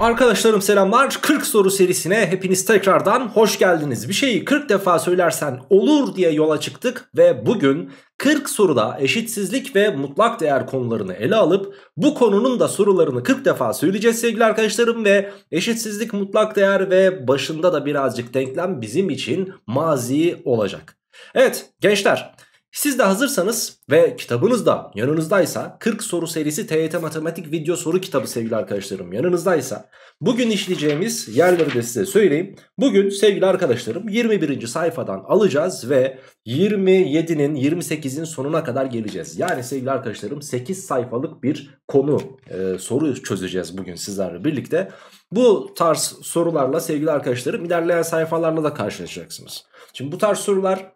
Arkadaşlarım selamlar 40 soru serisine hepiniz tekrardan hoş geldiniz. Bir şeyi 40 defa söylersen olur diye yola çıktık ve bugün 40 soruda eşitsizlik ve mutlak değer konularını ele alıp bu konunun da sorularını 40 defa söyleyeceğiz sevgili arkadaşlarım ve eşitsizlik mutlak değer ve başında da birazcık denklem bizim için mazi olacak. Evet gençler siz de hazırsanız ve kitabınız da yanınızdaysa 40 soru serisi TYT Matematik video soru kitabı sevgili arkadaşlarım yanınızdaysa bugün işleyeceğimiz yerleri de size söyleyeyim. Bugün sevgili arkadaşlarım 21. sayfadan alacağız ve 27'nin 28'in sonuna kadar geleceğiz. Yani sevgili arkadaşlarım 8 sayfalık bir konu e, soru çözeceğiz bugün sizlerle birlikte. Bu tarz sorularla sevgili arkadaşlarım ilerleyen sayfalarla da karşılaşacaksınız. Şimdi bu tarz sorular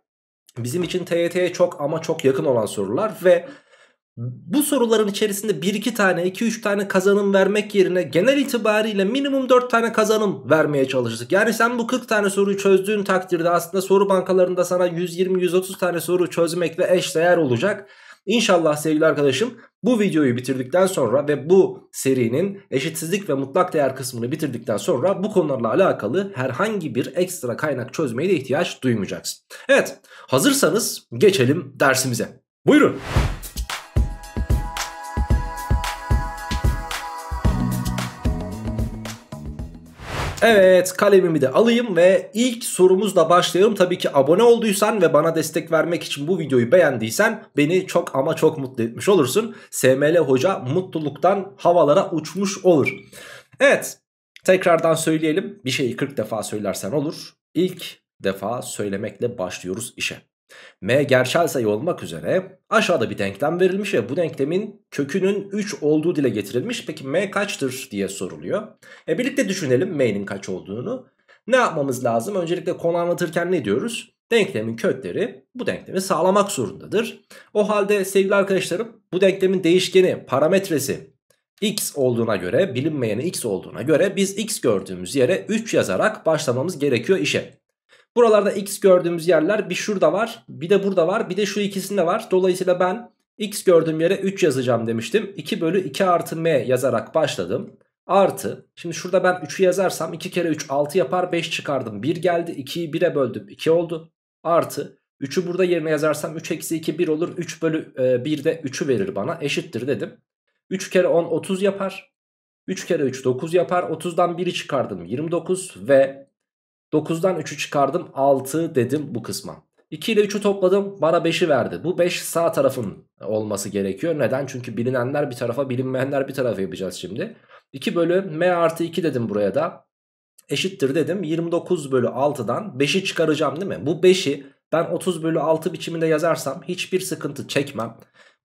bizim için TYT'ye çok ama çok yakın olan sorular ve bu soruların içerisinde 1-2 tane 2-3 tane kazanım vermek yerine genel itibariyle minimum 4 tane kazanım vermeye çalıştık. Yani sen bu 40 tane soruyu çözdüğün takdirde aslında soru bankalarında sana 120-130 tane soru çözmekle eşdeğer olacak. İnşallah sevgili arkadaşım bu videoyu bitirdikten sonra ve bu serinin eşitsizlik ve mutlak değer kısmını bitirdikten sonra bu konularla alakalı herhangi bir ekstra kaynak çözmeye de ihtiyaç duymayacaksın. Evet Hazırsanız geçelim dersimize. Buyurun. Evet kalemimi de alayım ve ilk sorumuzla başlayalım. Tabii ki abone olduysan ve bana destek vermek için bu videoyu beğendiysen beni çok ama çok mutlu etmiş olursun. SML Hoca mutluluktan havalara uçmuş olur. Evet tekrardan söyleyelim bir şeyi 40 defa söylersen olur. İlk defa söylemekle başlıyoruz işe. M gerçel sayı olmak üzere aşağıda bir denklem verilmiş ve bu denklemin kökünün 3 olduğu dile getirilmiş. Peki M kaçtır diye soruluyor. E birlikte düşünelim M'nin kaç olduğunu. Ne yapmamız lazım? Öncelikle konu anlatırken ne diyoruz? Denklemin kökleri bu denklemi sağlamak zorundadır. O halde sevgili arkadaşlarım bu denklemin değişkeni, parametresi x olduğuna göre bilinmeyeni x olduğuna göre biz x gördüğümüz yere 3 yazarak başlamamız gerekiyor işe. Buralarda x gördüğümüz yerler bir şurada var bir de burada var bir de şu ikisinde var. Dolayısıyla ben x gördüğüm yere 3 yazacağım demiştim. 2 bölü 2 artı m yazarak başladım. Artı şimdi şurada ben 3'ü yazarsam 2 kere 3 6 yapar 5 çıkardım 1 geldi 2'yi 1'e böldüm 2 oldu. Artı 3'ü burada yerine yazarsam 3 eksi 2 1 olur 3 bölü 1 e, de 3'ü verir bana eşittir dedim. 3 kere 10 30 yapar. 3 kere 3 9 yapar. 30'dan 1'i çıkardım 29 ve 9'dan 3'ü çıkardım 6 dedim bu kısma. 2 ile 3'ü topladım bana 5'i verdi. Bu 5 sağ tarafın olması gerekiyor. Neden? Çünkü bilinenler bir tarafa bilinmeyenler bir tarafa yapacağız şimdi. 2 bölü m artı 2 dedim buraya da. Eşittir dedim 29 bölü 6'dan 5'i çıkaracağım değil mi? Bu 5'i ben 30 bölü 6 biçiminde yazarsam hiçbir sıkıntı çekmem.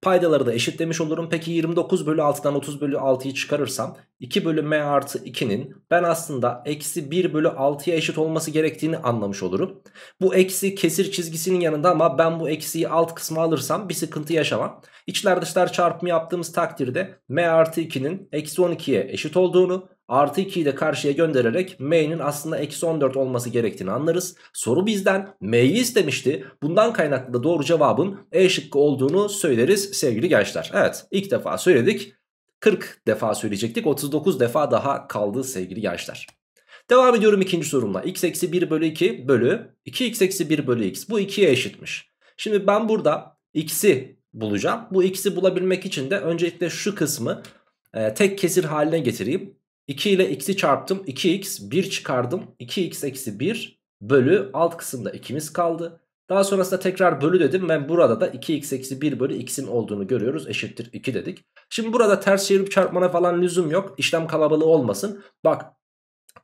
Paydaları da eşitlemiş olurum. Peki 29 bölü 6'dan 30 bölü 6'yı çıkarırsam 2 bölü m artı 2'nin ben aslında eksi 1 bölü 6'ya eşit olması gerektiğini anlamış olurum. Bu eksi kesir çizgisinin yanında ama ben bu eksiyi alt kısma alırsam bir sıkıntı yaşamam. İçler dışlar çarpımı yaptığımız takdirde m artı 2'nin eksi 12'ye eşit olduğunu Artı 2'yi de karşıya göndererek m'nin aslında eksi 14 olması gerektiğini anlarız. Soru bizden m'yi istemişti. Bundan kaynaklı da doğru cevabın e şıkkı olduğunu söyleriz sevgili gençler. Evet ilk defa söyledik. 40 defa söyleyecektik. 39 defa daha kaldı sevgili gençler. Devam ediyorum ikinci sorumla. x eksi 1 bölü 2 bölü 2x eksi 1 bölü x. Bu 2'ye eşitmiş. Şimdi ben burada x'i bulacağım. Bu x'i bulabilmek için de öncelikle şu kısmı e, tek kesir haline getireyim. 2 ile x'i çarptım. 2x 1 çıkardım. 2x eksi 1 bölü alt kısımda ikimiz kaldı. Daha sonrasında tekrar bölü dedim. Ben burada da 2x eksi 1 bölü x'in olduğunu görüyoruz. Eşittir 2 dedik. Şimdi burada ters çevirip çarpmana falan lüzum yok. işlem kalabalığı olmasın. Bak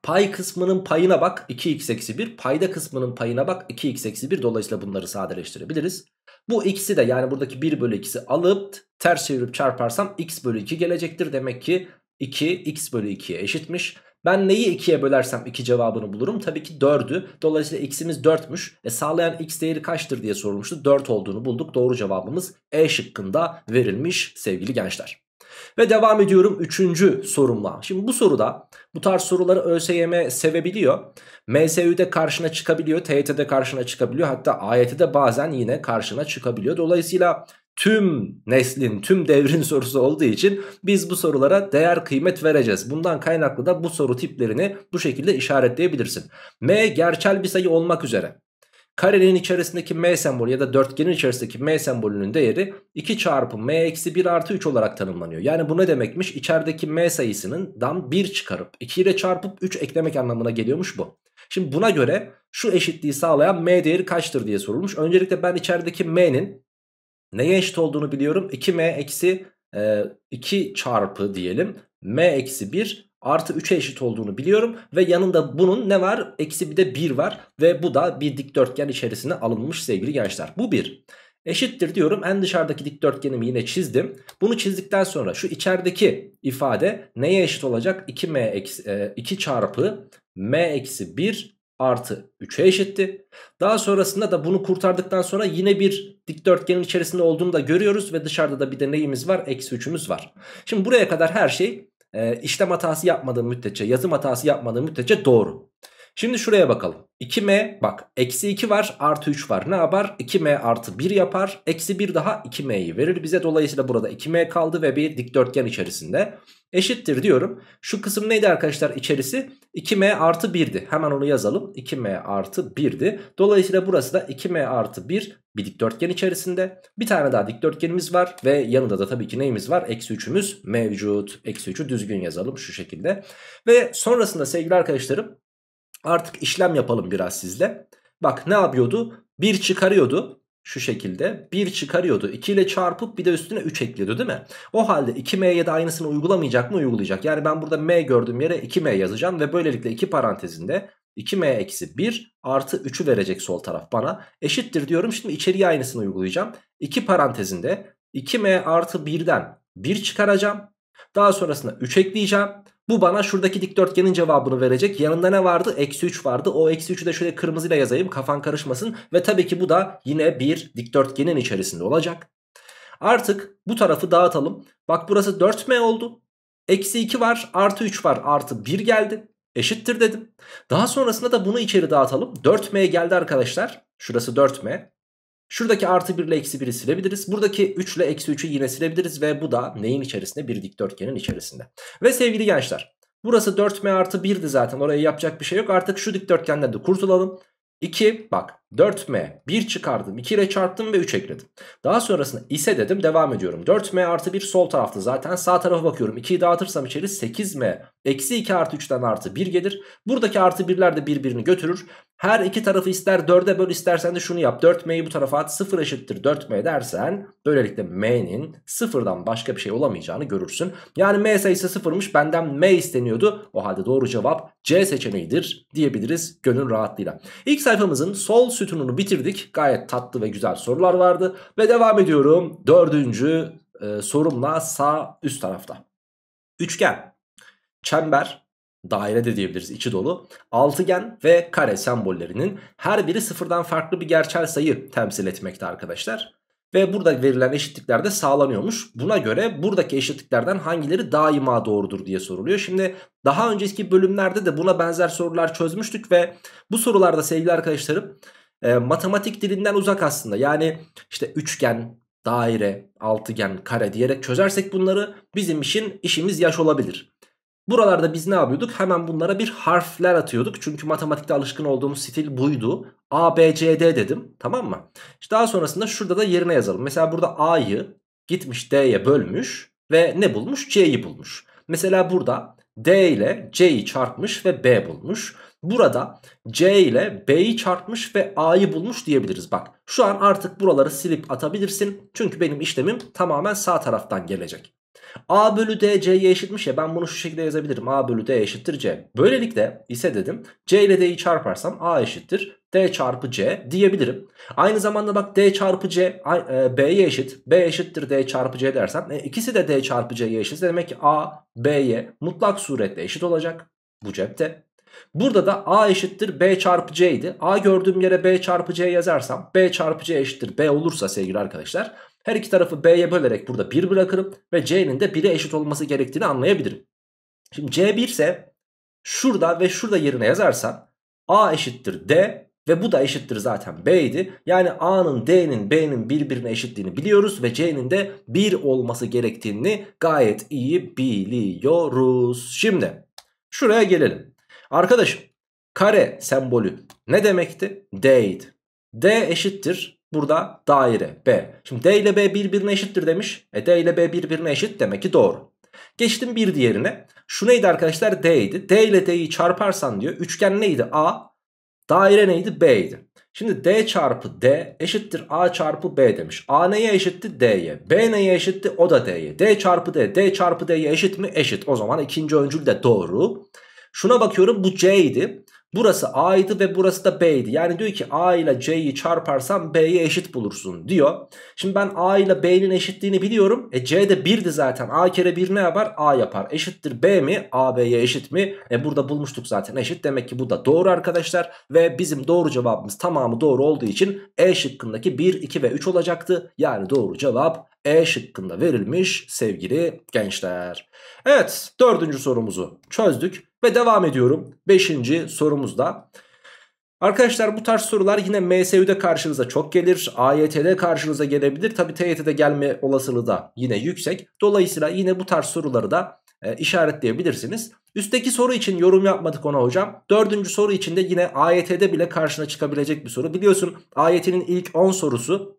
pay kısmının payına bak 2x eksi 1. Payda kısmının payına bak 2x eksi 1. Dolayısıyla bunları sadeleştirebiliriz. Bu x'i de yani buradaki 1 bölü x'i alıp ters çevirip çarparsam x bölü 2 gelecektir. Demek ki 2 x bölü 2'ye eşitmiş. Ben neyi 2'ye bölersem 2 cevabını bulurum. Tabii ki 4'ü. Dolayısıyla x'imiz 4'müş. E sağlayan x değeri kaçtır diye sorulmuştu. 4 olduğunu bulduk. Doğru cevabımız E şıkkında verilmiş sevgili gençler. Ve devam ediyorum 3. sorumla. Şimdi bu soruda bu tarz soruları ÖSYM sevebiliyor. MSÜ'de karşına çıkabiliyor, TYT'de karşına çıkabiliyor. Hatta AYT'de bazen yine karşına çıkabiliyor. Dolayısıyla tüm neslin, tüm devrin sorusu olduğu için biz bu sorulara değer kıymet vereceğiz. Bundan kaynaklı da bu soru tiplerini bu şekilde işaretleyebilirsin. M gerçel bir sayı olmak üzere. Karenin içerisindeki m sembolü ya da dörtgenin içerisindeki m sembolünün değeri 2 çarpı m eksi 1 artı 3 olarak tanımlanıyor. Yani bu ne demekmiş? İçerideki m sayısının dam 1 çıkarıp 2 ile çarpıp 3 eklemek anlamına geliyormuş bu. Şimdi buna göre şu eşitliği sağlayan m değeri kaçtır diye sorulmuş. Öncelikle ben içerideki m'nin Neye eşit olduğunu biliyorum. 2m eksi 2 e, çarpı diyelim. m eksi 1 artı 3'e eşit olduğunu biliyorum. Ve yanında bunun ne var? Eksi bir de 1 var. Ve bu da bir dikdörtgen içerisine alınmış sevgili gençler. Bu 1. Eşittir diyorum. En dışarıdaki dikdörtgenimi yine çizdim. Bunu çizdikten sonra şu içerideki ifade neye eşit olacak? 2m eksi, 2 e, çarpı m eksi 1 artı 3'e eşitti. Daha sonrasında da bunu kurtardıktan sonra yine bir dikdörtgenin içerisinde olduğunu da görüyoruz. Ve dışarıda da bir de neyimiz var? Eksi 3'ümüz var. Şimdi buraya kadar her şey e, işlem hatası yapmadığı müddetçe, yazım hatası yapmadığı müddetçe doğru. Şimdi şuraya bakalım. 2m bak eksi 2 var artı 3 var ne yapar? 2m artı 1 yapar. Eksi 1 daha 2m'yi verir bize. Dolayısıyla burada 2m kaldı ve bir dikdörtgen içerisinde. Eşittir diyorum. Şu kısım neydi arkadaşlar içerisi? 2m artı 1'di. Hemen onu yazalım. 2m artı 1'di. Dolayısıyla burası da 2m artı 1 bir dikdörtgen içerisinde. Bir tane daha dikdörtgenimiz var ve yanında da tabii ki neyimiz var? Eksi 3'ümüz mevcut. Eksi 3'ü düzgün yazalım şu şekilde. Ve sonrasında sevgili arkadaşlarım Artık işlem yapalım biraz sizle. Bak ne yapıyordu? 1 çıkarıyordu şu şekilde 1 çıkarıyordu. 2 ile çarpıp bir de üstüne 3 ekliyordu değil mi? O halde 2m'ye de aynısını uygulamayacak mı? Uygulayacak. Yani ben burada m gördüğüm yere 2m yazacağım ve böylelikle 2 parantezinde 2m eksi 1 artı 3'ü verecek sol taraf bana. Eşittir diyorum. Şimdi içeriye aynısını uygulayacağım. 2 parantezinde 2m artı 1'den 1 çıkaracağım. Daha sonrasında 3 ekleyeceğim. Bu bana şuradaki dikdörtgenin cevabını verecek. Yanında ne vardı? Eksi 3 vardı. O eksi 3'ü de şöyle kırmızıyla yazayım kafan karışmasın. Ve tabii ki bu da yine bir dikdörtgenin içerisinde olacak. Artık bu tarafı dağıtalım. Bak burası 4m oldu. Eksi 2 var artı 3 var artı 1 geldi. Eşittir dedim. Daha sonrasında da bunu içeri dağıtalım. 4m geldi arkadaşlar. Şurası 4m. Şuradaki artı 1 ile eksi 1'i silebiliriz. Buradaki 3 ile eksi 3'ü yine silebiliriz. Ve bu da neyin içerisinde? Bir dikdörtgenin içerisinde. Ve sevgili gençler burası 4m artı 1'di zaten. Oraya yapacak bir şey yok. Artık şu dikdörtgenden de kurtulalım. 2 bak 4m 1 çıkardım 2 ile çarptım ve 3 ekledim. Daha sonrasında ise dedim devam ediyorum. 4m artı 1 sol tarafta zaten sağ tarafa bakıyorum. 2'yi dağıtırsam içeri 8m eksi 2 artı 3'ten artı 1 gelir. Buradaki artı 1'ler de birbirini götürür. Her iki tarafı ister 4'e böl istersen de şunu yap. 4m'yi bu tarafa at 0 eşittir 4m dersen böylelikle m'nin 0'dan başka bir şey olamayacağını görürsün. Yani m sayısı 0'mış benden m isteniyordu. O halde doğru cevap C seçeneğidir diyebiliriz gönül rahatlığıyla. İlk sayfamızın sol sütununu bitirdik. Gayet tatlı ve güzel sorular vardı. Ve devam ediyorum dördüncü e, sorumla sağ üst tarafta. Üçgen, çember, daire de diyebiliriz içi dolu. Altıgen ve kare sembollerinin her biri sıfırdan farklı bir gerçel sayı temsil etmekte arkadaşlar. Ve burada verilen eşitlikler de sağlanıyormuş. Buna göre buradaki eşitliklerden hangileri daima doğrudur diye soruluyor. Şimdi daha önceki bölümlerde de buna benzer sorular çözmüştük ve bu sorularda sevgili arkadaşlarım e, matematik dilinden uzak aslında. Yani işte üçgen, daire, altıgen, kare diyerek çözersek bunları bizim için işimiz yaş olabilir. Buralarda biz ne yapıyorduk? Hemen bunlara bir harfler atıyorduk. Çünkü matematikte alışkın olduğumuz stil buydu. A, B, C, D dedim. Tamam mı? İşte daha sonrasında şurada da yerine yazalım. Mesela burada A'yı gitmiş D'ye bölmüş ve ne bulmuş? C'yi bulmuş. Mesela burada D ile C'yi çarpmış ve B bulmuş. Burada C ile B'yi çarpmış ve A'yı bulmuş diyebiliriz. Bak şu an artık buraları silip atabilirsin. Çünkü benim işlemim tamamen sağ taraftan gelecek. A bölü D C'ye eşitmiş ya ben bunu şu şekilde yazabilirim. A bölü D eşittir C. Böylelikle ise dedim C ile D'yi çarparsam A eşittir D çarpı C diyebilirim. Aynı zamanda bak D çarpı C e, B'ye eşit. B eşittir D çarpı C dersem e, ikisi de D çarpı C'ye eşit. Demek ki A B'ye mutlak surette eşit olacak. Bu cepte. Burada da A eşittir B çarpı C idi. A gördüğüm yere B çarpı C yazarsam B çarpı C eşittir B olursa sevgili arkadaşlar her iki tarafı B'ye bölerek burada 1 bırakırım ve C'nin de 1'e eşit olması gerektiğini anlayabilirim. Şimdi C 1 ise şurada ve şurada yerine yazarsam A eşittir D ve bu da eşittir zaten B idi. Yani A'nın D'nin B'nin birbirine eşitliğini biliyoruz ve C'nin de 1 olması gerektiğini gayet iyi biliyoruz. Şimdi şuraya gelelim. Arkadaşım kare sembolü ne demekti? D idi. D eşittir Burada daire B. Şimdi D ile B birbirine eşittir demiş. E D ile B birbirine eşit demek ki doğru. Geçtim bir diğerine. Şu neydi arkadaşlar? D idi. D ile D'yi çarparsan diyor. Üçgen neydi? A. Daire neydi? B idi. Şimdi D çarpı D eşittir A çarpı B demiş. A neye eşitti? D'ye. B neye eşitti? O da D'ye. D çarpı D. D çarpı D'ye eşit mi? Eşit. O zaman ikinci öncül de doğru. Şuna bakıyorum bu C idi. Burası A'ydı ve burası da B'ydi. Yani diyor ki A ile C'yi çarparsan B'ye eşit bulursun diyor. Şimdi ben A ile B'nin eşitliğini biliyorum. E C de 1'di zaten. A kere 1 ne yapar? A yapar. Eşittir B mi? A B'ye eşit mi? E burada bulmuştuk zaten eşit. Demek ki bu da doğru arkadaşlar. Ve bizim doğru cevabımız tamamı doğru olduğu için E şıkkındaki 1, 2 ve 3 olacaktı. Yani doğru cevap E şıkkında verilmiş sevgili gençler. Evet dördüncü sorumuzu çözdük. Ve devam ediyorum Beşinci sorumuzda. Arkadaşlar bu tarz sorular yine MSU'da karşınıza çok gelir. AYT'de karşınıza gelebilir. Tabi TYT'de gelme olasılığı da yine yüksek. Dolayısıyla yine bu tarz soruları da e, işaretleyebilirsiniz. Üstteki soru için yorum yapmadık ona hocam. Dördüncü soru için de yine AYT'de bile karşına çıkabilecek bir soru. Biliyorsun AYT'nin ilk 10 sorusu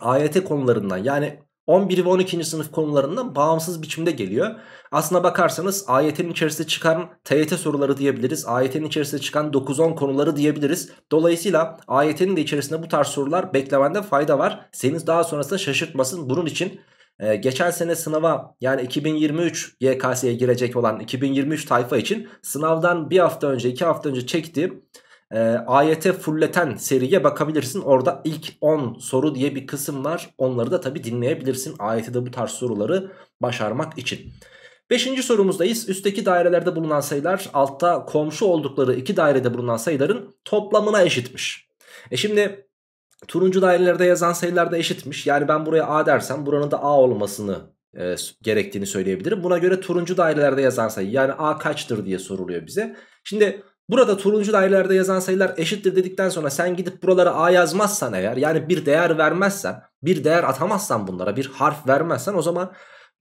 AYT konularından yani 11 ve 12. sınıf konularından bağımsız biçimde geliyor. Aslına bakarsanız AYT'nin içerisinde çıkan TYT soruları diyebiliriz. AYT'nin içerisinde çıkan 9-10 konuları diyebiliriz. Dolayısıyla AYT'nin de içerisinde bu tarz sorular beklemende fayda var. Seniz daha sonrasında şaşırtmasın. Bunun için ee, geçen sene sınava yani 2023 YKS'ye girecek olan 2023 tayfa için sınavdan bir hafta önce iki hafta önce çektiğim e, AYT fulleten seriye bakabilirsin. Orada ilk 10 soru diye bir kısım var. Onları da tabi dinleyebilirsin. AYT'de bu tarz soruları başarmak için. Beşinci sorumuzdayız. Üstteki dairelerde bulunan sayılar altta komşu oldukları iki dairede bulunan sayıların toplamına eşitmiş. E şimdi turuncu dairelerde yazan sayılar da eşitmiş. Yani ben buraya A dersem buranın da A olmasını e, gerektiğini söyleyebilirim. Buna göre turuncu dairelerde yazan sayı yani A kaçtır diye soruluyor bize. Şimdi burada turuncu dairelerde yazan sayılar eşittir dedikten sonra sen gidip buralara A yazmazsan eğer yani bir değer vermezsen bir değer atamazsan bunlara bir harf vermezsen o zaman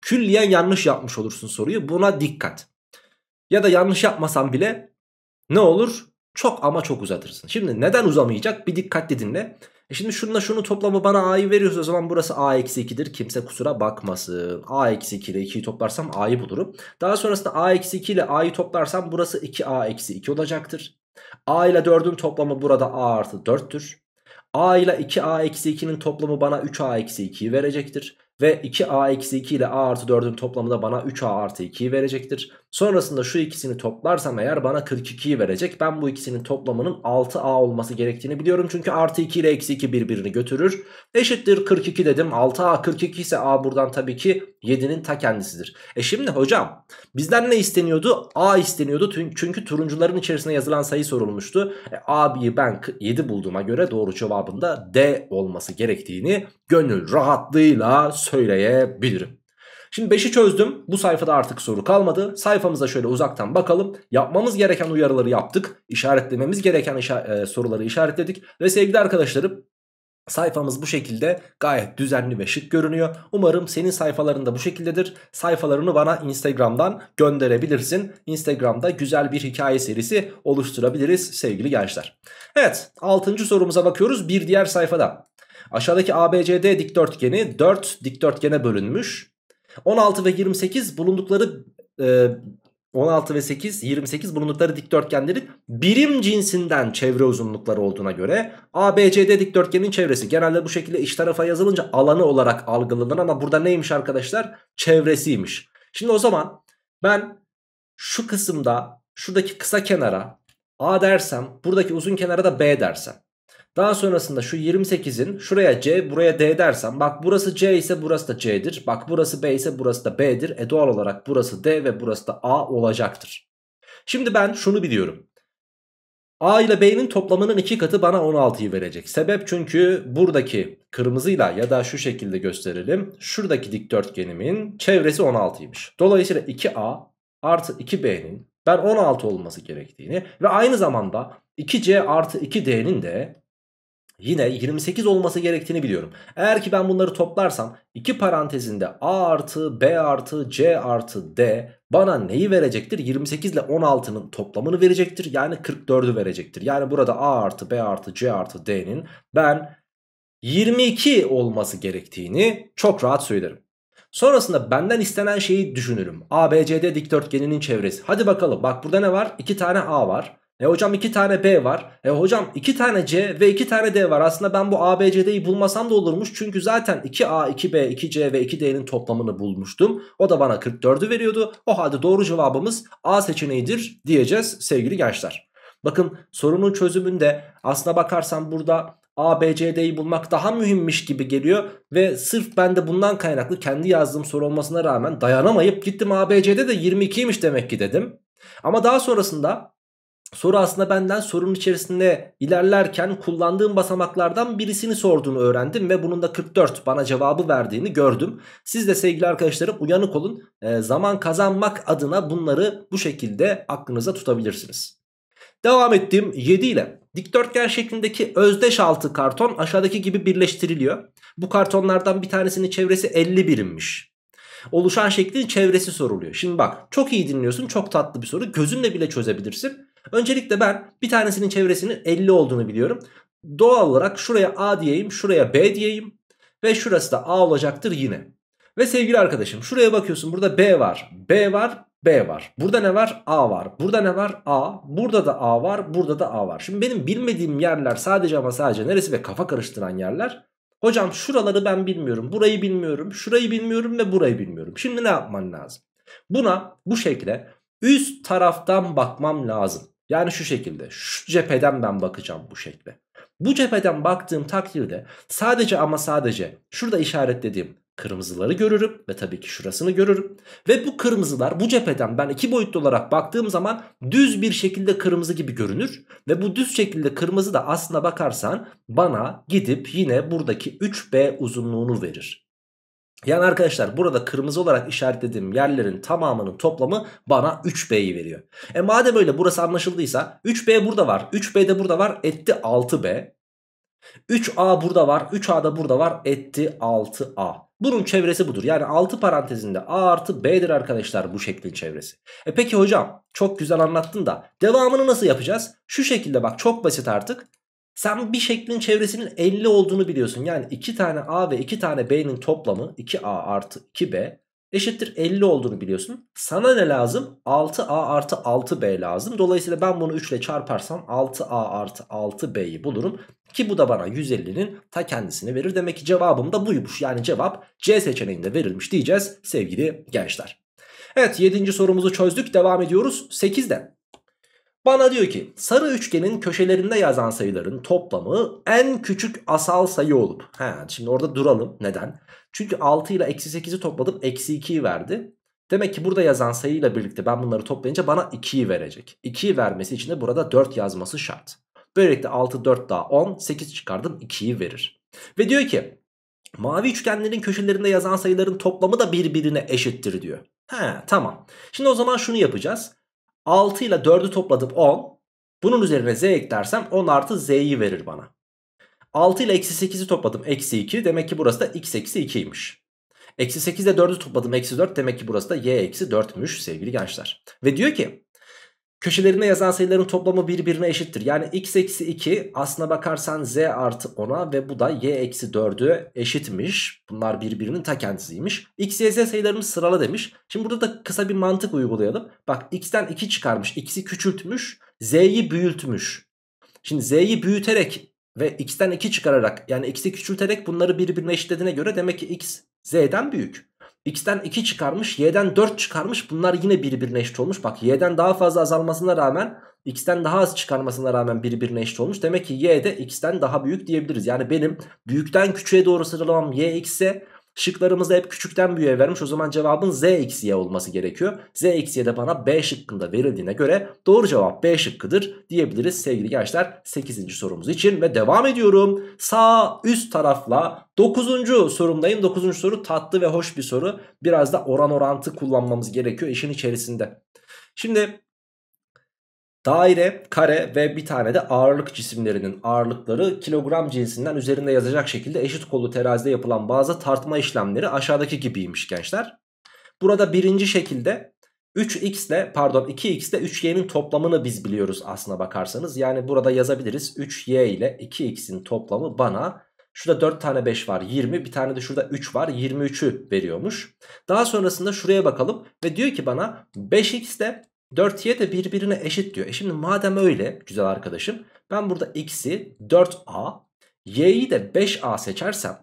külliyen yanlış yapmış olursun soruyu. Buna dikkat. Ya da yanlış yapmasan bile ne olur? Çok ama çok uzatırsın. Şimdi neden uzamayacak? Bir dikkatli dinle. E şimdi şununla şunu toplamı bana a'yı veriyorsa o zaman burası a eksi 2'dir. Kimse kusura bakmasın. a eksi 2 ile 2'yi toplarsam a'yı bulurum. Daha sonrasında a eksi 2 ile a'yı toplarsam burası 2a eksi 2 olacaktır. a ile 4'ün toplamı burada a artı 4'tür. a ile 2a eksi 2'nin toplamı bana 3a eksi 2'yi verecektir. Ve 2a-2 ile a artı 4'ün toplamı da bana 3a artı 2'yi verecektir. Sonrasında şu ikisini toplarsam eğer bana 42'yi verecek. Ben bu ikisinin toplamının 6A olması gerektiğini biliyorum. Çünkü artı 2 ile eksi 2 birbirini götürür. Eşittir 42 dedim. 6A 42 ise A buradan tabii ki 7'nin ta kendisidir. E şimdi hocam bizden ne isteniyordu? A isteniyordu. Çünkü turuncuların içerisine yazılan sayı sorulmuştu. E, A'yı ben 7 bulduğuma göre doğru cevabında D olması gerektiğini gönül rahatlığıyla söyleyebilirim. Şimdi 5'i çözdüm. Bu sayfada artık soru kalmadı. Sayfamıza şöyle uzaktan bakalım. Yapmamız gereken uyarıları yaptık. İşaretlememiz gereken işa e, soruları işaretledik. Ve sevgili arkadaşlarım Sayfamız bu şekilde gayet düzenli ve şık görünüyor. Umarım senin sayfalarında bu şekildedir. Sayfalarını bana Instagram'dan gönderebilirsin. Instagram'da güzel bir hikaye serisi oluşturabiliriz sevgili gençler. Evet 6. sorumuza bakıyoruz bir diğer sayfada. Aşağıdaki ABCD dikdörtgeni 4 dikdörtgene bölünmüş. 16 ve 28 bulundukları e, 16 ve 8 28 bulundukları dikdörtgenlerin birim cinsinden çevre uzunlukları olduğuna göre ABCD dikdörtgenin çevresi genelde bu şekilde iç tarafa yazılınca alanı olarak algılanır ama burada neymiş arkadaşlar? Çevresiymiş. Şimdi o zaman ben şu kısımda şuradaki kısa kenara A dersem buradaki uzun kenara da B dersem daha sonrasında şu 28'in şuraya C buraya D dersem bak burası C ise burası da C'dir. Bak burası B ise burası da B'dir. E doğal olarak burası D ve burası da A olacaktır. Şimdi ben şunu biliyorum. A ile B'nin toplamının iki katı bana 16'yı verecek. Sebep çünkü buradaki kırmızıyla ya da şu şekilde gösterelim. Şuradaki dikdörtgenimin çevresi 16'ymış. Dolayısıyla 2A artı 2B'nin ben 16 olması gerektiğini ve aynı zamanda 2C artı 2D'nin de yine 28 olması gerektiğini biliyorum. Eğer ki ben bunları toplarsam iki parantezinde a artı b artı c artı d bana neyi verecektir? 28 ile 16'nın toplamını verecektir. Yani 44'ü verecektir. Yani burada a artı b artı c artı d'nin ben 22 olması gerektiğini çok rahat söylerim. Sonrasında benden istenen şeyi düşünürüm. ABCD dikdörtgeninin çevresi. Hadi bakalım bak burada ne var? 2 tane A var. E hocam 2 tane B var. E hocam 2 tane C ve 2 tane D var. Aslında ben bu ABCD'yi bulmasam da olurmuş. Çünkü zaten 2A, 2B, 2C ve 2D'nin toplamını bulmuştum. O da bana 44'ü veriyordu. O halde doğru cevabımız A seçeneğidir diyeceğiz sevgili gençler. Bakın sorunun çözümünde aslına bakarsan burada A, B, C, D'yi bulmak daha mühimmiş gibi geliyor. Ve sırf ben de bundan kaynaklı kendi yazdığım soru olmasına rağmen dayanamayıp gittim A, B, C'de de 22'ymiş demek ki dedim. Ama daha sonrasında Soru aslında benden sorunun içerisinde ilerlerken kullandığım basamaklardan birisini sorduğunu öğrendim ve bunun da 44 bana cevabı verdiğini gördüm. Siz de sevgili arkadaşlarım uyanık olun e, zaman kazanmak adına bunları bu şekilde aklınıza tutabilirsiniz. Devam ettim 7 ile. Dikdörtgen şeklindeki özdeş altı karton aşağıdaki gibi birleştiriliyor. Bu kartonlardan bir tanesinin çevresi 50 birimmiş. Oluşan şeklin çevresi soruluyor. Şimdi bak çok iyi dinliyorsun çok tatlı bir soru gözünle bile çözebilirsin. Öncelikle ben bir tanesinin çevresinin 50 olduğunu biliyorum. Doğal olarak şuraya A diyeyim, şuraya B diyeyim ve şurası da A olacaktır yine. Ve sevgili arkadaşım şuraya bakıyorsun burada B var, B var, B var. Burada ne var? A var. Burada ne var? A. Burada da A var. Burada da A var. Şimdi benim bilmediğim yerler sadece ama sadece neresi ve kafa karıştıran yerler. Hocam şuraları ben bilmiyorum. Burayı bilmiyorum. Şurayı bilmiyorum ve burayı bilmiyorum. Şimdi ne yapman lazım? Buna bu şekilde üst taraftan bakmam lazım. Yani şu şekilde şu cepheden ben bakacağım bu şekle. Bu cepheden baktığım takdirde sadece ama sadece şurada işaretlediğim kırmızıları görürüm ve tabii ki şurasını görürüm. Ve bu kırmızılar bu cepheden ben iki boyutlu olarak baktığım zaman düz bir şekilde kırmızı gibi görünür. Ve bu düz şekilde kırmızı da aslına bakarsan bana gidip yine buradaki 3B uzunluğunu verir. Yani arkadaşlar burada kırmızı olarak işaretlediğim yerlerin tamamının toplamı bana 3B'yi veriyor. E madem öyle burası anlaşıldıysa 3B burada var. 3B de burada var etti 6B. 3A burada var. 3A da burada var etti 6A. Bunun çevresi budur. Yani 6 parantezinde A artı B'dir arkadaşlar bu şeklin çevresi. E peki hocam çok güzel anlattın da devamını nasıl yapacağız? Şu şekilde bak çok basit artık. Sen bir şeklin çevresinin 50 olduğunu biliyorsun. Yani 2 tane A ve 2 tane B'nin toplamı 2A artı 2B eşittir 50 olduğunu biliyorsun. Sana ne lazım? 6A artı 6B lazım. Dolayısıyla ben bunu 3 ile çarparsam 6A artı 6B'yi bulurum. Ki bu da bana 150'nin ta kendisini verir. Demek ki cevabım da buymuş. Yani cevap C seçeneğinde verilmiş diyeceğiz sevgili gençler. Evet 7. sorumuzu çözdük. Devam ediyoruz 8'de. Bana diyor ki sarı üçgenin köşelerinde yazan sayıların toplamı en küçük asal sayı olup. He, şimdi orada duralım. Neden? Çünkü 6 ile eksi 8'i topladım eksi 2'yi verdi. Demek ki burada yazan sayıyla birlikte ben bunları toplayınca bana 2'yi verecek. 2'yi vermesi için de burada 4 yazması şart. Böylelikle 6, 4 daha 10, 8 çıkardım 2'yi verir. Ve diyor ki mavi üçgenlerin köşelerinde yazan sayıların toplamı da birbirine eşittir diyor. He tamam. Şimdi o zaman şunu yapacağız. 6 ile 4'ü topladım 10. Bunun üzerine z eklersem 10 artı z'yi verir bana. 6 ile eksi 8'i topladım eksi 2. Demek ki burası da x eksi 2'ymiş. Eksi 8 ile 4'ü topladım eksi 4. Demek ki burası da y eksi 4'müş sevgili gençler. Ve diyor ki Köşelerine yazan sayıların toplamı birbirine eşittir. Yani x eksi 2 aslına bakarsan z artı 10'a ve bu da y eksi 4'ü eşitmiş. Bunlar birbirinin ta kendisiymiş. x, y, z sayılarını sırala demiş. Şimdi burada da kısa bir mantık uygulayalım. Bak x'ten 2 çıkarmış. x'i küçültmüş. z'yi büyütmüş. Şimdi z'yi büyüterek ve x'ten 2 çıkararak yani x'i küçülterek bunları birbirine eşitlediğine göre demek ki x z'den büyük. X'ten 2 çıkarmış Y'den 4 çıkarmış bunlar yine birbirine eşit olmuş. Bak Y'den daha fazla azalmasına rağmen X'ten daha az çıkarmasına rağmen birbirine eşit olmuş. Demek ki y'de de daha büyük diyebiliriz. Yani benim büyükten küçüğe doğru sıralamam Y X ise Şıklarımızda hep küçükten büyüğe vermiş. O zaman cevabın z eksi y olması gerekiyor. z eksi y de bana b şıkkında verildiğine göre doğru cevap b şıkkıdır diyebiliriz sevgili gençler 8. sorumuz için. Ve devam ediyorum. Sağ üst tarafla 9. sorumdayım. 9. soru tatlı ve hoş bir soru. Biraz da oran orantı kullanmamız gerekiyor işin içerisinde. Şimdi Daire, kare ve bir tane de ağırlık cisimlerinin ağırlıkları kilogram cinsinden üzerinde yazacak şekilde eşit kollu terazide yapılan bazı tartma işlemleri aşağıdaki gibiymiş gençler. Burada birinci şekilde 3x ile pardon 2x ile 3y'nin toplamını biz biliyoruz aslına bakarsanız. Yani burada yazabiliriz 3y ile 2x'in toplamı bana şurada 4 tane 5 var 20 bir tane de şurada 3 var 23'ü veriyormuş. Daha sonrasında şuraya bakalım ve diyor ki bana 5x ile 4y de birbirine eşit diyor. E şimdi madem öyle güzel arkadaşım ben burada x'i 4a y'yi de 5a seçersem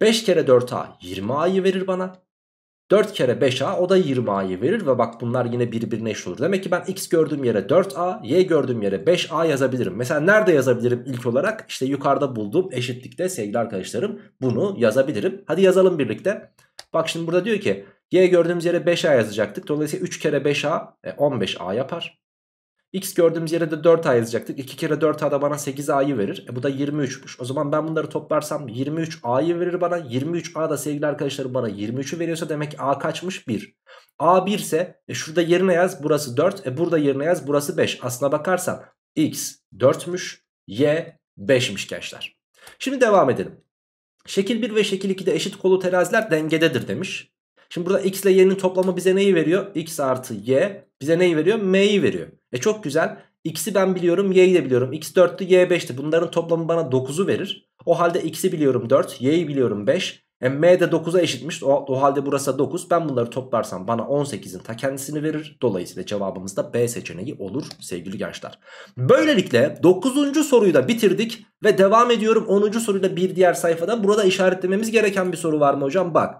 5 kere 4a 20a'yı verir bana. 4 kere 5a o da 20a'yı verir ve bak bunlar yine birbirine eşit olur. Demek ki ben x gördüğüm yere 4a, y gördüğüm yere 5a yazabilirim. Mesela nerede yazabilirim ilk olarak? İşte yukarıda bulduğum eşitlikte sevgili arkadaşlarım bunu yazabilirim. Hadi yazalım birlikte. Bak şimdi burada diyor ki Y gördüğümüz yere 5A yazacaktık. Dolayısıyla 3 kere 5A e, 15A yapar. X gördüğümüz yere de 4A yazacaktık. 2 kere 4A da bana 8A'yı verir. E, bu da 23'müş. O zaman ben bunları toplarsam 23A'yı verir bana. 23A da sevgili arkadaşlarım bana 23'ü veriyorsa demek A kaçmış? 1. A 1 ise e, şurada yerine yaz burası 4. E, burada yerine yaz burası 5. Aslına bakarsan X 4'müş. Y 5'miş gençler. Şimdi devam edelim. Şekil 1 ve şekil 2'de eşit kolu teraziler dengededir demiş. Şimdi burada x ile y'nin toplamı bize neyi veriyor? x artı y bize neyi veriyor? m'yi veriyor. E çok güzel. X'i ben biliyorum y'yi de biliyorum. X 4'tü y 5'ti. Bunların toplamı bana 9'u verir. O halde x'i biliyorum 4 y'yi biliyorum 5. E, M de 9'a eşitmiş. O, o halde burası 9. Ben bunları toplarsam bana 18'in ta kendisini verir. Dolayısıyla cevabımız da B seçeneği olur sevgili gençler. Böylelikle 9. soruyu da bitirdik. Ve devam ediyorum 10. soruyla bir diğer sayfada. Burada işaretlememiz gereken bir soru var mı hocam? Bak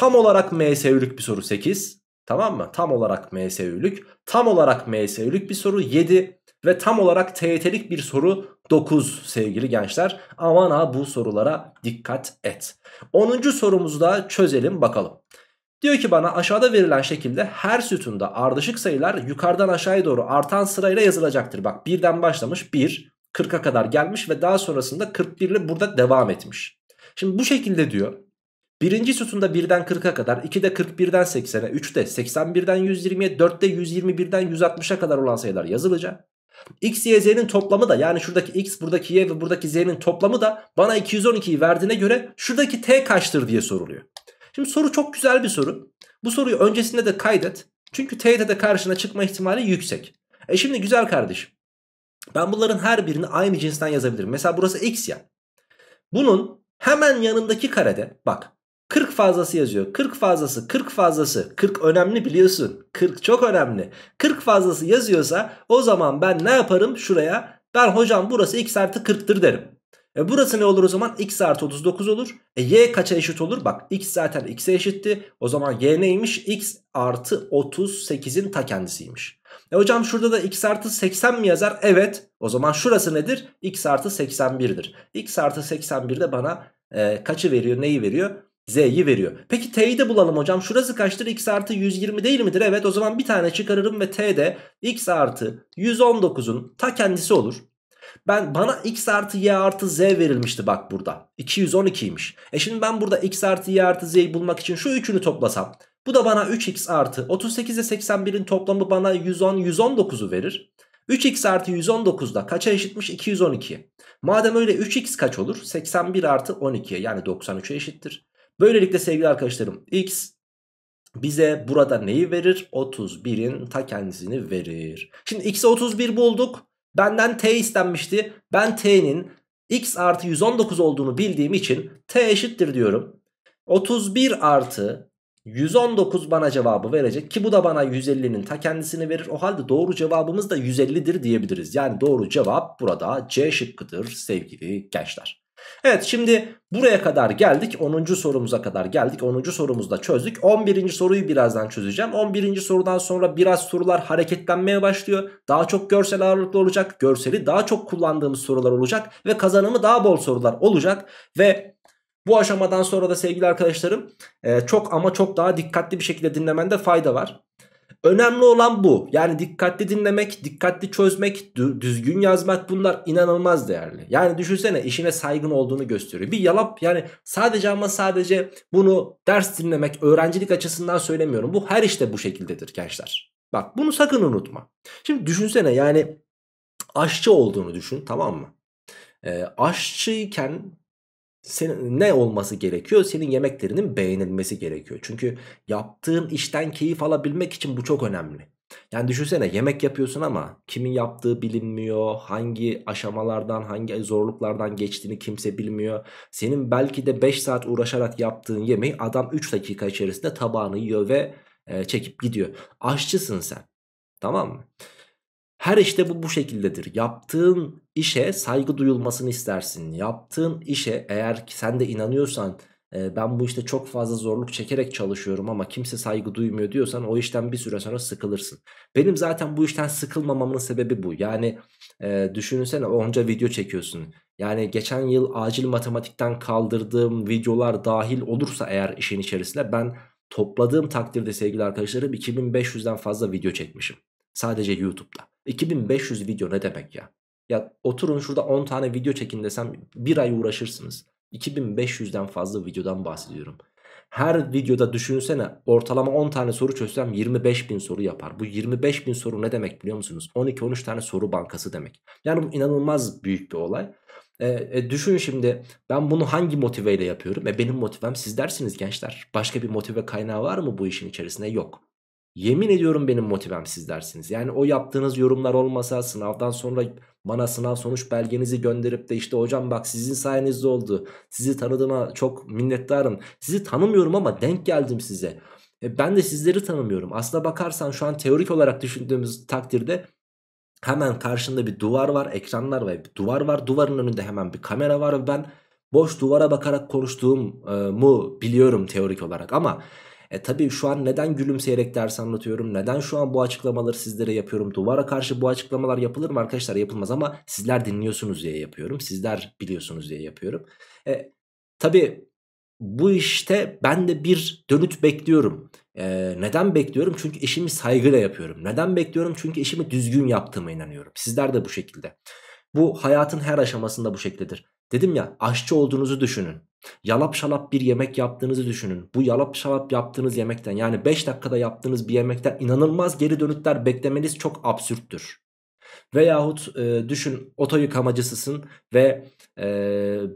Tam olarak MSÜ'lük bir soru 8. Tamam mı? Tam olarak MSÜ'lük. Tam olarak MSÜ'lük bir soru 7. Ve tam olarak TYT'lik bir soru 9 sevgili gençler. Aman ha bu sorulara dikkat et. 10. sorumuzu da çözelim bakalım. Diyor ki bana aşağıda verilen şekilde her sütunda ardışık sayılar yukarıdan aşağıya doğru artan sırayla yazılacaktır. Bak birden başlamış 1, 40'a kadar gelmiş ve daha sonrasında 41 ile burada devam etmiş. Şimdi bu şekilde diyor Birinci sütunda 1'den 40'a kadar, 2'de 41'den 80'e, 3'de 81'den 120'ye, 4'te 121'den 160'a kadar olan sayılar yazılacak. X, Y, Z'nin toplamı da yani şuradaki X, buradaki Y ve buradaki Z'nin toplamı da bana 212'yi verdiğine göre şuradaki T kaçtır diye soruluyor. Şimdi soru çok güzel bir soru. Bu soruyu öncesinde de kaydet. Çünkü T'de de karşına çıkma ihtimali yüksek. E şimdi güzel kardeşim. Ben bunların her birini aynı cinsten yazabilirim. Mesela burası X ya. Bunun hemen yanındaki karede bak 40 fazlası yazıyor. 40 fazlası, 40 fazlası. 40 önemli biliyorsun. 40 çok önemli. 40 fazlası yazıyorsa o zaman ben ne yaparım şuraya? Ben hocam burası x artı 40'tır derim. E burası ne olur o zaman? x artı 39 olur. E y kaça eşit olur? Bak x zaten x'e eşitti. O zaman y neymiş? x artı 38'in ta kendisiymiş. E hocam şurada da x artı 80 mi yazar? Evet. O zaman şurası nedir? x artı 81'dir. x artı 81 de bana e, kaçı veriyor? Neyi veriyor? Z'yi veriyor. Peki T'yi de bulalım hocam. Şurası kaçtır? X artı 120 değil midir? Evet o zaman bir tane çıkarırım ve T de X artı 119'un ta kendisi olur. Ben bana x artı y artı z verilmişti bak burada. 212'ymiş. E şimdi ben burada x artı y artı z'yi bulmak için şu üçünü toplasam. Bu da bana 3x artı 38 ile 81'in toplamı bana 110 119'u verir. 3x artı 119 da kaça eşitmiş? 212'ye. Madem öyle 3x kaç olur? 81 artı 12'ye yani 93'e eşittir. Böylelikle sevgili arkadaşlarım x bize burada neyi verir? 31'in ta kendisini verir. Şimdi x'e 31 bulduk. Benden t istenmişti. Ben t'nin x artı 119 olduğunu bildiğim için t eşittir diyorum. 31 artı 119 bana cevabı verecek ki bu da bana 150'nin ta kendisini verir. O halde doğru cevabımız da 150'dir diyebiliriz. Yani doğru cevap burada C şıkkıdır sevgili gençler. Evet şimdi buraya kadar geldik. 10. sorumuza kadar geldik. 10. da çözdük. 11. soruyu birazdan çözeceğim. 11. sorudan sonra biraz sorular hareketlenmeye başlıyor. Daha çok görsel ağırlıklı olacak. Görseli daha çok kullandığımız sorular olacak. Ve kazanımı daha bol sorular olacak. Ve bu aşamadan sonra da sevgili arkadaşlarım e, çok ama çok daha dikkatli bir şekilde dinlemende fayda var. Önemli olan bu. Yani dikkatli dinlemek, dikkatli çözmek, düzgün yazmak bunlar inanılmaz değerli. Yani düşünsene işine saygın olduğunu gösteriyor. Bir yalap yani sadece ama sadece bunu ders dinlemek, öğrencilik açısından söylemiyorum. Bu her işte bu şekildedir gençler. Bak bunu sakın unutma. Şimdi düşünsene yani aşçı olduğunu düşün tamam mı? E, aşçıyken senin ne olması gerekiyor? Senin yemeklerinin beğenilmesi gerekiyor. Çünkü yaptığın işten keyif alabilmek için bu çok önemli. Yani düşünsene yemek yapıyorsun ama kimin yaptığı bilinmiyor, hangi aşamalardan, hangi zorluklardan geçtiğini kimse bilmiyor. Senin belki de 5 saat uğraşarak yaptığın yemeği adam 3 dakika içerisinde tabağını yiyor ve e, çekip gidiyor. Aşçısın sen. Tamam mı? Her işte bu bu şekildedir. Yaptığın işe saygı duyulmasını istersin. Yaptığın işe eğer sen de inanıyorsan e, ben bu işte çok fazla zorluk çekerek çalışıyorum ama kimse saygı duymuyor diyorsan o işten bir süre sonra sıkılırsın. Benim zaten bu işten sıkılmamamın sebebi bu. Yani e, düşünsene onca video çekiyorsun. Yani geçen yıl acil matematikten kaldırdığım videolar dahil olursa eğer işin içerisinde ben topladığım takdirde sevgili arkadaşlarım 2500'den fazla video çekmişim. Sadece YouTube'da. 2500 video ne demek ya? Ya oturun şurada 10 tane video çekin desem bir ay uğraşırsınız. 2500'den fazla videodan bahsediyorum. Her videoda düşünsene ortalama 10 tane soru çözsem 25 bin soru yapar. Bu 25 bin soru ne demek biliyor musunuz? 12-13 tane soru bankası demek. Yani bu inanılmaz büyük bir olay. E, e, düşün şimdi ben bunu hangi motiveyle yapıyorum? E, benim motivem siz dersiniz gençler. Başka bir motive kaynağı var mı bu işin içerisinde? Yok. Yemin ediyorum benim motivem siz dersiniz. Yani o yaptığınız yorumlar olmasa sınavdan sonra bana sınav sonuç belgenizi gönderip de işte hocam bak sizin sayenizde oldu. Sizi tanıdığıma çok minnettarım. Sizi tanımıyorum ama denk geldim size. E ben de sizleri tanımıyorum. Aslına bakarsan şu an teorik olarak düşündüğümüz takdirde hemen karşında bir duvar var, ekranlar var. Bir duvar var, duvarın önünde hemen bir kamera var ve ben boş duvara bakarak konuştuğumu biliyorum teorik olarak ama e tabi şu an neden gülümseyerek ders anlatıyorum? Neden şu an bu açıklamaları sizlere yapıyorum? Duvara karşı bu açıklamalar yapılır mı arkadaşlar? Yapılmaz ama sizler dinliyorsunuz diye yapıyorum. Sizler biliyorsunuz diye yapıyorum. E, tabi bu işte ben de bir dönüt bekliyorum. Ee, neden bekliyorum? Çünkü işimi saygıyla yapıyorum. Neden bekliyorum? Çünkü işimi düzgün yaptığıma inanıyorum. Sizler de bu şekilde. Bu hayatın her aşamasında bu şekildedir. Dedim ya aşçı olduğunuzu düşünün. Yalap şalap bir yemek yaptığınızı düşünün. Bu yalap şalap yaptığınız yemekten yani 5 dakikada yaptığınız bir yemekten inanılmaz geri dönütler beklemeniz çok absürttür. Veyahut e, düşün oto yıkamacısısın ve e,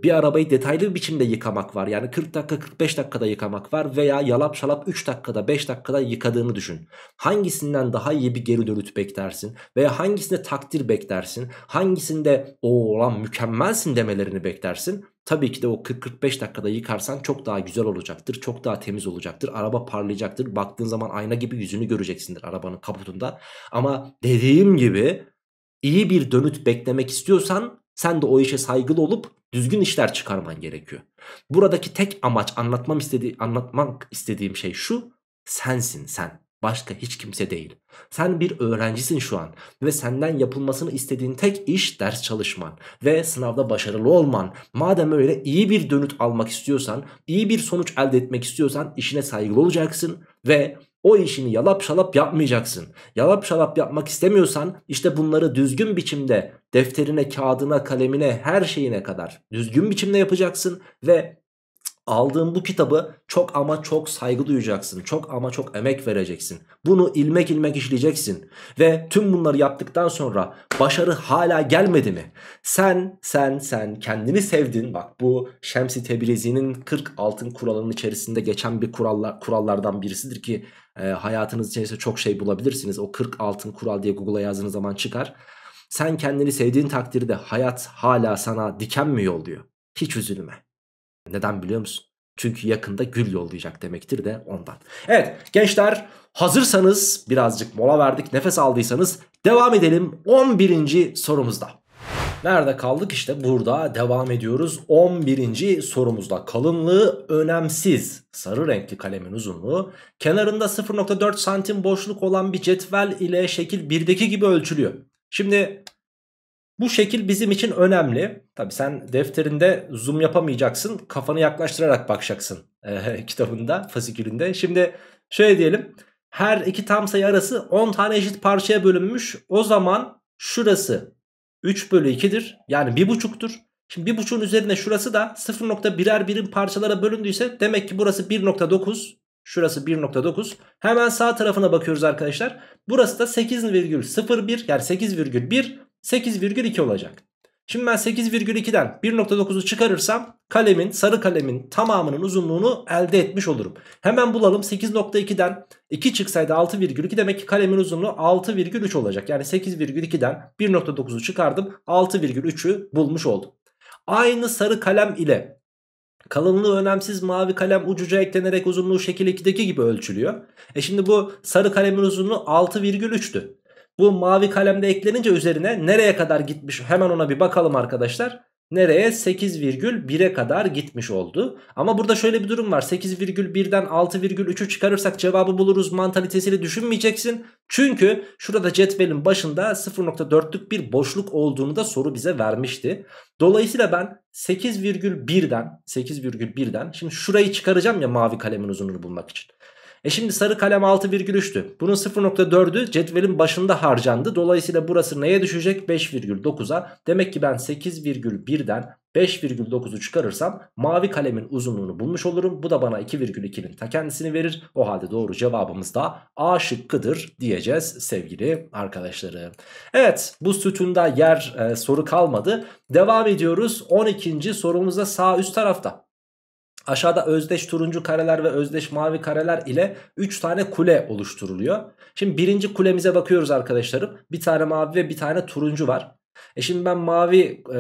bir arabayı detaylı bir biçimde yıkamak var. Yani 40 dakika 45 dakikada yıkamak var veya yalap şalap 3 dakikada 5 dakikada yıkadığını düşün. Hangisinden daha iyi bir geri dönüt beklersin veya hangisinde takdir beklersin hangisinde o olan mükemmelsin demelerini beklersin Tabii ki de o 40-45 dakikada yıkarsan çok daha güzel olacaktır. Çok daha temiz olacaktır. Araba parlayacaktır. Baktığın zaman ayna gibi yüzünü göreceksindir arabanın kaputunda. Ama dediğim gibi iyi bir dönüt beklemek istiyorsan sen de o işe saygılı olup düzgün işler çıkarman gerekiyor. Buradaki tek amaç anlatmam istediği anlatmak istediğim şey şu. Sensin sen. Başka hiç kimse değil. Sen bir öğrencisin şu an ve senden yapılmasını istediğin tek iş ders çalışman ve sınavda başarılı olman. Madem öyle iyi bir dönüt almak istiyorsan, iyi bir sonuç elde etmek istiyorsan işine saygılı olacaksın ve o işini yalap şalap yapmayacaksın. Yalap şalap yapmak istemiyorsan işte bunları düzgün biçimde defterine, kağıdına, kalemine, her şeyine kadar düzgün biçimde yapacaksın ve Aldığın bu kitabı çok ama çok saygı duyacaksın. Çok ama çok emek vereceksin. Bunu ilmek ilmek işleyeceksin. Ve tüm bunları yaptıktan sonra başarı hala gelmedi mi? Sen, sen, sen kendini sevdin. Bak bu Şemsi Tebrizi'nin 40 altın kuralının içerisinde geçen bir kurallar, kurallardan birisidir ki e, hayatınız içerisinde çok şey bulabilirsiniz. O 40 altın kural diye Google'a yazdığınız zaman çıkar. Sen kendini sevdiğin takdirde hayat hala sana diken mi yolluyor? Hiç üzülme. Neden biliyor musun? Çünkü yakında gül yollayacak demektir de ondan. Evet gençler hazırsanız birazcık mola verdik nefes aldıysanız devam edelim 11. sorumuzda. Nerede kaldık işte burada devam ediyoruz 11. sorumuzda kalınlığı önemsiz sarı renkli kalemin uzunluğu kenarında 0.4 santim boşluk olan bir cetvel ile şekil 1'deki gibi ölçülüyor. Şimdi bu şekil bizim için önemli. Tabi sen defterinde zoom yapamayacaksın. Kafanı yaklaştırarak bakacaksın e, kitabında, fasikülünde. Şimdi şöyle diyelim. Her iki tam sayı arası 10 tane eşit parçaya bölünmüş. O zaman şurası 3 bölü 2'dir. Yani 1,5'tur. Şimdi 1,5'un üzerine şurası da 0.1'er birim parçalara bölündüyse demek ki burası 1.9. Şurası 1.9. Hemen sağ tarafına bakıyoruz arkadaşlar. Burası da 8,01 yani 8,1 8,2 olacak. Şimdi ben 8,2'den 1.9'u çıkarırsam kalemin sarı kalemin tamamının uzunluğunu elde etmiş olurum. Hemen bulalım 8.2'den 2 çıksaydı 6,2 demek ki kalemin uzunluğu 6,3 olacak. Yani 8,2'den 1.9'u çıkardım 6,3'ü bulmuş oldum. Aynı sarı kalem ile Kalınlığı önemsiz mavi kalem ucuca eklenerek uzunluğu şekil 2'deki gibi ölçülüyor. E şimdi bu sarı kalemin uzunluğu 6,3'tü. Bu mavi kalemde eklenince üzerine nereye kadar gitmiş hemen ona bir bakalım arkadaşlar. Nereye? 8,1'e kadar gitmiş oldu. Ama burada şöyle bir durum var. 8,1'den 6,3'ü çıkarırsak cevabı buluruz mantalitesini düşünmeyeceksin. Çünkü şurada cetvelin başında 0.4'lük bir boşluk olduğunu da soru bize vermişti. Dolayısıyla ben 8,1'den 8,1'den şimdi şurayı çıkaracağım ya mavi kalemin uzunluğunu bulmak için. E şimdi sarı kalem 6,3'tü. Bunun 0,4'ü cetvelin başında harcandı. Dolayısıyla burası neye düşecek? 5,9'a. Demek ki ben 8,1'den 5,9'u çıkarırsam mavi kalemin uzunluğunu bulmuş olurum. Bu da bana 2,2'nin ta kendisini verir. O halde doğru cevabımız da A şıkkıdır diyeceğiz sevgili arkadaşları. Evet bu sütunda yer e, soru kalmadı. Devam ediyoruz 12. sorumuzda sağ üst tarafta. Aşağıda özdeş turuncu kareler ve özdeş mavi kareler ile 3 tane kule oluşturuluyor. Şimdi birinci kulemize bakıyoruz arkadaşlarım. Bir tane mavi ve bir tane turuncu var. E şimdi ben mavi e,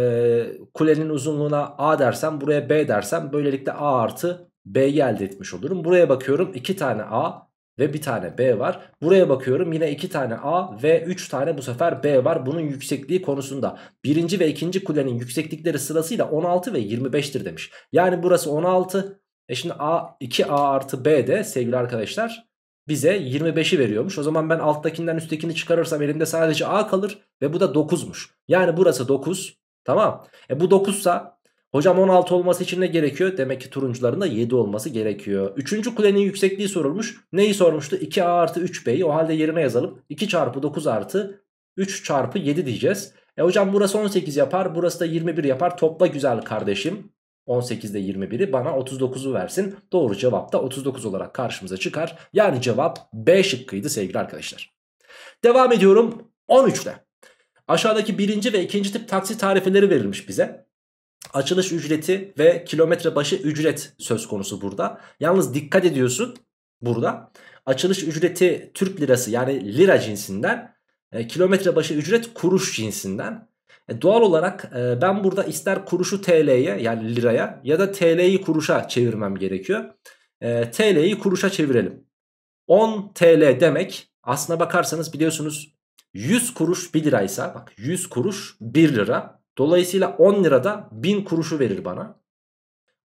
kulenin uzunluğuna A dersem buraya B dersem böylelikle A artı B'yi elde etmiş olurum. Buraya bakıyorum 2 tane A ve bir tane B var. Buraya bakıyorum yine iki tane A ve üç tane bu sefer B var. Bunun yüksekliği konusunda birinci ve ikinci kulenin yükseklikleri sırasıyla 16 ve 25'tir demiş. Yani burası 16. E şimdi A, 2A artı B de sevgili arkadaşlar bize 25'i veriyormuş. O zaman ben alttakinden üsttekini çıkarırsam elimde sadece A kalır ve bu da 9'muş. Yani burası 9 tamam. E bu 9 sa Hocam 16 olması için ne gerekiyor? Demek ki turuncuların da 7 olması gerekiyor. Üçüncü kulenin yüksekliği sorulmuş. Neyi sormuştu? 2A artı 3B'yi o halde yerine yazalım. 2 çarpı 9 artı 3 çarpı 7 diyeceğiz. E hocam burası 18 yapar. Burası da 21 yapar. Topla güzel kardeşim. 18 18'de 21'i bana 39'u versin. Doğru cevap da 39 olarak karşımıza çıkar. Yani cevap B şıkkıydı sevgili arkadaşlar. Devam ediyorum 13 ile. Aşağıdaki birinci ve ikinci tip taksi tarifeleri verilmiş bize. Açılış ücreti ve kilometre başı ücret söz konusu burada. Yalnız dikkat ediyorsun burada. Açılış ücreti Türk lirası yani lira cinsinden. E, kilometre başı ücret kuruş cinsinden. E, doğal olarak e, ben burada ister kuruşu TL'ye yani liraya ya da TL'yi kuruşa çevirmem gerekiyor. E, TL'yi kuruşa çevirelim. 10 TL demek aslına bakarsanız biliyorsunuz 100 kuruş 1 liraysa bak 100 kuruş 1 lira Dolayısıyla 10 lirada 1000 kuruşu verir bana.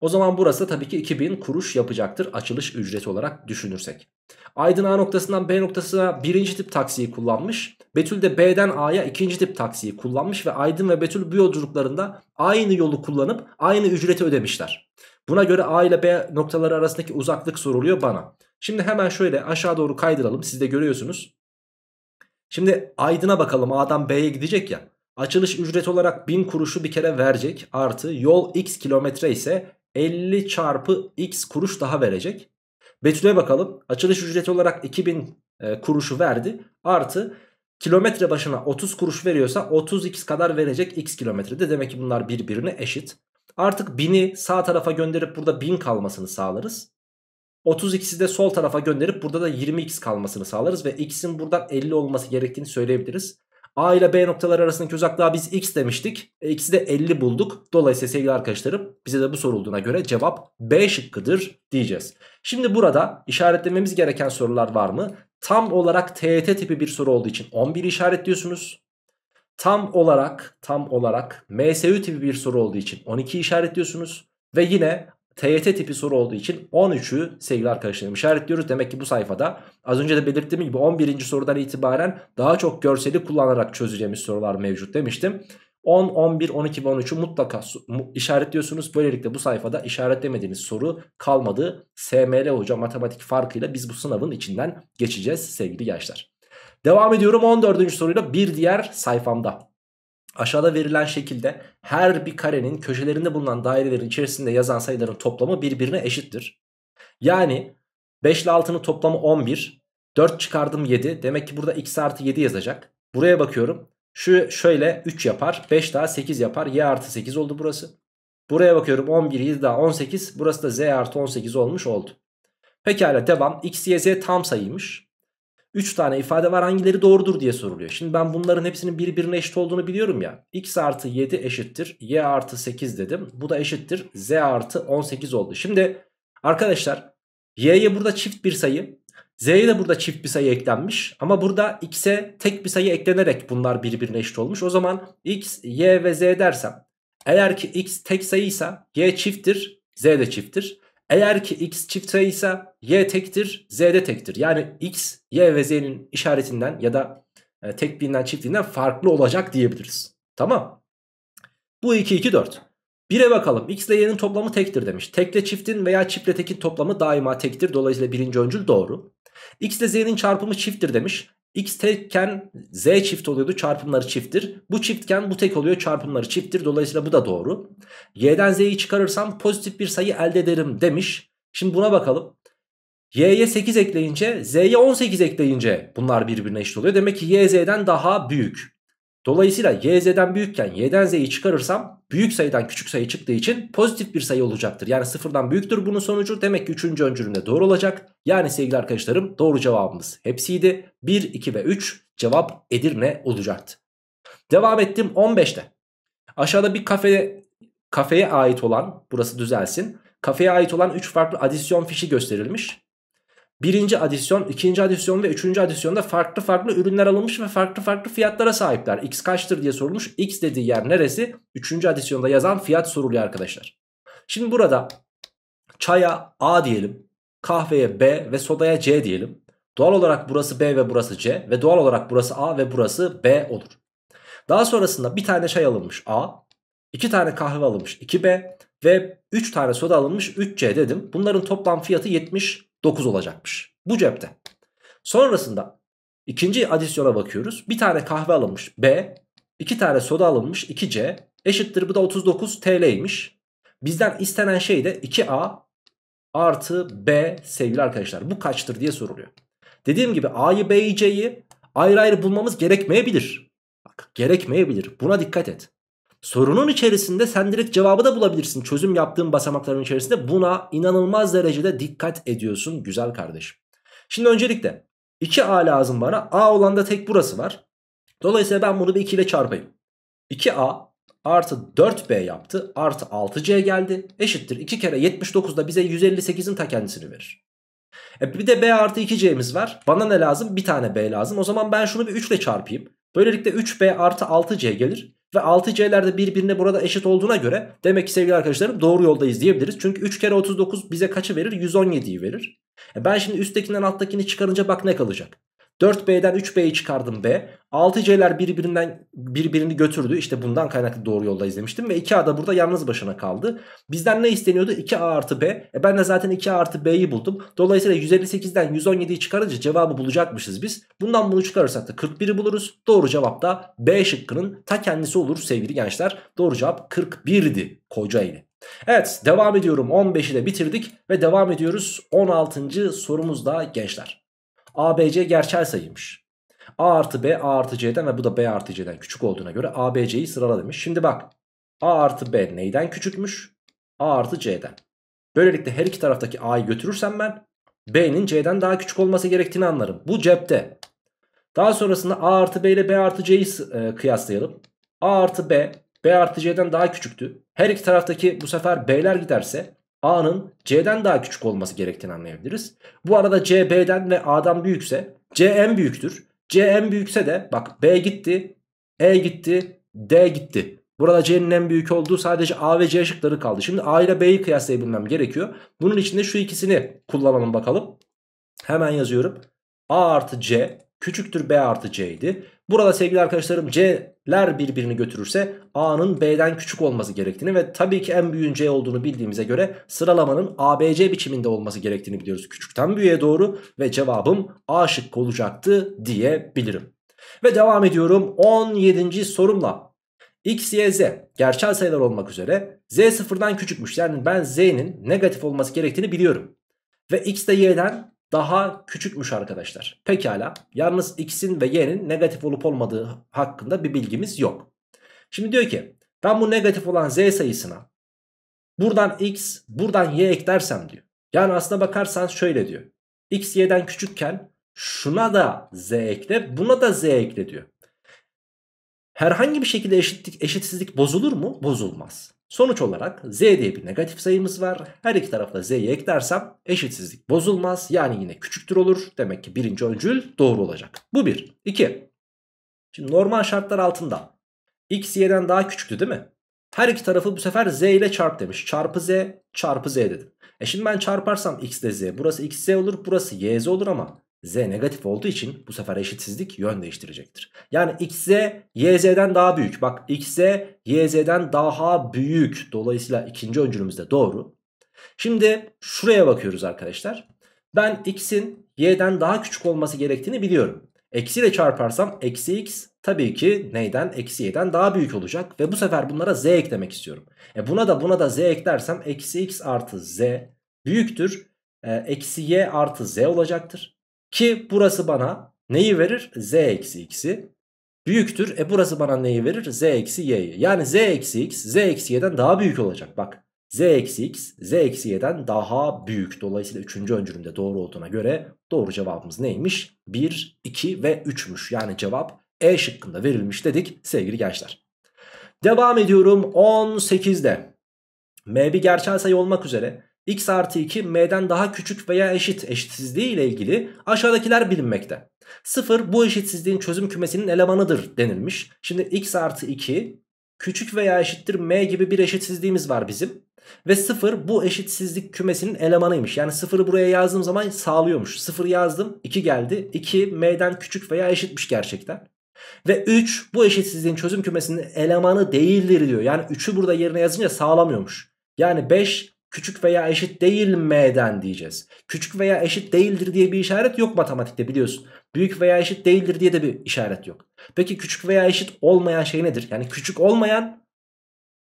O zaman burası tabii ki 2000 kuruş yapacaktır açılış ücreti olarak düşünürsek. Aydın A noktasından B noktasına birinci tip taksiyi kullanmış. Betül de B'den A'ya ikinci tip taksiyi kullanmış ve Aydın ve Betül bu yolculuklarında aynı yolu kullanıp aynı ücreti ödemişler. Buna göre A ile B noktaları arasındaki uzaklık soruluyor bana. Şimdi hemen şöyle aşağı doğru kaydıralım siz de görüyorsunuz. Şimdi Aydın'a bakalım A'dan B'ye gidecek ya. Açılış ücret olarak 1000 kuruşu bir kere verecek. Artı yol x kilometre ise 50 çarpı x kuruş daha verecek. Betül'e bakalım. Açılış ücreti olarak 2000 e, kuruşu verdi. Artı kilometre başına 30 kuruş veriyorsa 30x kadar verecek x kilometrede. Demek ki bunlar birbirine eşit. Artık 1000'i sağ tarafa gönderip burada 1000 kalmasını sağlarız. 30x'i de sol tarafa gönderip burada da 20x kalmasını sağlarız. Ve x'in buradan 50 olması gerektiğini söyleyebiliriz. A ile B noktaları arasındaki uzaklığa biz x demiştik. E, x'i de 50 bulduk. Dolayısıyla sevgili arkadaşlarım bize de bu sorulduğuna göre cevap B şıkkıdır diyeceğiz. Şimdi burada işaretlememiz gereken sorular var mı? Tam olarak TET tipi bir soru olduğu için 11 işaretliyorsunuz. Tam olarak tam olarak MSU tipi bir soru olduğu için 12 işaretliyorsunuz. Ve yine TYT tipi soru olduğu için 13'ü sevgili arkadaşlarım işaretliyoruz. Demek ki bu sayfada az önce de belirttiğim gibi 11. sorudan itibaren daha çok görseli kullanarak çözeceğimiz sorular mevcut demiştim. 10, 11, 12 ve 13'ü mutlaka işaretliyorsunuz. Böylelikle bu sayfada işaretlemediğiniz soru kalmadı. SML Hoca matematik farkıyla biz bu sınavın içinden geçeceğiz sevgili gençler. Devam ediyorum 14. soruyla bir diğer sayfamda. Aşağıda verilen şekilde her bir karenin köşelerinde bulunan dairelerin içerisinde yazan sayıların toplamı birbirine eşittir. Yani 5 ile 6'nın toplamı 11. 4 çıkardım 7. Demek ki burada x artı 7 yazacak. Buraya bakıyorum. Şu şöyle 3 yapar. 5 daha 8 yapar. Y artı 8 oldu burası. Buraya bakıyorum 11, 7 daha 18. Burası da z artı 18 olmuş oldu. Pekala devam. x, y, z tam sayıymış. 3 tane ifade var hangileri doğrudur diye soruluyor. Şimdi ben bunların hepsinin birbirine eşit olduğunu biliyorum ya. X artı 7 eşittir. Y artı 8 dedim. Bu da eşittir. Z artı 18 oldu. Şimdi arkadaşlar Y'ye burada çift bir sayı. Z'ye de burada çift bir sayı eklenmiş. Ama burada X'e tek bir sayı eklenerek bunlar birbirine eşit olmuş. O zaman X, Y ve Z dersem. Eğer ki X tek sayıysa Y çifttir. Z de çifttir. Eğer ki x çift sayı ise y tektir, z de tektir. Yani x, y ve z'nin işaretinden ya da e, tek birinden çiftliğinden farklı olacak diyebiliriz. Tamam. Bu 2, 2, 4. 1'e bakalım. X ile y'nin toplamı tektir demiş. Tekle çiftin veya çiftle tekin toplamı daima tektir. Dolayısıyla birinci öncül doğru. X ile z'nin çarpımı çifttir demiş. X tekken Z çift oluyordu çarpımları çifttir. Bu çiftken bu tek oluyor çarpımları çifttir. Dolayısıyla bu da doğru. Y'den Z'yi çıkarırsam pozitif bir sayı elde ederim demiş. Şimdi buna bakalım. Y'ye 8 ekleyince Z'ye 18 ekleyince bunlar birbirine eşit oluyor. Demek ki Y Z'den daha büyük. Dolayısıyla YZ'den büyükken Y'den Z'yi çıkarırsam büyük sayıdan küçük sayı çıktığı için pozitif bir sayı olacaktır. Yani sıfırdan büyüktür bunun sonucu. Demek ki 3. öncülümde doğru olacak. Yani sevgili arkadaşlarım doğru cevabımız hepsiydi. 1, 2 ve 3 cevap Edirne olacaktı. Devam ettim 15'te. Aşağıda bir kafe kafeye ait olan burası düzelsin. Kafeye ait olan 3 farklı adisyon fişi gösterilmiş. Birinci adisyon, ikinci adisyon ve üçüncü adisyonda farklı farklı ürünler alınmış ve farklı farklı fiyatlara sahipler. X kaçtır diye sorulmuş. X dediği yer neresi? Üçüncü adisyonda yazan fiyat soruluyor arkadaşlar. Şimdi burada çaya A diyelim. Kahveye B ve sodaya C diyelim. Doğal olarak burası B ve burası C ve doğal olarak burası A ve burası B olur. Daha sonrasında bir tane çay alınmış A, iki tane kahve alınmış 2B ve 3 tane soda alınmış 3C dedim. Bunların toplam fiyatı 70 9 olacakmış. Bu cepte. Sonrasında ikinci adisyona bakıyoruz. Bir tane kahve alınmış B. iki tane soda alınmış 2C. Eşittir bu da 39 TL'ymiş. Bizden istenen şey de 2A artı B sevgili arkadaşlar. Bu kaçtır diye soruluyor. Dediğim gibi A'yı B'yi C'yi ayrı ayrı bulmamız gerekmeyebilir. Bak gerekmeyebilir. Buna dikkat et. Sorunun içerisinde sen direkt cevabı da bulabilirsin. Çözüm yaptığın basamakların içerisinde buna inanılmaz derecede dikkat ediyorsun güzel kardeşim. Şimdi öncelikle 2A lazım bana. A olan da tek burası var. Dolayısıyla ben bunu bir 2 ile çarpayım. 2A artı 4B yaptı. Artı 6C geldi. Eşittir 2 kere 79 da bize 158'in ta kendisini verir. E bir de B artı 2C'miz var. Bana ne lazım? Bir tane B lazım. O zaman ben şunu bir 3 ile çarpayım. Böylelikle 3B artı 6C gelir. Ve 6C'ler de birbirine burada eşit olduğuna göre demek ki sevgili arkadaşlarım doğru yoldayız diyebiliriz. Çünkü 3 kere 39 bize kaçı verir? 117'yi verir. E ben şimdi üsttekinden alttakini çıkarınca bak ne kalacak? 4B'den 3B'yi çıkardım B. 6C'ler birbirinden birbirini götürdü. İşte bundan kaynaklı doğru yolda izlemiştim. Ve 2A da burada yalnız başına kaldı. Bizden ne isteniyordu? 2A artı B. E ben de zaten 2A artı B'yi buldum. Dolayısıyla 158'den 117'yi çıkarınca cevabı bulacakmışız biz. Bundan bunu çıkarırsak da 41'i buluruz. Doğru cevap da B şıkkının ta kendisi olur sevgili gençler. Doğru cevap 41'di koca ile. Evet devam ediyorum 15'i de bitirdik ve devam ediyoruz 16. sorumuzda gençler. ABC gerçel sayıymış. A artı B A artı C'den ve bu da B artı C'den küçük olduğuna göre ABC'yi B sırala demiş. Şimdi bak A artı B neyden küçükmüş? A artı C'den. Böylelikle her iki taraftaki A'yı götürürsem ben B'nin C'den daha küçük olması gerektiğini anlarım. Bu cepte. Daha sonrasında A artı B ile B artı C'yi e, kıyaslayalım. A artı B, B artı C'den daha küçüktü. Her iki taraftaki bu sefer B'ler giderse A'nın C'den daha küçük olması gerektiğini anlayabiliriz. Bu arada C B'den ve A'dan büyükse C en büyüktür. C en büyükse de bak B gitti, E gitti, D gitti. Burada C'nin en büyük olduğu sadece A ve C şıkları kaldı. Şimdi A ile B'yi kıyaslayabilmem gerekiyor. Bunun için de şu ikisini kullanalım bakalım. Hemen yazıyorum. A artı C küçüktür B artı C idi. Burada sevgili arkadaşlarım C'ler birbirini götürürse A'nın B'den küçük olması gerektiğini ve tabii ki en büyüğün C olduğunu bildiğimize göre sıralamanın ABC biçiminde olması gerektiğini biliyoruz. Küçükten büyüğe doğru ve cevabım A şıkkı olacaktı diyebilirim. Ve devam ediyorum 17. sorumla. X, Y, Z gerçel sayılar olmak üzere Z sıfırdan küçükmüş. Yani ben Z'nin negatif olması gerektiğini biliyorum. Ve X de Y'den daha küçükmüş arkadaşlar. Pekala. Yalnız x'in ve y'nin negatif olup olmadığı hakkında bir bilgimiz yok. Şimdi diyor ki ben bu negatif olan z sayısına buradan x buradan y eklersem diyor. Yani aslına bakarsan şöyle diyor. x y'den küçükken şuna da z ekle buna da z ekle diyor. Herhangi bir şekilde eşitlik, eşitsizlik bozulur mu? Bozulmaz. Sonuç olarak z diye bir negatif sayımız var. Her iki tarafta z'yi eklersem eşitsizlik bozulmaz. Yani yine küçüktür olur. Demek ki birinci öncül doğru olacak. Bu bir. İki. Şimdi normal şartlar altında x y'den daha küçüktü değil mi? Her iki tarafı bu sefer z ile çarp demiş. Çarpı z çarpı z dedim. E şimdi ben çarparsam x de z. Burası x z olur burası y z olur ama z negatif olduğu için bu sefer eşitsizlik yön değiştirecektir. Yani xz yz'den daha büyük. Bak xz yz'den daha büyük. Dolayısıyla ikinci öncülümüz de doğru. Şimdi şuraya bakıyoruz arkadaşlar. Ben x'in y'den daha küçük olması gerektiğini biliyorum. Eksiyle çarparsam eksi x tabii ki neyden? Eksi y'den daha büyük olacak. Ve bu sefer bunlara z eklemek istiyorum. E buna da buna da z eklersem eksi x artı z büyüktür. E, eksi y artı z olacaktır. Ki burası bana neyi verir? Z eksi x'i. Büyüktür. E burası bana neyi verir? Z eksi y'yi. Yani z eksi x, z eksi y'den daha büyük olacak. Bak z eksi x, z eksi y'den daha büyük. Dolayısıyla 3. öncülümde doğru olduğuna göre doğru cevabımız neymiş? 1, 2 ve 3'müş. Yani cevap E şıkkında verilmiş dedik sevgili gençler. Devam ediyorum 18'de. M bir gerçel sayı olmak üzere x artı 2 m'den daha küçük veya eşit eşitsizliği ile ilgili aşağıdakiler bilinmekte. 0 bu eşitsizliğin çözüm kümesinin elemanıdır denilmiş. Şimdi x artı 2 küçük veya eşittir m gibi bir eşitsizliğimiz var bizim. Ve 0 bu eşitsizlik kümesinin elemanıymış. Yani 0'ı buraya yazdığım zaman sağlıyormuş. 0 yazdım 2 geldi. 2 m'den küçük veya eşitmiş gerçekten. Ve 3 bu eşitsizliğin çözüm kümesinin elemanı değildir diyor. Yani 3'ü burada yerine yazınca sağlamıyormuş. Yani 5 küçük veya eşit değil m'den diyeceğiz. Küçük veya eşit değildir diye bir işaret yok matematikte biliyorsun. Büyük veya eşit değildir diye de bir işaret yok. Peki küçük veya eşit olmayan şey nedir? Yani küçük olmayan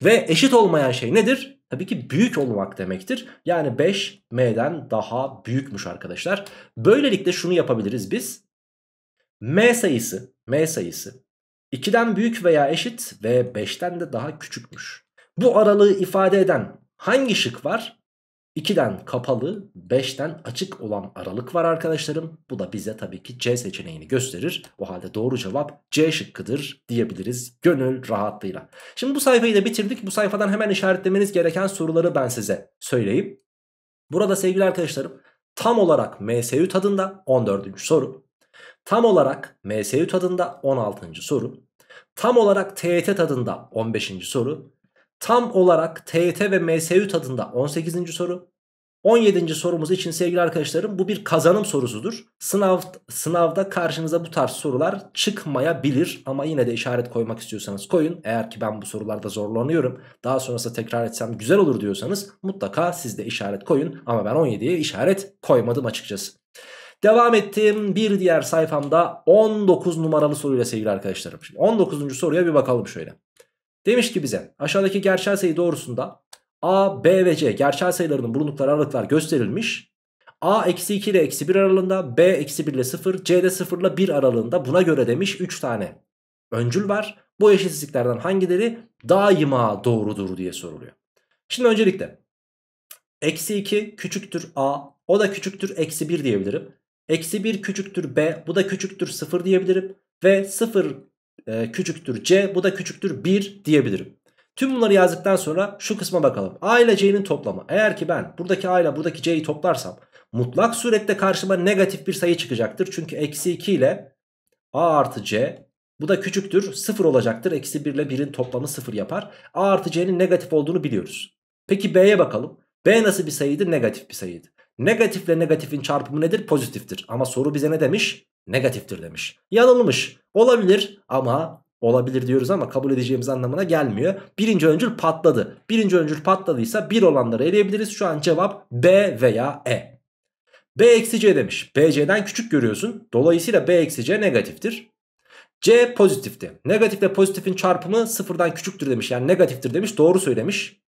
ve eşit olmayan şey nedir? Tabii ki büyük olmak demektir. Yani 5 m'den daha büyükmüş arkadaşlar. Böylelikle şunu yapabiliriz biz. m sayısı, m sayısı 2'den büyük veya eşit ve 5'ten de daha küçükmüş. Bu aralığı ifade eden Hangi şık var? 2'den kapalı 5'ten açık olan aralık var arkadaşlarım. Bu da bize tabii ki C seçeneğini gösterir. O halde doğru cevap C şıkkıdır diyebiliriz gönül rahatlığıyla. Şimdi bu sayfayı da bitirdik. Bu sayfadan hemen işaretlemeniz gereken soruları ben size söyleyeyim. Burada sevgili arkadaşlarım tam olarak MSU tadında 14. soru. Tam olarak MSU tadında 16. soru. Tam olarak TET e tadında 15. soru tam olarak TYT ve MSU tadında 18. soru. 17. sorumuz için sevgili arkadaşlarım bu bir kazanım sorusudur. Sınav, sınavda karşınıza bu tarz sorular çıkmayabilir ama yine de işaret koymak istiyorsanız koyun. Eğer ki ben bu sorularda zorlanıyorum daha sonrasında tekrar etsem güzel olur diyorsanız mutlaka siz de işaret koyun. Ama ben 17'ye işaret koymadım açıkçası. Devam ettim bir diğer sayfamda 19 numaralı soruyla sevgili arkadaşlarım. Şimdi 19. soruya bir bakalım şöyle. Demiş ki bize aşağıdaki gerçel sayı doğrusunda A, B ve C gerçel sayılarının bulundukları aralıklar gösterilmiş. A eksi 2 ile eksi 1 aralığında, B eksi 1 ile 0, C de 0 ile 1 aralığında buna göre demiş 3 tane öncül var. Bu eşitsizliklerden hangileri daima doğrudur diye soruluyor. Şimdi öncelikle eksi 2 küçüktür A, o da küçüktür eksi 1 diyebilirim. Eksi 1 küçüktür B, bu da küçüktür 0 diyebilirim. Ve 0 e, küçüktür c bu da küçüktür 1 diyebilirim. Tüm bunları yazdıktan sonra şu kısma bakalım. A ile C'nin toplamı. Eğer ki ben buradaki A ile buradaki C'yi toplarsam mutlak surette karşıma negatif bir sayı çıkacaktır. Çünkü eksi 2 ile A artı C bu da küçüktür 0 olacaktır. Eksi 1 ile 1'in toplamı 0 yapar. A artı C'nin negatif olduğunu biliyoruz. Peki B'ye bakalım. B nasıl bir sayıydı? Negatif bir sayıydı. Negatifle negatifin çarpımı nedir? Pozitiftir. Ama soru bize ne demiş? Negatiftir demiş. Yanılmış. Olabilir ama olabilir diyoruz ama kabul edeceğimiz anlamına gelmiyor. Birinci öncül patladı. Birinci öncül patladıysa bir olanları eleyebiliriz. Şu an cevap B veya E. B eksi C demiş. B C'den küçük görüyorsun. Dolayısıyla B eksi C negatiftir. C pozitifti. Negatifle pozitifin çarpımı sıfırdan küçüktür demiş. Yani negatiftir demiş. Doğru söylemiş.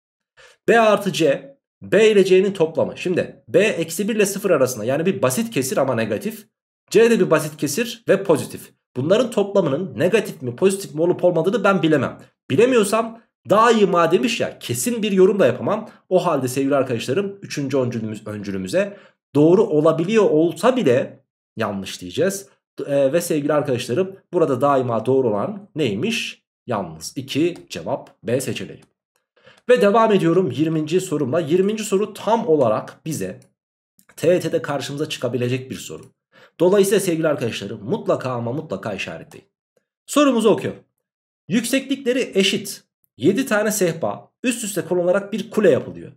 B artı C B ile C'nin toplamı. Şimdi B eksi 1 ile 0 arasında yani bir basit kesir ama negatif. C de bir basit kesir ve pozitif. Bunların toplamının negatif mi pozitif mi olup olmadığını ben bilemem. Bilemiyorsam daha daima demiş ya kesin bir yorum da yapamam. O halde sevgili arkadaşlarım 3. Öncülümüz, öncülümüze doğru olabiliyor olsa bile yanlış diyeceğiz. E, ve sevgili arkadaşlarım burada daima doğru olan neymiş? Yalnız 2 cevap B seçeneği. Ve devam ediyorum 20. sorumla. 20. soru tam olarak bize TET'de karşımıza çıkabilecek bir soru. Dolayısıyla sevgili arkadaşlarım mutlaka ama mutlaka işaretleyin. Sorumuzu okuyorum. Yükseklikleri eşit 7 tane sehpa üst üste konularak bir kule yapılıyor.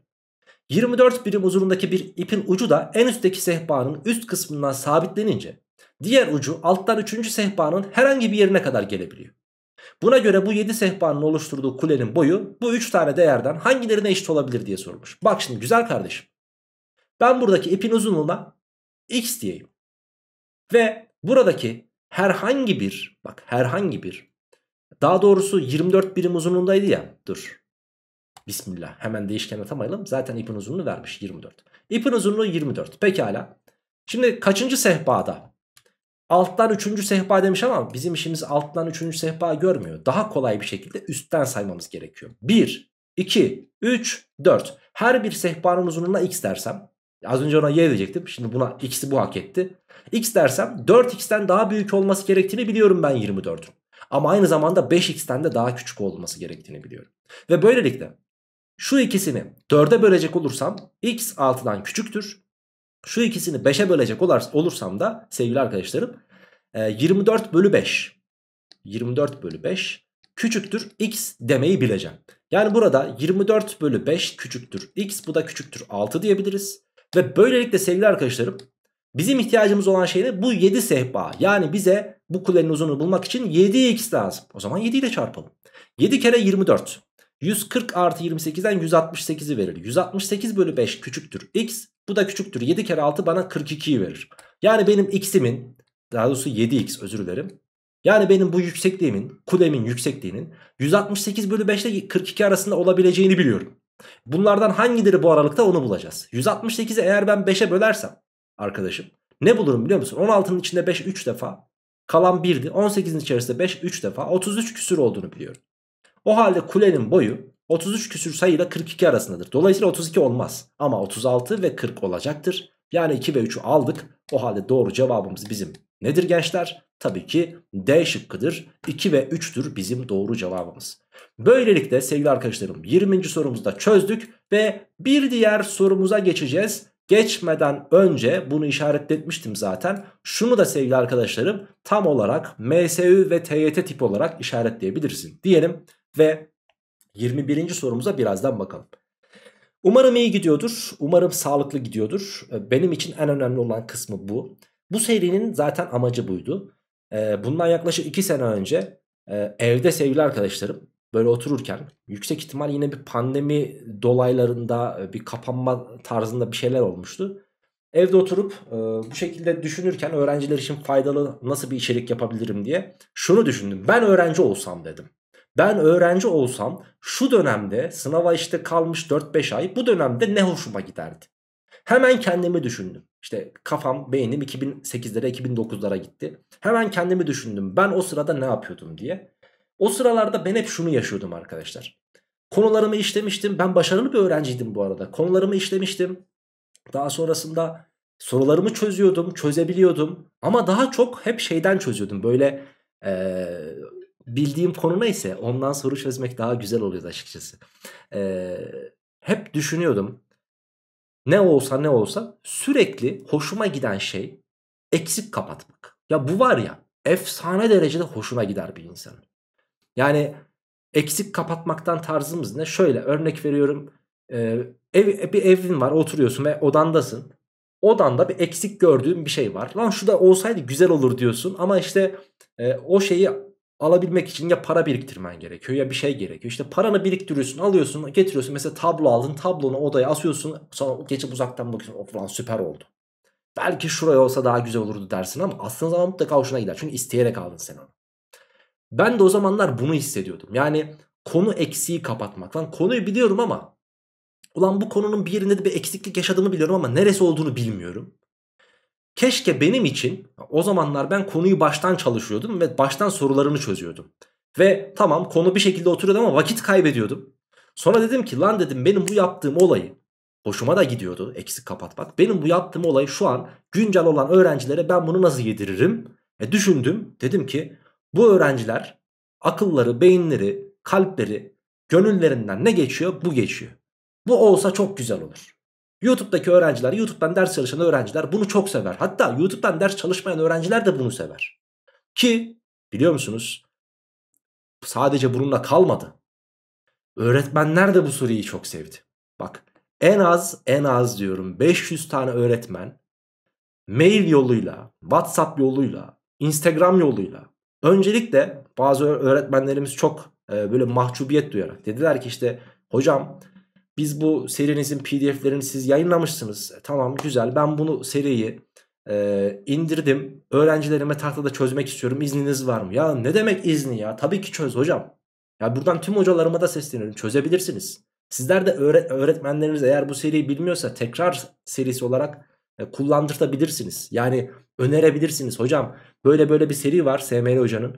24 birim uzunluğundaki bir ipin ucu da en üstteki sehpanın üst kısmından sabitlenince diğer ucu alttan 3. sehpanın herhangi bir yerine kadar gelebiliyor. Buna göre bu 7 sehpanın oluşturduğu kulenin boyu bu 3 tane değerden hangilerine eşit olabilir diye sormuş. Bak şimdi güzel kardeşim. Ben buradaki ipin uzunluğuna x diyeyim. Ve buradaki herhangi bir bak herhangi bir daha doğrusu 24 birim uzunluğundaydı ya dur. Bismillah hemen değişken atamayalım. Zaten ipin uzunluğunu vermiş 24. İpin uzunluğu 24 pekala. Şimdi kaçıncı sehpada Alttan üçüncü sehpa demiş ama bizim işimiz alttan üçüncü sehpa görmüyor. Daha kolay bir şekilde üstten saymamız gerekiyor. 1, 2, 3, 4. Her bir sehpanın uzunluğuna x dersem Az önce ona y diyecektim. Şimdi buna x'i bu hak etti. x dersem 4x'ten daha büyük olması gerektiğini biliyorum ben 24'ün. Ama aynı zamanda 5x'ten de daha küçük olması gerektiğini biliyorum. Ve böylelikle şu ikisini 4'e bölecek olursam x 6'dan küçüktür. Şu ikisini 5'e bölecek olursam da sevgili arkadaşlarım 24 e, bölü 5. 24 bölü 5 küçüktür x demeyi bileceğim. Yani burada 24 bölü 5 küçüktür x bu da küçüktür 6 diyebiliriz. Ve böylelikle sevgili arkadaşlarım bizim ihtiyacımız olan şey de bu 7 sehpa. Yani bize bu kulenin uzunluğunu bulmak için 7x lazım. O zaman 7 ile çarpalım. 7 kere 24. 140 artı 28'den 168'i verir. 168 bölü 5 küçüktür x. Bu da küçüktür. 7 kere 6 bana 42'yi verir. Yani benim x'imin daha doğrusu 7x özür dilerim. Yani benim bu yüksekliğimin kulemin yüksekliğinin 168 bölü 5 ile 42 arasında olabileceğini biliyorum. Bunlardan hangileri bu aralıkta onu bulacağız. 168'i eğer ben 5'e bölersem arkadaşım ne bulurum biliyor musun? 16'nın içinde 5 3 defa kalan 1'di. 18'in içerisinde 5 3 defa 33 küsür olduğunu biliyorum. O halde kulenin boyu 33 küsür sayıyla 42 arasındadır. Dolayısıyla 32 olmaz ama 36 ve 40 olacaktır. Yani 2 ve 3'ü aldık. O halde doğru cevabımız bizim nedir gençler? Tabii ki D şıkkıdır. 2 ve 3'tür bizim doğru cevabımız. Böylelikle sevgili arkadaşlarım 20. sorumuzu da çözdük ve bir diğer sorumuza geçeceğiz. Geçmeden önce bunu işaretletmiştim zaten. Şunu da sevgili arkadaşlarım tam olarak MSÜ ve TYT tip olarak işaretleyebilirsin. Diyelim ve 21. sorumuza birazdan bakalım. Umarım iyi gidiyordur. Umarım sağlıklı gidiyordur. Ee, benim için en önemli olan kısmı bu. Bu serinin zaten amacı buydu. Ee, bundan yaklaşık 2 sene önce e, evde sevgili arkadaşlarım böyle otururken yüksek ihtimal yine bir pandemi dolaylarında e, bir kapanma tarzında bir şeyler olmuştu. Evde oturup e, bu şekilde düşünürken öğrenciler için faydalı nasıl bir içerik yapabilirim diye şunu düşündüm. Ben öğrenci olsam dedim. Ben öğrenci olsam şu dönemde sınava işte kalmış 4-5 ay bu dönemde ne hoşuma giderdi? Hemen kendimi düşündüm. İşte kafam, beynim 2008'lere, 2009'lara gitti. Hemen kendimi düşündüm. Ben o sırada ne yapıyordum diye. O sıralarda ben hep şunu yaşıyordum arkadaşlar. Konularımı işlemiştim. Ben başarılı bir öğrenciydim bu arada. Konularımı işlemiştim. Daha sonrasında sorularımı çözüyordum, çözebiliyordum. Ama daha çok hep şeyden çözüyordum. Böyle ee, bildiğim konu neyse ondan soru çözmek daha güzel oluyordu açıkçası. Ee, hep düşünüyordum. Ne olsa ne olsa sürekli hoşuma giden şey eksik kapatmak. Ya bu var ya efsane derecede hoşuma gider bir insanın. Yani eksik kapatmaktan tarzımız ne? Şöyle örnek veriyorum. Ee, ev, bir evin var oturuyorsun ve odandasın. Odanda bir eksik gördüğün bir şey var. Lan şu da olsaydı güzel olur diyorsun ama işte e, o şeyi alabilmek için ya para biriktirmen gerekiyor ya bir şey gerekiyor. İşte paranı biriktiriyorsun alıyorsun getiriyorsun mesela tablo aldın tablonu odaya asıyorsun sonra geçip uzaktan bakıyorsun of lan süper oldu. Belki şuraya olsa daha güzel olurdu dersin ama aslında zaman mutlaka hoşuna gider çünkü isteyerek aldın sen onu. Ben de o zamanlar bunu hissediyordum yani konu eksiği kapatmak lan konuyu biliyorum ama ulan bu konunun bir yerinde de bir eksiklik yaşadığımı biliyorum ama neresi olduğunu bilmiyorum. Keşke benim için o zamanlar ben konuyu baştan çalışıyordum ve baştan sorularını çözüyordum. Ve tamam konu bir şekilde oturuyordu ama vakit kaybediyordum. Sonra dedim ki lan dedim benim bu yaptığım olayı hoşuma da gidiyordu eksik kapatmak. Benim bu yaptığım olayı şu an güncel olan öğrencilere ben bunu nasıl yediririm? E düşündüm dedim ki bu öğrenciler akılları, beyinleri, kalpleri, gönüllerinden ne geçiyor? Bu geçiyor. Bu olsa çok güzel olur. YouTube'daki öğrenciler, YouTube'dan ders çalışan öğrenciler bunu çok sever. Hatta YouTube'dan ders çalışmayan öğrenciler de bunu sever. Ki biliyor musunuz sadece bununla kalmadı. Öğretmenler de bu soruyu çok sevdi. Bak en az en az diyorum 500 tane öğretmen mail yoluyla, WhatsApp yoluyla, Instagram yoluyla öncelikle bazı öğretmenlerimiz çok e, böyle mahcubiyet duyarak dediler ki işte hocam biz bu serinizin pdf'lerini siz yayınlamışsınız. E, tamam güzel ben bunu seriyi e, indirdim. Öğrencilerime tahtada çözmek istiyorum. İzniniz var mı? Ya ne demek izni ya? Tabii ki çöz hocam. Ya buradan tüm hocalarıma da sesleniyorum. Çözebilirsiniz. Sizler de öğretmenleriniz eğer bu seriyi bilmiyorsa tekrar serisi olarak e, kullandırtabilirsiniz. Yani önerebilirsiniz. Hocam böyle böyle bir seri var SML hocanın.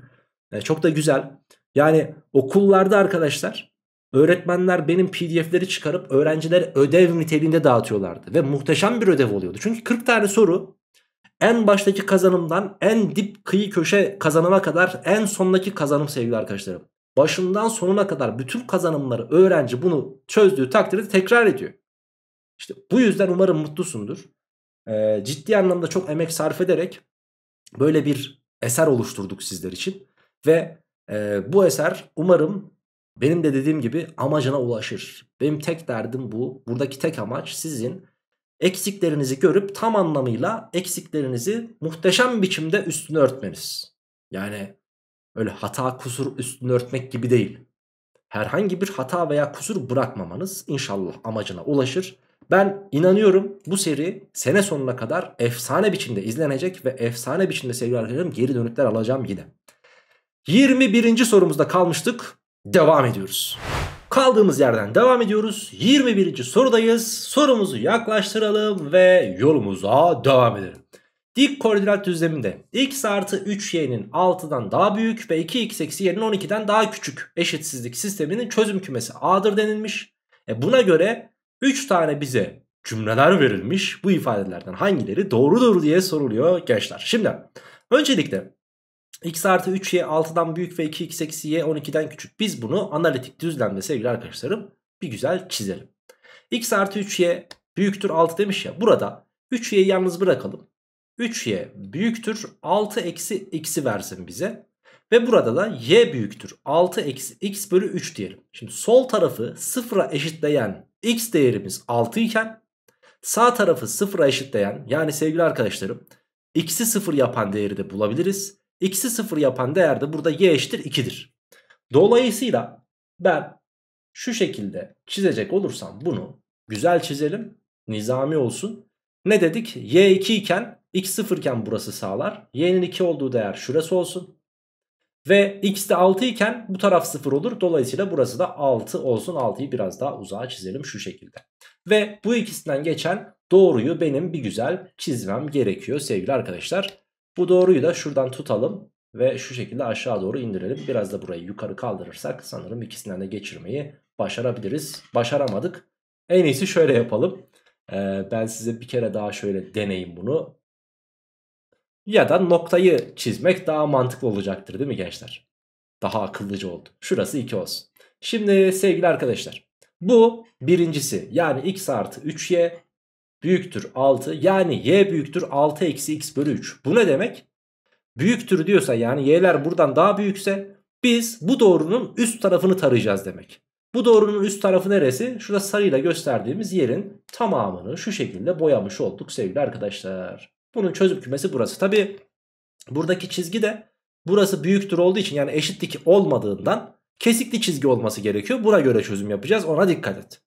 E, çok da güzel. Yani okullarda arkadaşlar Öğretmenler benim pdf'leri çıkarıp öğrencilere ödev niteliğinde dağıtıyorlardı. Ve muhteşem bir ödev oluyordu. Çünkü 40 tane soru en baştaki kazanımdan en dip kıyı köşe kazanıma kadar en sondaki kazanım sevgili arkadaşlarım. Başından sonuna kadar bütün kazanımları öğrenci bunu çözdüğü takdirde tekrar ediyor. İşte bu yüzden umarım mutlusundur. Ee, ciddi anlamda çok emek sarf ederek böyle bir eser oluşturduk sizler için. Ve e, bu eser umarım benim de dediğim gibi amacına ulaşır. Benim tek derdim bu. Buradaki tek amaç sizin eksiklerinizi görüp tam anlamıyla eksiklerinizi muhteşem biçimde üstünü örtmeniz. Yani öyle hata kusur üstünü örtmek gibi değil. Herhangi bir hata veya kusur bırakmamanız inşallah amacına ulaşır. Ben inanıyorum bu seri sene sonuna kadar efsane biçimde izlenecek ve efsane biçimde sevgili arkadaşlarım geri dönükler alacağım yine. 21. sorumuzda kalmıştık devam ediyoruz. Kaldığımız yerden devam ediyoruz. 21. sorudayız. Sorumuzu yaklaştıralım ve yolumuza devam edelim. Dik koordinat düzleminde x artı 3y'nin 6'dan daha büyük ve 2x eksi y'nin 12'den daha küçük eşitsizlik sisteminin çözüm kümesi a'dır denilmiş. E buna göre 3 tane bize cümleler verilmiş. Bu ifadelerden hangileri doğrudur diye soruluyor gençler. Şimdi öncelikle x artı 3y 6'dan büyük ve 2x 8 y 12'den küçük. Biz bunu analitik düzlemde sevgili arkadaşlarım bir güzel çizelim. x artı 3y büyüktür 6 demiş ya. Burada 3y'yi yalnız bırakalım. 3y büyüktür 6 eksi x'i versin bize. Ve burada da y büyüktür 6 eksi x bölü 3 diyelim. Şimdi sol tarafı sıfıra eşitleyen x değerimiz 6 iken sağ tarafı sıfıra eşitleyen yani sevgili arkadaşlarım x'i sıfır yapan değeri de bulabiliriz. X'i 0 yapan değerde burada y eşittir 2'dir. Dolayısıyla ben şu şekilde çizecek olursam bunu güzel çizelim. Nizami olsun. Ne dedik? Y 2 iken x 0 iken burası sağlar. Y'nin 2 olduğu değer şurası olsun. Ve x de 6 iken bu taraf 0 olur. Dolayısıyla burası da 6 olsun. 6'yı biraz daha uzağa çizelim şu şekilde. Ve bu ikisinden geçen doğruyu benim bir güzel çizmem gerekiyor sevgili arkadaşlar. Bu doğruyu da şuradan tutalım ve şu şekilde aşağı doğru indirelim. Biraz da burayı yukarı kaldırırsak sanırım ikisinden de geçirmeyi başarabiliriz. Başaramadık. En iyisi şöyle yapalım. Ee, ben size bir kere daha şöyle deneyim bunu. Ya da noktayı çizmek daha mantıklı olacaktır değil mi gençler? Daha akıllıca oldu. Şurası 2 olsun. Şimdi sevgili arkadaşlar. Bu birincisi yani x artı 3y büyüktür 6 yani y büyüktür 6 eksi x bölü 3. Bu ne demek? Büyüktür diyorsa yani y'ler buradan daha büyükse biz bu doğrunun üst tarafını tarayacağız demek. Bu doğrunun üst tarafı neresi? Şurada sarıyla gösterdiğimiz yerin tamamını şu şekilde boyamış olduk sevgili arkadaşlar. Bunun çözüm kümesi burası. Tabi buradaki çizgi de burası büyüktür olduğu için yani eşitlik olmadığından kesikli çizgi olması gerekiyor. Buna göre çözüm yapacağız ona dikkat et.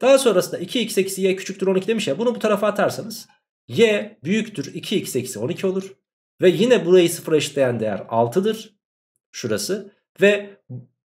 Daha sonrasında 2x eksi y küçüktür 12 demiş ya. Bunu bu tarafa atarsanız y büyüktür 2x eksi 12 olur. Ve yine burayı sıfıra eşitleyen değer 6'dır. Şurası. Ve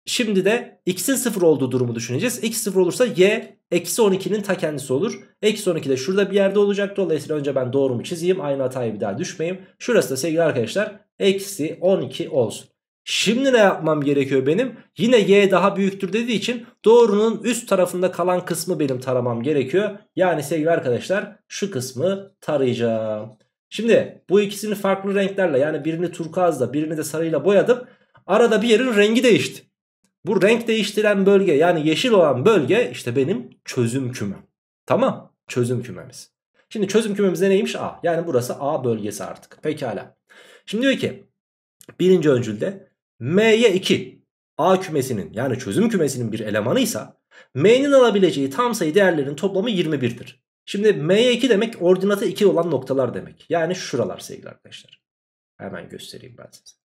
şimdi de x'in sıfır olduğu durumu düşüneceğiz. x sıfır olursa y eksi 12'nin ta kendisi olur. Eksi 12 de şurada bir yerde olacak. Dolayısıyla önce ben doğrumu çizeyim. Aynı hataya bir daha düşmeyeyim. Şurası da sevgili arkadaşlar eksi 12 olsun. Şimdi ne yapmam gerekiyor benim? Yine y daha büyüktür dediği için doğrunun üst tarafında kalan kısmı benim taramam gerekiyor. Yani sevgili arkadaşlar şu kısmı tarayacağım. Şimdi bu ikisini farklı renklerle yani birini turkuazla birini de sarıyla boyadım. Arada bir yerin rengi değişti. Bu renk değiştiren bölge yani yeşil olan bölge işte benim çözüm kümem. Tamam çözüm kümemiz. Şimdi çözüm kümemiz neymiş? A. Yani burası A bölgesi artık. Pekala. Şimdi diyor ki birinci öncülde M'ye 2 A kümesinin yani çözüm kümesinin bir elemanıysa M'nin alabileceği tam sayı değerlerin toplamı 21'dir. Şimdi M'ye 2 demek ordinatı 2 olan noktalar demek. Yani şuralar sevgili arkadaşlar. Hemen göstereyim ben size.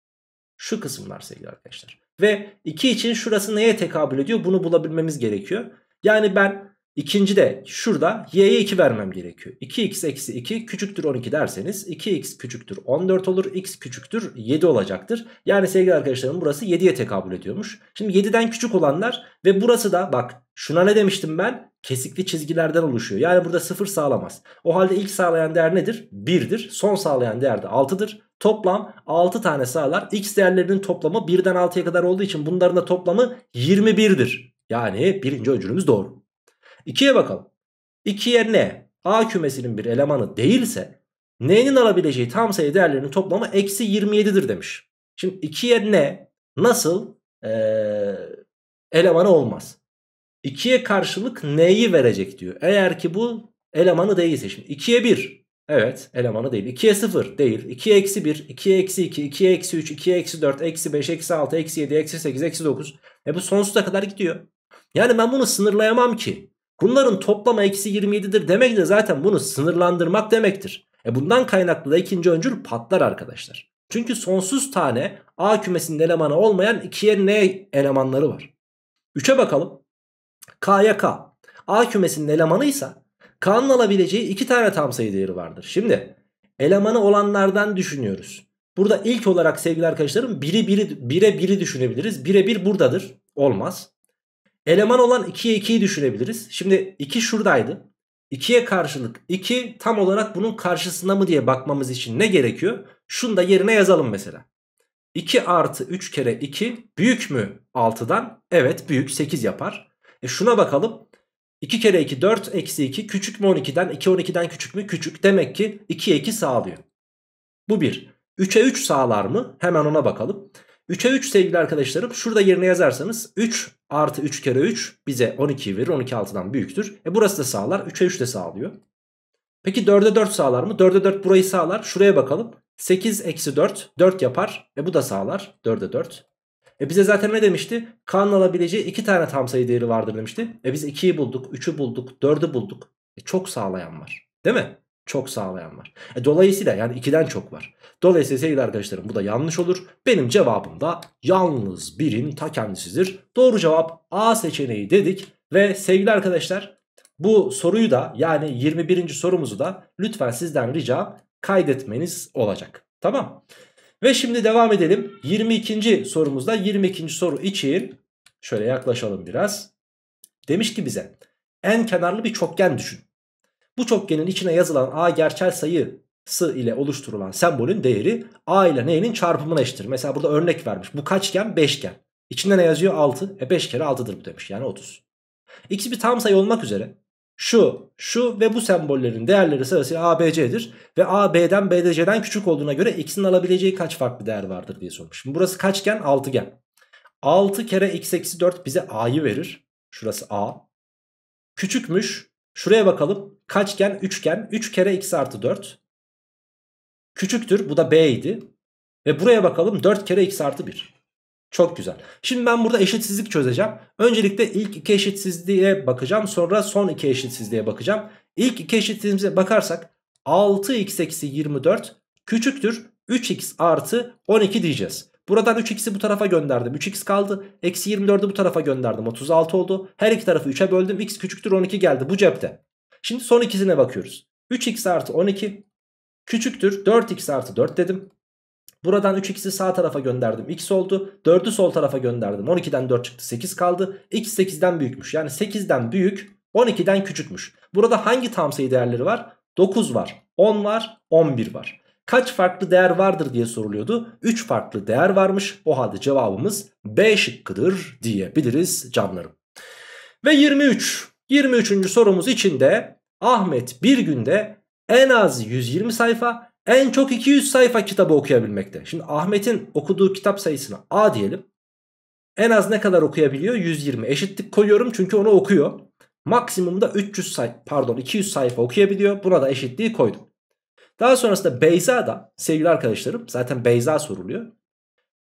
Şu kısımlar sevgili arkadaşlar. Ve 2 için şurası neye tekabül ediyor bunu bulabilmemiz gerekiyor. Yani ben İkinci de şurada y'ye 2 vermem gerekiyor. 2x eksi 2 küçüktür 12 derseniz 2x küçüktür 14 olur. x küçüktür 7 olacaktır. Yani sevgili arkadaşlarım burası 7'ye tekabül ediyormuş. Şimdi 7'den küçük olanlar ve burası da bak şuna ne demiştim ben? Kesikli çizgilerden oluşuyor. Yani burada 0 sağlamaz. O halde ilk sağlayan değer nedir? 1'dir. Son sağlayan değer de 6'dır. Toplam 6 tane sağlar. X değerlerinin toplamı 1'den 6'ya kadar olduğu için bunların da toplamı 21'dir. Yani birinci öncülümüz doğru. 2'ye bakalım. 2'ye ne? A kümesinin bir elemanı değilse n'nin alabileceği tam sayı değerlerinin toplamı eksi 27'dir demiş. Şimdi 2'ye ne? Nasıl? Ee, elemanı olmaz. 2'ye karşılık n'yi verecek diyor. Eğer ki bu elemanı değilse şimdi 2'ye 1 evet elemanı değil. 2'ye 0 değil. 2'ye eksi 1, 2'ye eksi 2, 2'ye eksi 3, 2'ye eksi 4, eksi 5, eksi 6, eksi 7, eksi 8, eksi 9. E bu sonsuza kadar gidiyor. Yani ben bunu sınırlayamam ki. Bunların toplama eksi 27'dir demek de zaten bunu sınırlandırmak demektir. E bundan kaynaklı da ikinci öncül patlar arkadaşlar. Çünkü sonsuz tane A kümesinin elemanı olmayan 2'ye N elemanları var. 3'e bakalım. K'ya K. A kümesinin elemanıysa K'nın alabileceği 2 tane tam sayı değeri vardır. Şimdi elemanı olanlardan düşünüyoruz. Burada ilk olarak sevgili arkadaşlarım biri biri bire biri düşünebiliriz. Bire bir buradadır. Olmaz. Eleman olan 2'ye 2'yi düşünebiliriz. Şimdi 2 şuradaydı. 2'ye karşılık 2 tam olarak bunun karşısına mı diye bakmamız için ne gerekiyor? Şunu da yerine yazalım mesela. 2 artı 3 kere 2 büyük mü 6'dan? Evet büyük 8 yapar. E şuna bakalım. 2 kere 2 4 eksi 2 küçük mü 12'den? 2 12'den küçük mü? Küçük. Demek ki 2'ye 2 sağlıyor. Bu 1. 3'e 3 sağlar mı? Hemen ona bakalım. 3'e 3 sevgili arkadaşlarım. Şurada yerine yazarsanız 3 Artı 3 kere 3 bize 12'yi verir. 12 6'dan büyüktür. E burası da sağlar. 3'e 3 de sağlıyor. Peki 4'e 4 sağlar mı? 4'e 4 burayı sağlar. Şuraya bakalım. 8 eksi 4 4 yapar. E bu da sağlar. 4'e 4. E bize zaten ne demişti? K'nın alabileceği 2 tane tam sayı değeri vardır demişti. E biz 2'yi bulduk, 3'ü bulduk, 4'ü bulduk. E çok sağlayan var. Değil mi? çok sağlayan var. E, dolayısıyla yani 2'den çok var. Dolayısıyla sevgili arkadaşlarım bu da yanlış olur. Benim cevabım da yalnız birin ta kendisidir. Doğru cevap A seçeneği dedik. Ve sevgili arkadaşlar bu soruyu da yani 21. sorumuzu da lütfen sizden rica kaydetmeniz olacak. Tamam. Ve şimdi devam edelim. 22. sorumuzda 22. soru için şöyle yaklaşalım biraz. Demiş ki bize en kenarlı bir çokgen düşün. Bu çokgenin içine yazılan a gerçel sayısı ile oluşturulan sembolün değeri a ile neyin çarpımına eşittir. Mesela burada örnek vermiş. Bu kaçgen? Beşgen. İçinde ne yazıyor? 6. E 5 kere 6'dır bu demiş. Yani 30. X bir tam sayı olmak üzere şu, şu ve bu sembollerin değerleri sırasıyla A, B, C'dir. Ve A, B'den, B, C'den küçük olduğuna göre X'in alabileceği kaç farklı değer vardır diye sormuş. Şimdi burası kaçgen? Altıgen. 6 kere X eksi 4 bize A'yı verir. Şurası A. Küçükmüş. Şuraya bakalım. Kaçgen üçgen 3 kere x artı 4. Küçüktür bu da b idi. Ve buraya bakalım 4 kere x artı 1. Çok güzel. Şimdi ben burada eşitsizlik çözeceğim. Öncelikle ilk iki eşitsizliğe bakacağım. Sonra son iki eşitsizliğe bakacağım. İlk iki eşitsizliğimize bakarsak 6x eksi 24 küçüktür 3x artı 12 diyeceğiz. Buradan 3x'i bu tarafa gönderdim. 3x kaldı. Eksi 24'ü bu tarafa gönderdim. 36 oldu. Her iki tarafı 3'e böldüm. x küçüktür 12 geldi. Bu cepte. Şimdi son ikisine bakıyoruz. 3x artı 12 küçüktür 4x artı 4 dedim. Buradan 3x'i sağ tarafa gönderdim. X oldu. 4'ü sol tarafa gönderdim. 12'den 4 çıktı. 8 kaldı. X 8'den büyükmüş. Yani 8'den büyük 12'den küçükmüş. Burada hangi tam sayı değerleri var? 9 var. 10 var. 11 var. Kaç farklı değer vardır diye soruluyordu. 3 farklı değer varmış. O halde cevabımız B şıkkıdır diyebiliriz canlarım. Ve 23. 23. sorumuz için de Ahmet bir günde en az 120 sayfa en çok 200 sayfa kitabı okuyabilmekte. Şimdi Ahmet'in okuduğu kitap sayısına A diyelim. En az ne kadar okuyabiliyor? 120. Eşitlik koyuyorum çünkü onu okuyor. Maksimumda 300 say, pardon 200 sayfa okuyabiliyor. Buna da eşitliği koydum. Daha sonrasında Beyza da sevgili arkadaşlarım zaten Beyza soruluyor.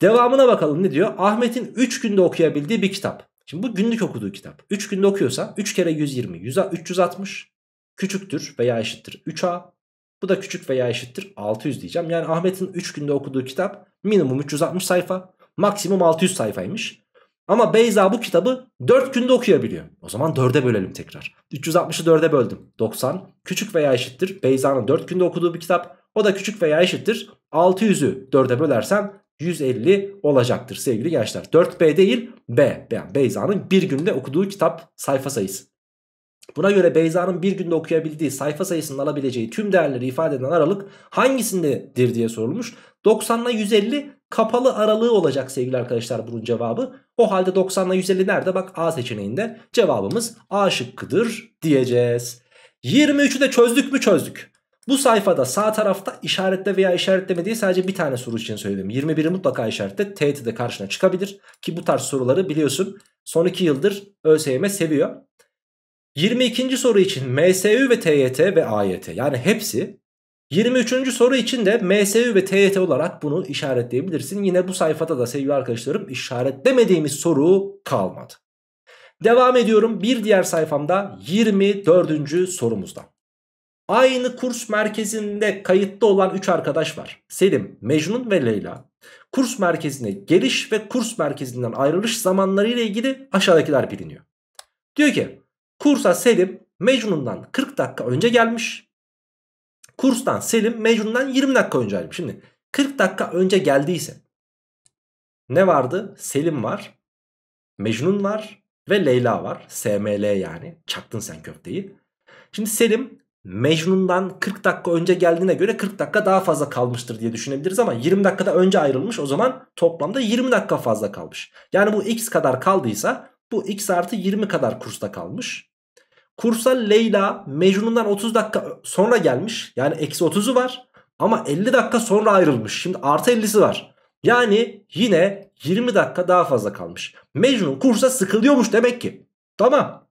Devamına bakalım ne diyor? Ahmet'in 3 günde okuyabildiği bir kitap. Şimdi bu günlük okuduğu kitap. 3 günde okuyorsa 3 kere 120. 100, 360 küçüktür veya eşittir 3A. Bu da küçük veya eşittir 600 diyeceğim. Yani Ahmet'in 3 günde okuduğu kitap minimum 360 sayfa. Maksimum 600 sayfaymış. Ama Beyza bu kitabı 4 günde okuyabiliyor. O zaman 4'e bölelim tekrar. 360'ı 4'e böldüm. 90 küçük veya eşittir. Beyza'nın 4 günde okuduğu bir kitap. O da küçük veya eşittir. 600'ü 4'e bölersem 150 olacaktır sevgili gençler. 4B değil B. Yani Beyza'nın bir günde okuduğu kitap sayfa sayısı. Buna göre Beyza'nın bir günde okuyabildiği sayfa sayısının alabileceği tüm değerleri ifade eden aralık hangisindedir diye sorulmuş. 90 ile 150 kapalı aralığı olacak sevgili arkadaşlar bunun cevabı. O halde 90 ile 150 nerede? Bak A seçeneğinde cevabımız A şıkkıdır diyeceğiz. 23'ü de çözdük mü çözdük. Bu sayfada sağ tarafta işaretle veya işaretlemediği sadece bir tane soru için söyledim. 21'i mutlaka işaretle TET de karşına çıkabilir. Ki bu tarz soruları biliyorsun son 2 yıldır ÖSYM seviyor. 22. soru için MSÜ ve TYT ve AYT yani hepsi 23. soru için de MSÜ ve TYT olarak bunu işaretleyebilirsin. Yine bu sayfada da sevgili arkadaşlarım işaretlemediğimiz soru kalmadı. Devam ediyorum bir diğer sayfamda 24. sorumuzda. Aynı kurs merkezinde kayıtlı olan 3 arkadaş var. Selim, Mecnun ve Leyla. Kurs merkezine geliş ve kurs merkezinden ayrılış zamanları ile ilgili aşağıdakiler biliniyor. Diyor ki kursa Selim Mecnun'dan 40 dakika önce gelmiş. Kurstan Selim Mecnun'dan 20 dakika önce gelmiş. Şimdi 40 dakika önce geldiyse ne vardı? Selim var, Mecnun var ve Leyla var. SML yani. Çaktın sen köfteyi. Şimdi Selim Mecnun'dan 40 dakika önce geldiğine göre 40 dakika daha fazla kalmıştır diye düşünebiliriz ama 20 dakikada önce ayrılmış o zaman toplamda 20 dakika fazla kalmış. Yani bu x kadar kaldıysa bu x artı 20 kadar kursta kalmış. Kursa Leyla Mecnun'dan 30 dakika sonra gelmiş yani eksi 30'u var ama 50 dakika sonra ayrılmış şimdi artı 50'si var. Yani yine 20 dakika daha fazla kalmış. Mecnun kursa sıkılıyormuş demek ki. Tamam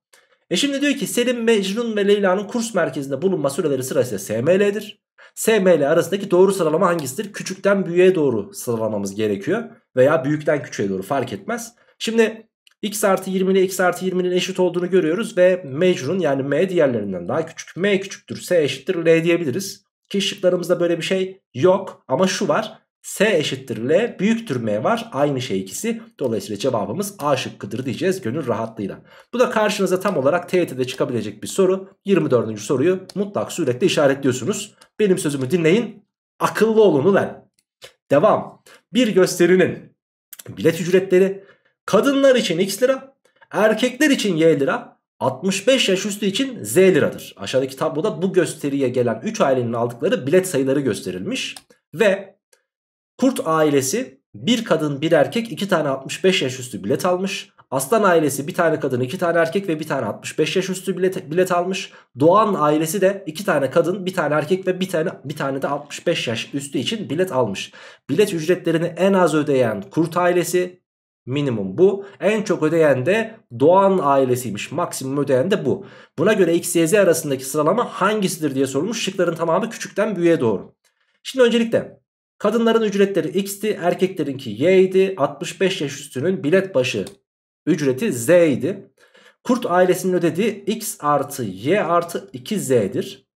e şimdi diyor ki Selim, Mecnun ve Leyla'nın kurs merkezinde bulunma süreleri sırasıyla SML'dir. SML arasındaki doğru sıralama hangisidir? Küçükten büyüğe doğru sıralamamız gerekiyor. Veya büyükten küçüğe doğru fark etmez. Şimdi x artı 20 ile x artı 20'nin eşit olduğunu görüyoruz ve Mecnun yani M diğerlerinden daha küçük. M küçüktür, S eşittir, L diyebiliriz. Ki şıklarımızda böyle bir şey yok ama şu var. S eşittir L büyüktür M var. Aynı şey ikisi. Dolayısıyla cevabımız A şıkkıdır diyeceğiz gönül rahatlığıyla. Bu da karşınıza tam olarak TYT'de çıkabilecek bir soru. 24. soruyu mutlak suretle işaretliyorsunuz. Benim sözümü dinleyin. Akıllı olun lan. Devam. Bir gösterinin bilet ücretleri kadınlar için x lira, erkekler için y lira, 65 yaş üstü için z liradır. Aşağıdaki tabloda bu gösteriye gelen 3 ailenin aldıkları bilet sayıları gösterilmiş ve Kurt ailesi bir kadın bir erkek iki tane 65 yaş üstü bilet almış. Aslan ailesi bir tane kadın iki tane erkek ve bir tane 65 yaş üstü bilet, bilet almış. Doğan ailesi de iki tane kadın bir tane erkek ve bir tane bir tane de 65 yaş üstü için bilet almış. Bilet ücretlerini en az ödeyen Kurt ailesi minimum bu. En çok ödeyen de Doğan ailesiymiş. Maksimum ödeyen de bu. Buna göre X, Y, Z arasındaki sıralama hangisidir diye sorulmuş. Şıkların tamamı küçükten büyüğe doğru. Şimdi öncelikle Kadınların ücretleri x'ti, erkeklerinki y idi. 65 yaş üstünün bilet başı ücreti z idi. Kurt ailesinin ödediği x artı y artı 2z'dir.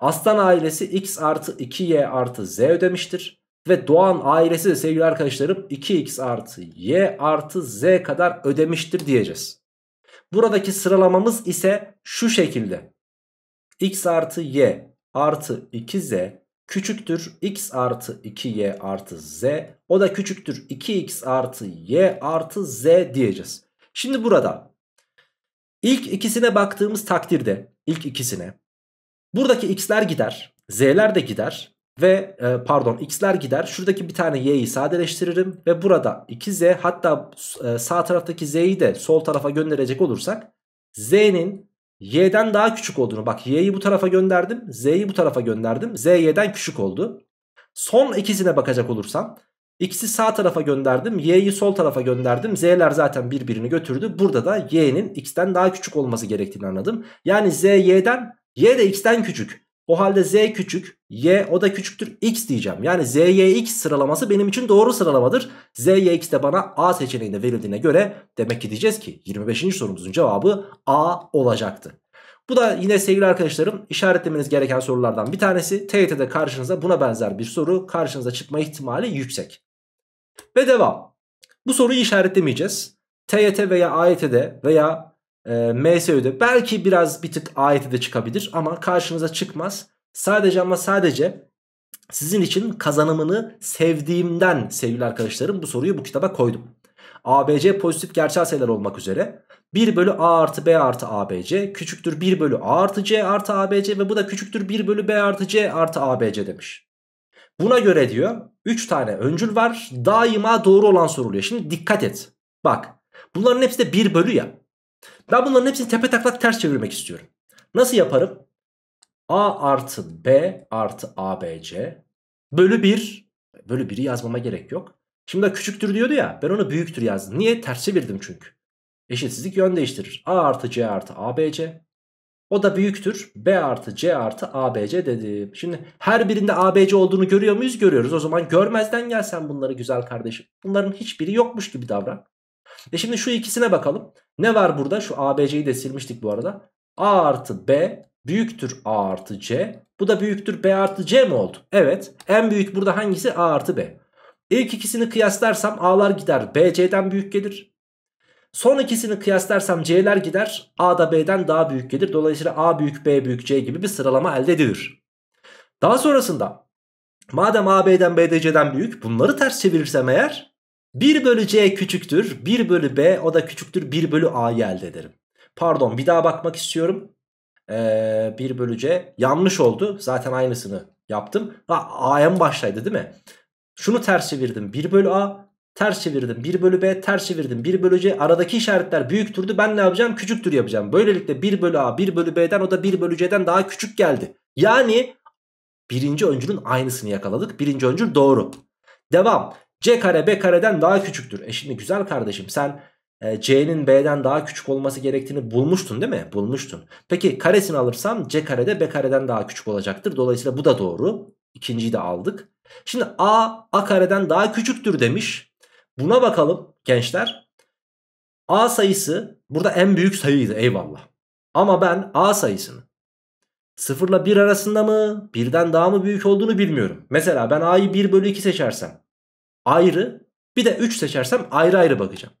Aslan ailesi x artı 2y artı z ödemiştir. Ve Doğan ailesi de sevgili arkadaşlarım 2x artı y artı z kadar ödemiştir diyeceğiz. Buradaki sıralamamız ise şu şekilde. x artı y artı 2z küçüktür x artı 2y artı z o da küçüktür 2x artı y artı z diyeceğiz. Şimdi burada ilk ikisine baktığımız takdirde ilk ikisine buradaki x'ler gider z'ler de gider ve e, pardon x'ler gider şuradaki bir tane y'yi sadeleştiririm ve burada 2z hatta e, sağ taraftaki z'yi de sol tarafa gönderecek olursak z'nin y'den daha küçük olduğunu bak y'yi bu tarafa gönderdim z'yi bu tarafa gönderdim z y'den küçük oldu. Son ikisine bakacak olursam x'i sağ tarafa gönderdim y'yi sol tarafa gönderdim z'ler zaten birbirini götürdü. Burada da y'nin x'ten daha küçük olması gerektiğini anladım. Yani z y'den y de x'ten küçük. O halde z küçük, y o da küçüktür x diyeceğim. Yani z y x sıralaması benim için doğru sıralamadır. z y x de bana a seçeneğinde verildiğine göre demek ki diyeceğiz ki 25. sorumuzun cevabı a olacaktı. Bu da yine sevgili arkadaşlarım işaretlemeniz gereken sorulardan bir tanesi. TYT'de karşınıza buna benzer bir soru karşınıza çıkma ihtimali yüksek. Ve devam. Bu soruyu işaretlemeyeceğiz. TYT veya AYT'de veya e, ee, MSU'de belki biraz bir tık AYT'de e de çıkabilir ama karşınıza çıkmaz. Sadece ama sadece sizin için kazanımını sevdiğimden sevgili arkadaşlarım bu soruyu bu kitaba koydum. ABC pozitif gerçel sayılar olmak üzere 1 bölü A artı B artı ABC küçüktür 1 bölü A artı C artı ABC ve bu da küçüktür 1 bölü B artı C artı ABC demiş. Buna göre diyor 3 tane öncül var daima doğru olan soruluyor. Şimdi dikkat et bak bunların hepsi de 1 bölü ya ben bunların hepsini tepe taklak ters çevirmek istiyorum. Nasıl yaparım? A artı B artı ABC bölü 1. Bölü 1'i yazmama gerek yok. Şimdi küçüktür diyordu ya ben onu büyüktür yazdım. Niye? Ters çevirdim çünkü. Eşitsizlik yön değiştirir. A artı C artı ABC. O da büyüktür. B artı C artı ABC dedim. Şimdi her birinde ABC olduğunu görüyor muyuz? Görüyoruz. O zaman görmezden gelsen bunları güzel kardeşim. Bunların hiçbiri yokmuş gibi davran. E şimdi şu ikisine bakalım. Ne var burada? Şu ABC'yi de silmiştik bu arada. A artı B büyüktür A artı C. Bu da büyüktür B artı C mi oldu? Evet. En büyük burada hangisi? A artı B. İlk ikisini kıyaslarsam A'lar gider. BC'den büyük gelir. Son ikisini kıyaslarsam C'ler gider. A da B'den daha büyük gelir. Dolayısıyla A büyük B büyük C gibi bir sıralama elde edilir. Daha sonrasında madem A B'den B C'den büyük bunları ters çevirirsem eğer 1 bölü C küçüktür 1 bölü B o da küçüktür 1 bölü A elde ederim. Pardon bir daha bakmak istiyorum. Ee, 1 bölü C yanlış oldu zaten aynısını yaptım. Ha, A en baştaydı değil mi? Şunu ters çevirdim 1 bölü A ters çevirdim 1 bölü B ters çevirdim 1 bölü C aradaki işaretler büyük durdu. ben ne yapacağım küçüktür yapacağım. Böylelikle 1 bölü A 1 bölü B'den o da 1 bölü C'den daha küçük geldi. Yani birinci öncülün aynısını yakaladık birinci öncül doğru. Devam. C kare B kareden daha küçüktür. E şimdi güzel kardeşim sen e, C'nin B'den daha küçük olması gerektiğini bulmuştun değil mi? Bulmuştun. Peki karesini alırsam C karede B kareden daha küçük olacaktır. Dolayısıyla bu da doğru. İkinciyi de aldık. Şimdi A, A kareden daha küçüktür demiş. Buna bakalım gençler. A sayısı burada en büyük sayıydı eyvallah. Ama ben A sayısını sıfırla ile 1 arasında mı birden daha mı büyük olduğunu bilmiyorum. Mesela ben A'yı 1 bölü 2 seçersem ayrı bir de 3 seçersem ayrı ayrı bakacağım.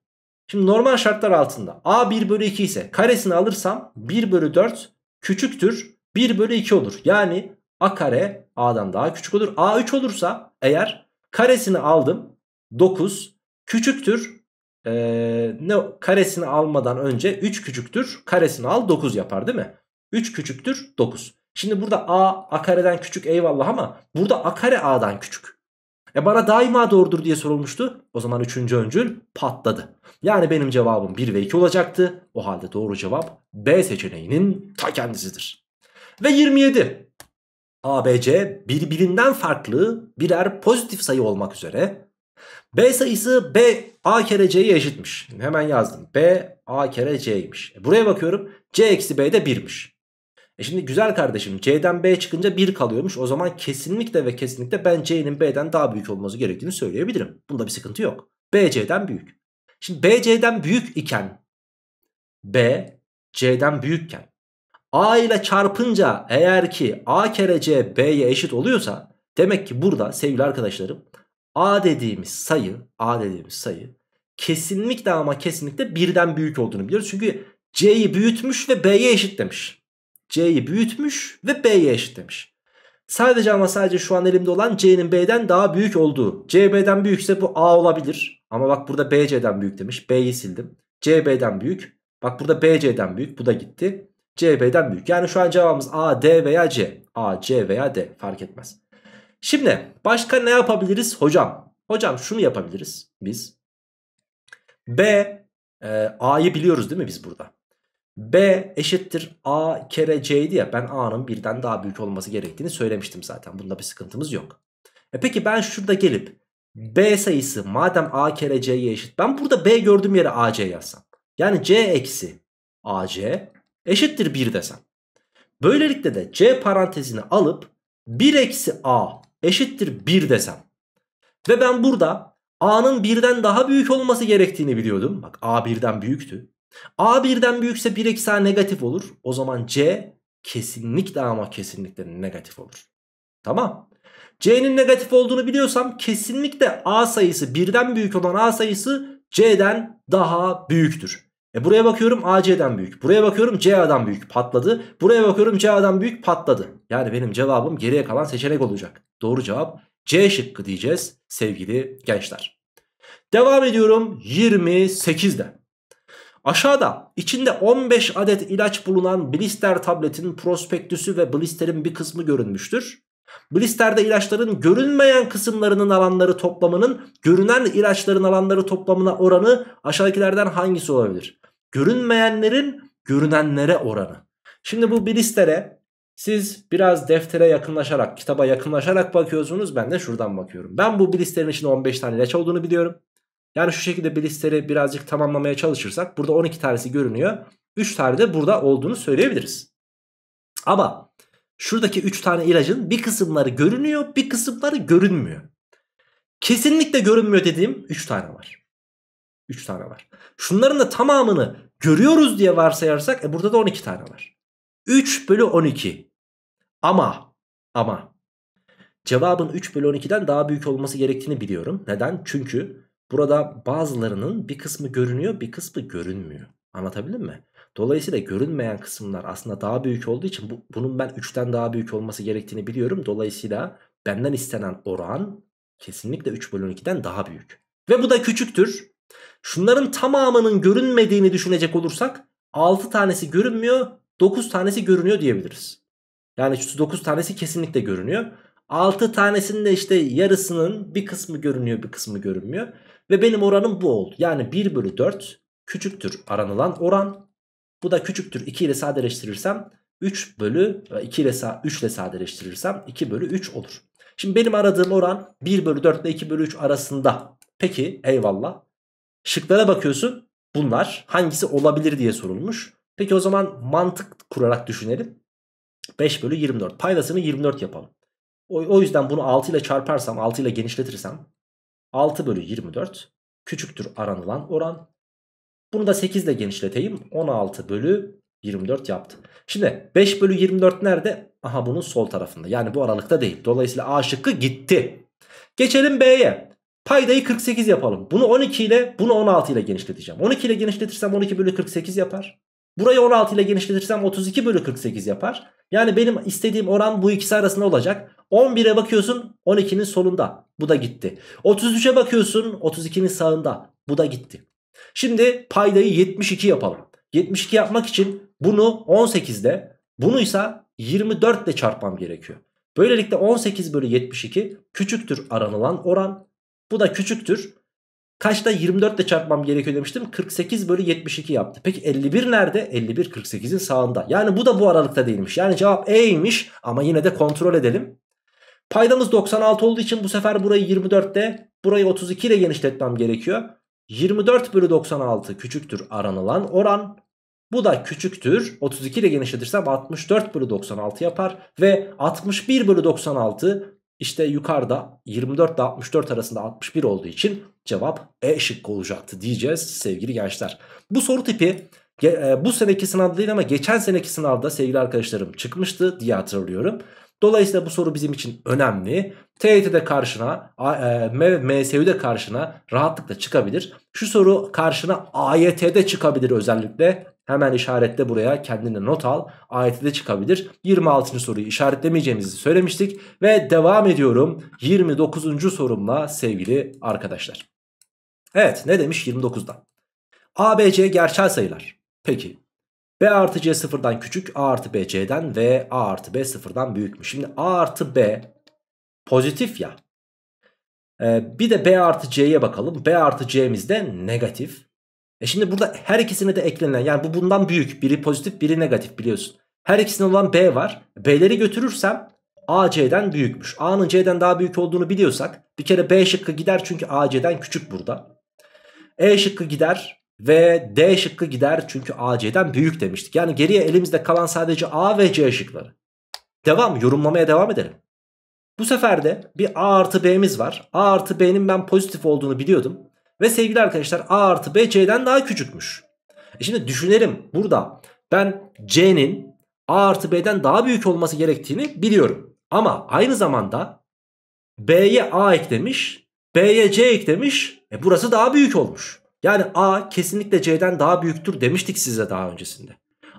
Şimdi normal şartlar altında A 1 bölü 2 ise karesini alırsam 1 bölü 4 küçüktür 1 bölü 2 olur. Yani A kare A'dan daha küçük olur. A 3 olursa eğer karesini aldım 9 küçüktür. Ee, ne karesini almadan önce 3 küçüktür. Karesini al 9 yapar değil mi? 3 küçüktür 9. Şimdi burada A A kareden küçük eyvallah ama burada A kare A'dan küçük. E bana daima doğrudur diye sorulmuştu. O zaman üçüncü öncül patladı. Yani benim cevabım 1 ve 2 olacaktı. O halde doğru cevap B seçeneğinin ta kendisidir. Ve 27. ABC birbirinden farklı birer pozitif sayı olmak üzere B sayısı B A kere C'ye eşitmiş. Hemen yazdım. B A kere C'ymiş. E, buraya bakıyorum. C eksi B de 1'miş. E şimdi güzel kardeşim C'den B çıkınca 1 kalıyormuş. O zaman kesinlikle ve kesinlikle ben C'nin B'den daha büyük olması gerektiğini söyleyebilirim. Bunda bir sıkıntı yok. B C'den büyük. Şimdi B C'den büyük iken B C'den büyükken A ile çarpınca eğer ki A kere C B'ye eşit oluyorsa demek ki burada sevgili arkadaşlarım A dediğimiz sayı A dediğimiz sayı kesinlikle ama kesinlikle birden büyük olduğunu biliyoruz. Çünkü C'yi büyütmüş ve B'ye eşit demiş. C'yi büyütmüş ve B'ye eşitlemiş. Sadece ama sadece şu an elimde olan C'nin B'den daha büyük olduğu. C B'den büyükse bu A olabilir. Ama bak burada B C'den büyük demiş. B'yi sildim. C B'den büyük. Bak burada B C'den büyük. Bu da gitti. C B'den büyük. Yani şu an cevabımız A, D veya C. A, C veya D fark etmez. Şimdi başka ne yapabiliriz hocam? Hocam şunu yapabiliriz biz. B, e, A'yı biliyoruz değil mi biz burada? B eşittir A kere C'ydi ya ben A'nın birden daha büyük olması gerektiğini söylemiştim zaten. Bunda bir sıkıntımız yok. E peki ben şurada gelip B sayısı madem A kere C'ye eşit ben burada B gördüğüm yere AC yazsam. Yani C eksi AC eşittir 1 desem. Böylelikle de C parantezini alıp 1 eksi A eşittir 1 desem. Ve ben burada A'nın birden daha büyük olması gerektiğini biliyordum. Bak A birden büyüktü. A birden büyükse 1 eksi A negatif olur. O zaman C kesinlikle ama kesinlikle negatif olur. Tamam. C'nin negatif olduğunu biliyorsam kesinlikle A sayısı birden büyük olan A sayısı C'den daha büyüktür. E buraya bakıyorum A C'den büyük. Buraya bakıyorum C A'dan büyük patladı. Buraya bakıyorum C A'dan büyük patladı. Yani benim cevabım geriye kalan seçenek olacak. Doğru cevap C şıkkı diyeceğiz sevgili gençler. Devam ediyorum 28'de. Aşağıda içinde 15 adet ilaç bulunan blister tabletinin prospektüsü ve blisterin bir kısmı görünmüştür. Blisterde ilaçların görünmeyen kısımlarının alanları toplamının görünen ilaçların alanları toplamına oranı aşağıdakilerden hangisi olabilir? Görünmeyenlerin görünenlere oranı. Şimdi bu blistere siz biraz deftere yakınlaşarak, kitaba yakınlaşarak bakıyorsunuz. Ben de şuradan bakıyorum. Ben bu blisterin içinde 15 tane ilaç olduğunu biliyorum. Yani şu şekilde bir listeleri birazcık tamamlamaya çalışırsak burada 12 tanesi görünüyor. 3 tane de burada olduğunu söyleyebiliriz. Ama şuradaki 3 tane ilacın bir kısımları görünüyor bir kısımları görünmüyor. Kesinlikle görünmüyor dediğim 3 tane var. 3 tane var. Şunların da tamamını görüyoruz diye varsayarsak e burada da 12 tane var. 3 bölü 12. Ama ama cevabın 3 bölü 12'den daha büyük olması gerektiğini biliyorum. Neden? Çünkü Burada bazılarının bir kısmı görünüyor bir kısmı görünmüyor. Anlatabildim mi? Dolayısıyla görünmeyen kısımlar aslında daha büyük olduğu için bu, bunun ben 3'ten daha büyük olması gerektiğini biliyorum. Dolayısıyla benden istenen oran kesinlikle 3 bölü 12'den daha büyük. Ve bu da küçüktür. Şunların tamamının görünmediğini düşünecek olursak 6 tanesi görünmüyor 9 tanesi görünüyor diyebiliriz. Yani şu 9 tanesi kesinlikle görünüyor. 6 tanesinin de işte yarısının bir kısmı görünüyor bir kısmı görünmüyor. Ve benim oranım bu oldu. Yani 1 bölü 4 küçüktür aranılan oran. Bu da küçüktür 2 ile sadeleştirirsem 3 bölü 2 e, ile 3 ile sadeleştirirsem 2 bölü 3 olur. Şimdi benim aradığım oran 1 bölü 4 ile 2 bölü 3 arasında. Peki eyvallah. Şıklara bakıyorsun. Bunlar hangisi olabilir diye sorulmuş. Peki o zaman mantık kurarak düşünelim. 5 bölü 24. Paydasını 24 yapalım. O, o yüzden bunu 6 ile çarparsam 6 ile genişletirsem 6 bölü 24 küçüktür aranılan oran. Bunu da 8 ile genişleteyim. 16 bölü 24 yaptı. Şimdi 5 bölü 24 nerede? Aha bunun sol tarafında. Yani bu aralıkta değil. Dolayısıyla A şıkkı gitti. Geçelim B'ye. Paydayı 48 yapalım. Bunu 12 ile bunu 16 ile genişleteceğim. 12 ile genişletirsem 12 bölü 48 yapar. Burayı 16 ile genişletirsem 32 bölü 48 yapar. Yani benim istediğim oran bu ikisi arasında olacak. 11'e bakıyorsun 12'nin solunda. Bu da gitti. 33'e bakıyorsun 32'nin sağında. Bu da gitti. Şimdi paydayı 72 yapalım. 72 yapmak için bunu 18'de bunu ise 24 ile çarpmam gerekiyor. Böylelikle 18 bölü 72 küçüktür aranılan oran. Bu da küçüktür. Kaçta 24 ile çarpmam gerekiyor demiştim. 48 bölü 72 yaptı. Peki 51 nerede? 51 48'in sağında. Yani bu da bu aralıkta değilmiş. Yani cevap E'ymiş ama yine de kontrol edelim. Paydamız 96 olduğu için bu sefer burayı 24'te burayı 32 ile genişletmem gerekiyor. 24 bölü 96 küçüktür aranılan oran. Bu da küçüktür. 32 ile genişletirsem 64 bölü 96 yapar. Ve 61 bölü 96 işte yukarıda 24 ile 64 arasında 61 olduğu için cevap E şıkkı olacaktı diyeceğiz sevgili gençler. Bu soru tipi e, bu seneki sınavda değil ama geçen seneki sınavda sevgili arkadaşlarım çıkmıştı diye hatırlıyorum. Dolayısıyla bu soru bizim için önemli. TYT de karşına, e, MSU de karşına rahatlıkla çıkabilir. Şu soru karşına AYT'de çıkabilir özellikle. Hemen işaretle buraya kendine not al. AYT'de çıkabilir. 26. soruyu işaretlemeyeceğimizi söylemiştik. Ve devam ediyorum 29. sorumla sevgili arkadaşlar. Evet ne demiş 29'da? ABC gerçel sayılar. Peki B artı C sıfırdan küçük A artı B C'den ve A artı B sıfırdan büyükmüş. Şimdi A artı B pozitif ya. Ee, bir de B artı C'ye bakalım. B artı C'miz de negatif. E şimdi burada her ikisine de eklenen yani bu bundan büyük. Biri pozitif biri negatif biliyorsun. Her ikisinde olan B var. B'leri götürürsem A C'den büyükmüş. A'nın C'den daha büyük olduğunu biliyorsak bir kere B şıkkı gider çünkü A C'den küçük burada. E şıkkı gider ve D şıkkı gider çünkü A C'den büyük demiştik. Yani geriye elimizde kalan sadece A ve C şıkları. Devam yorumlamaya devam edelim. Bu sefer de bir A artı B'miz var. A artı B'nin ben pozitif olduğunu biliyordum. Ve sevgili arkadaşlar A artı B C'den daha küçükmüş. E şimdi düşünelim burada ben C'nin A artı B'den daha büyük olması gerektiğini biliyorum. Ama aynı zamanda B'ye A eklemiş, B'ye C eklemiş. E burası daha büyük olmuş. Yani A kesinlikle C'den daha büyüktür demiştik size daha öncesinde.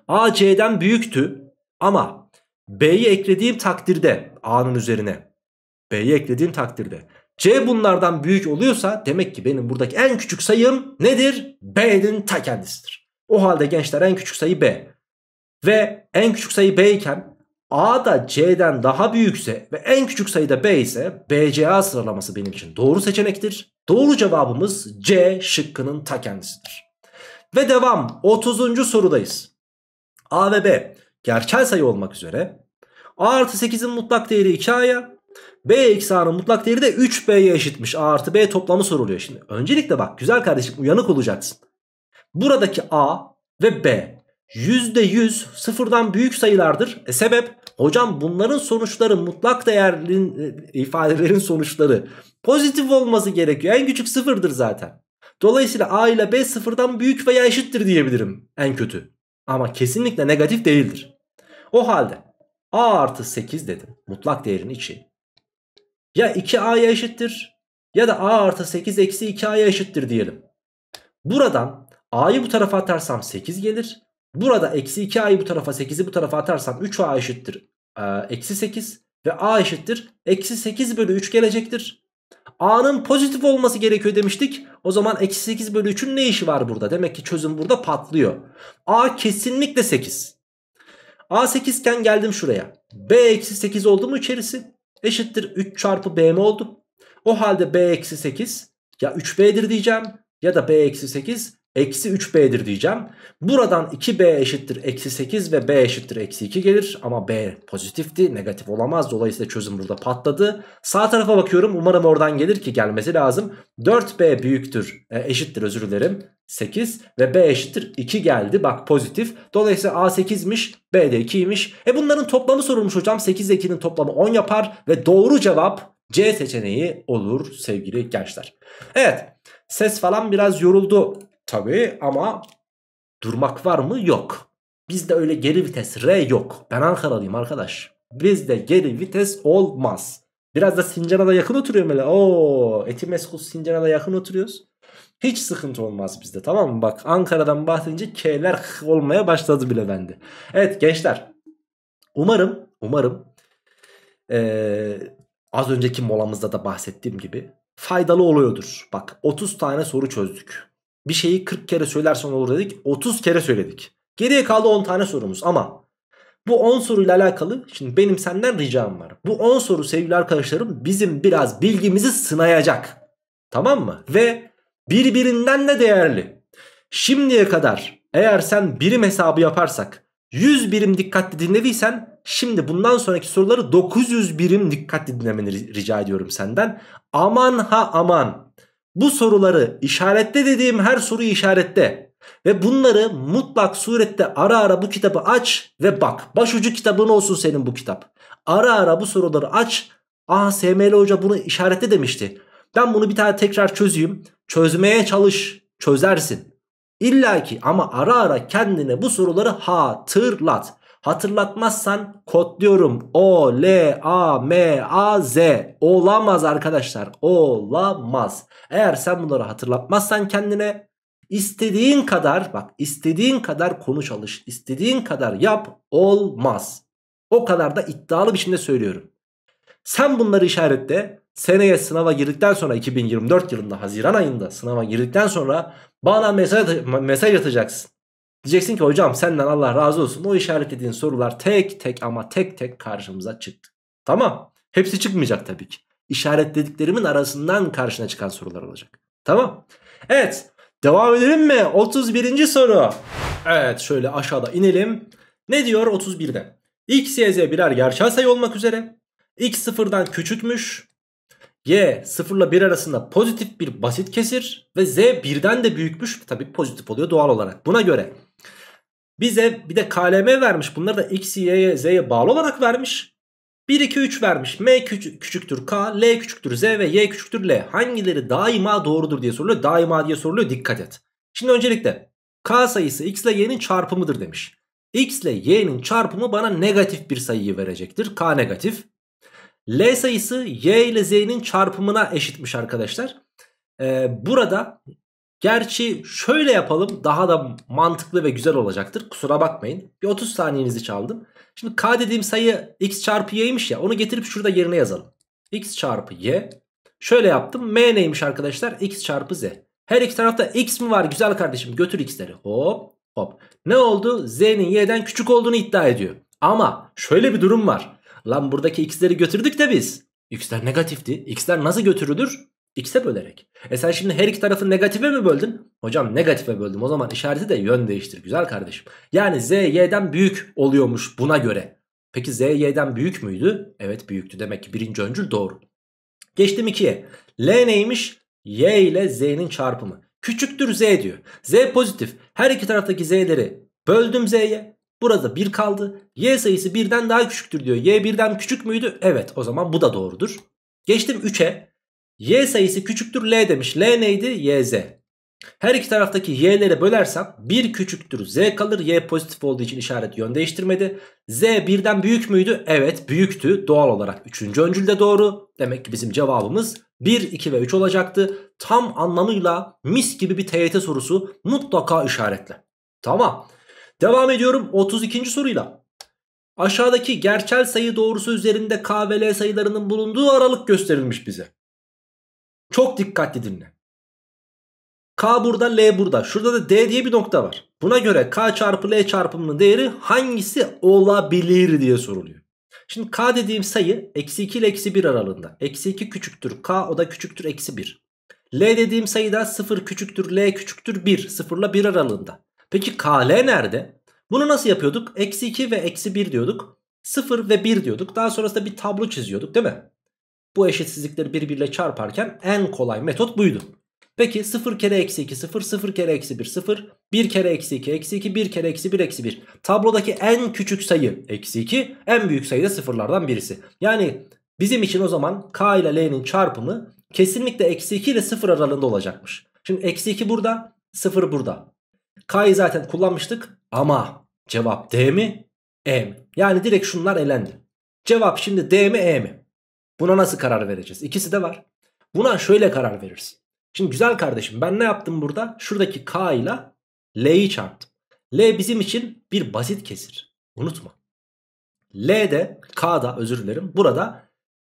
A C'den büyüktü ama B'yi eklediğim takdirde A'nın üzerine B'yi eklediğim takdirde C bunlardan büyük oluyorsa demek ki benim buradaki en küçük sayım nedir? B'nin ta kendisidir. O halde gençler en küçük sayı B. Ve en küçük sayı B iken A da C'den daha büyükse ve en küçük sayıda B ise BCA sıralaması benim için doğru seçenektir. Doğru cevabımız C şıkkının ta kendisidir. Ve devam 30. sorudayız. A ve B gerçel sayı olmak üzere A artı 8'in mutlak değeri 2A'ya B eksi A'nın mutlak değeri de 3B'ye eşitmiş. A artı B toplamı soruluyor şimdi. Öncelikle bak güzel kardeşim uyanık olacaksın. Buradaki A ve B %100 sıfırdan büyük sayılardır. E sebep Hocam bunların sonuçları mutlak değerli e, ifadelerin sonuçları pozitif olması gerekiyor. En küçük sıfırdır zaten. Dolayısıyla A ile B sıfırdan büyük veya eşittir diyebilirim en kötü. Ama kesinlikle negatif değildir. O halde A artı 8 dedim mutlak değerin içi. Ya 2A'ya eşittir ya da A artı 8 eksi 2A'ya eşittir diyelim. Buradan A'yı bu tarafa atarsam 8 gelir. Burada eksi 2A'yı bu tarafa 8'i bu tarafa atarsam 3A eşittir ee, eksi 8 ve a eşittir. Eksi 8 bölü 3 gelecektir. A'nın pozitif olması gerekiyor demiştik. O zaman eksi 8 bölü 3'ün ne işi var burada? Demek ki çözüm burada patlıyor. A kesinlikle 8. A 8 iken geldim şuraya. B eksi 8 oldu mu içerisi? Eşittir 3 çarpı B mi oldu? O halde B eksi 8 ya 3B'dir diyeceğim ya da B eksi 8 eksi 3b'dir diyeceğim. Buradan 2b eşittir eksi 8 ve b eşittir eksi 2 gelir. Ama b pozitifti negatif olamaz. Dolayısıyla çözüm burada patladı. Sağ tarafa bakıyorum umarım oradan gelir ki gelmesi lazım. 4b büyüktür e, eşittir özür dilerim 8 ve b eşittir 2 geldi. Bak pozitif. Dolayısıyla a 8'miş b de 2'ymiş. E bunların toplamı sorulmuş hocam. 8 ile 2'nin toplamı 10 yapar ve doğru cevap C seçeneği olur sevgili gençler. Evet ses falan biraz yoruldu Tabii ama durmak var mı? Yok. Bizde öyle geri vites R yok. Ben Ankaralıyım arkadaş. Bizde geri vites olmaz. Biraz da Sincan'a yakın oturuyorum hele. Oo, Etimeskut Sincan'a yakın oturuyoruz. Hiç sıkıntı olmaz bizde tamam mı? Bak Ankara'dan bahsedince K'ler olmaya başladı bile bende. Evet gençler. Umarım, umarım ee, az önceki molamızda da bahsettiğim gibi faydalı oluyordur. Bak 30 tane soru çözdük bir şeyi 40 kere söylersen olur dedik. 30 kere söyledik. Geriye kaldı 10 tane sorumuz ama bu 10 soruyla alakalı şimdi benim senden ricam var. Bu 10 soru sevgili arkadaşlarım bizim biraz bilgimizi sınayacak. Tamam mı? Ve birbirinden de değerli. Şimdiye kadar eğer sen birim hesabı yaparsak 100 birim dikkatli dinlediysen şimdi bundan sonraki soruları 900 birim dikkatli dinlemeni rica ediyorum senden. Aman ha aman bu soruları işarette dediğim her soruyu işarette. Ve bunları mutlak surette ara ara bu kitabı aç ve bak. Başucu kitabın olsun senin bu kitap. Ara ara bu soruları aç. Aa SML hoca bunu işarette demişti. Ben bunu bir tane tekrar çözeyim. Çözmeye çalış. Çözersin. İlla ki ama ara ara kendine bu soruları hatırlat. Hatırlatmazsan kodluyorum. O, L, A, M, A, Z. Olamaz arkadaşlar. Olamaz. Eğer sen bunları hatırlatmazsan kendine istediğin kadar bak istediğin kadar konu çalış. istediğin kadar yap. Olmaz. O kadar da iddialı biçimde söylüyorum. Sen bunları işaretle seneye sınava girdikten sonra 2024 yılında Haziran ayında sınava girdikten sonra bana mesaj, mesaj atacaksın. Diyeceksin ki hocam senden Allah razı olsun o işaretlediğin sorular tek tek ama tek tek karşımıza çıktı. Tamam hepsi çıkmayacak tabii ki. İşaretlediklerimin arasından karşına çıkan sorular olacak. Tamam. Evet devam edelim mi? 31. soru. Evet şöyle aşağıda inelim. Ne diyor 31'de? X, Y, Z birer gerçel sayı olmak üzere. X sıfırdan küçükmüş. Y 0 ile 1 arasında pozitif bir basit kesir ve Z 1'den de büyükmüş. Tabi pozitif oluyor doğal olarak. Buna göre bize bir de KLM vermiş. Bunları da X, Y'ye, Z'ye bağlı olarak vermiş. 1, 2, 3 vermiş. M küç küçüktür K, L küçüktür Z ve Y küçüktür L. Hangileri daima doğrudur diye soruluyor. Daima diye soruluyor. Dikkat et. Şimdi öncelikle K sayısı X ile Y'nin çarpımıdır demiş. X ile Y'nin çarpımı bana negatif bir sayıyı verecektir. K negatif. L sayısı Y ile Z'nin çarpımına eşitmiş arkadaşlar. Ee, burada gerçi şöyle yapalım daha da mantıklı ve güzel olacaktır. Kusura bakmayın. Bir 30 saniyenizi çaldım. Şimdi K dediğim sayı X çarpı Y'ymiş ya onu getirip şurada yerine yazalım. X çarpı Y. Şöyle yaptım. M neymiş arkadaşlar? X çarpı Z. Her iki tarafta X mi var güzel kardeşim? Götür X'leri. Hop hop. Ne oldu? Z'nin Y'den küçük olduğunu iddia ediyor. Ama şöyle bir durum var. Lan buradaki x'leri götürdük de biz. X'ler negatifti. X'ler nasıl götürülür? X'e bölerek. E sen şimdi her iki tarafı negatife mi böldün? Hocam negatife böldüm. O zaman işareti de yön değiştir güzel kardeşim. Yani z y'den büyük oluyormuş buna göre. Peki z y'den büyük müydü? Evet büyüktü. Demek ki birinci öncül doğru. Geçtim 2'ye. L neymiş? Y ile z'nin çarpımı. Küçüktür z diyor. Z pozitif. Her iki taraftaki z'leri böldüm z'ye. Burada 1 kaldı. Y sayısı 1'den daha küçüktür diyor. Y 1'den küçük müydü? Evet o zaman bu da doğrudur. Geçtim 3'e. Y sayısı küçüktür L demiş. L neydi? YZ. Her iki taraftaki y'lere bölersem 1 küçüktür z kalır. y pozitif olduğu için işaret yön değiştirmedi. z birden büyük müydü? Evet büyüktü. Doğal olarak 3. öncülde doğru. Demek ki bizim cevabımız 1, 2 ve 3 olacaktı. Tam anlamıyla mis gibi bir TYT sorusu mutlaka işaretle. Tamam. Devam ediyorum 32. soruyla. Aşağıdaki gerçel sayı doğrusu üzerinde K ve L sayılarının bulunduğu aralık gösterilmiş bize. Çok dikkatli dinle. K burada L burada. Şurada da D diye bir nokta var. Buna göre K çarpı L çarpımının değeri hangisi olabilir diye soruluyor. Şimdi K dediğim sayı eksi 2 ile eksi 1 aralığında. Eksi 2 küçüktür K o da küçüktür eksi 1. L dediğim sayı da 0 küçüktür L küçüktür 1. 0 ile 1 aralığında. Peki KL nerede? Bunu nasıl yapıyorduk? Eksi 2 ve eksi 1 diyorduk. 0 ve 1 diyorduk. Daha sonrasında bir tablo çiziyorduk değil mi? Bu eşitsizlikleri birbiriyle çarparken en kolay metot buydu. Peki 0 kere eksi 2 0, 0 kere eksi 1 0, 1 kere eksi 2 eksi 2, 1 kere eksi 1 eksi 1. Tablodaki en küçük sayı eksi 2, en büyük sayı da sıfırlardan birisi. Yani bizim için o zaman k ile l'nin çarpımı kesinlikle eksi 2 ile 0 aralığında olacakmış. Şimdi eksi 2 burada, 0 burada. K'yı zaten kullanmıştık ama cevap D mi? E mi? Yani direkt şunlar elendi. Cevap şimdi D mi E mi? Buna nasıl karar vereceğiz? İkisi de var. Buna şöyle karar veririz. Şimdi güzel kardeşim ben ne yaptım burada? Şuradaki K ile L'yi çarptım. L bizim için bir basit kesir. Unutma. L de K'da özür dilerim. Burada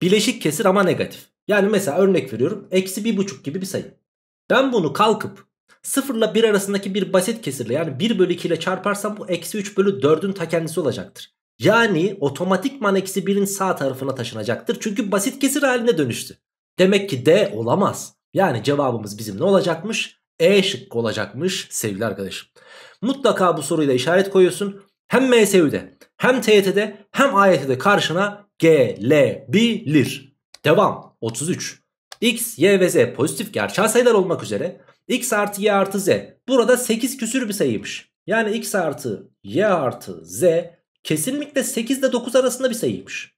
bileşik kesir ama negatif. Yani mesela örnek veriyorum. Eksi bir buçuk gibi bir sayı. Ben bunu kalkıp 0 ile 1 arasındaki bir basit kesirle yani 1 bölü 2 ile çarparsam bu eksi 3 bölü 4'ün ta kendisi olacaktır. Yani otomatikman eksi 1'in sağ tarafına taşınacaktır. Çünkü basit kesir haline dönüştü. Demek ki D olamaz. Yani cevabımız bizim ne olacakmış? E şıkkı olacakmış sevgili arkadaşım. Mutlaka bu soruyla işaret koyuyorsun. Hem MSU'de hem TYT'de hem AYT'de karşına gelebilir. Devam 33. X, Y ve Z pozitif gerçel sayılar olmak üzere x artı y artı z. Burada 8 küsür bir sayıymış. Yani x artı y artı z kesinlikle 8 ile 9 arasında bir sayıymış.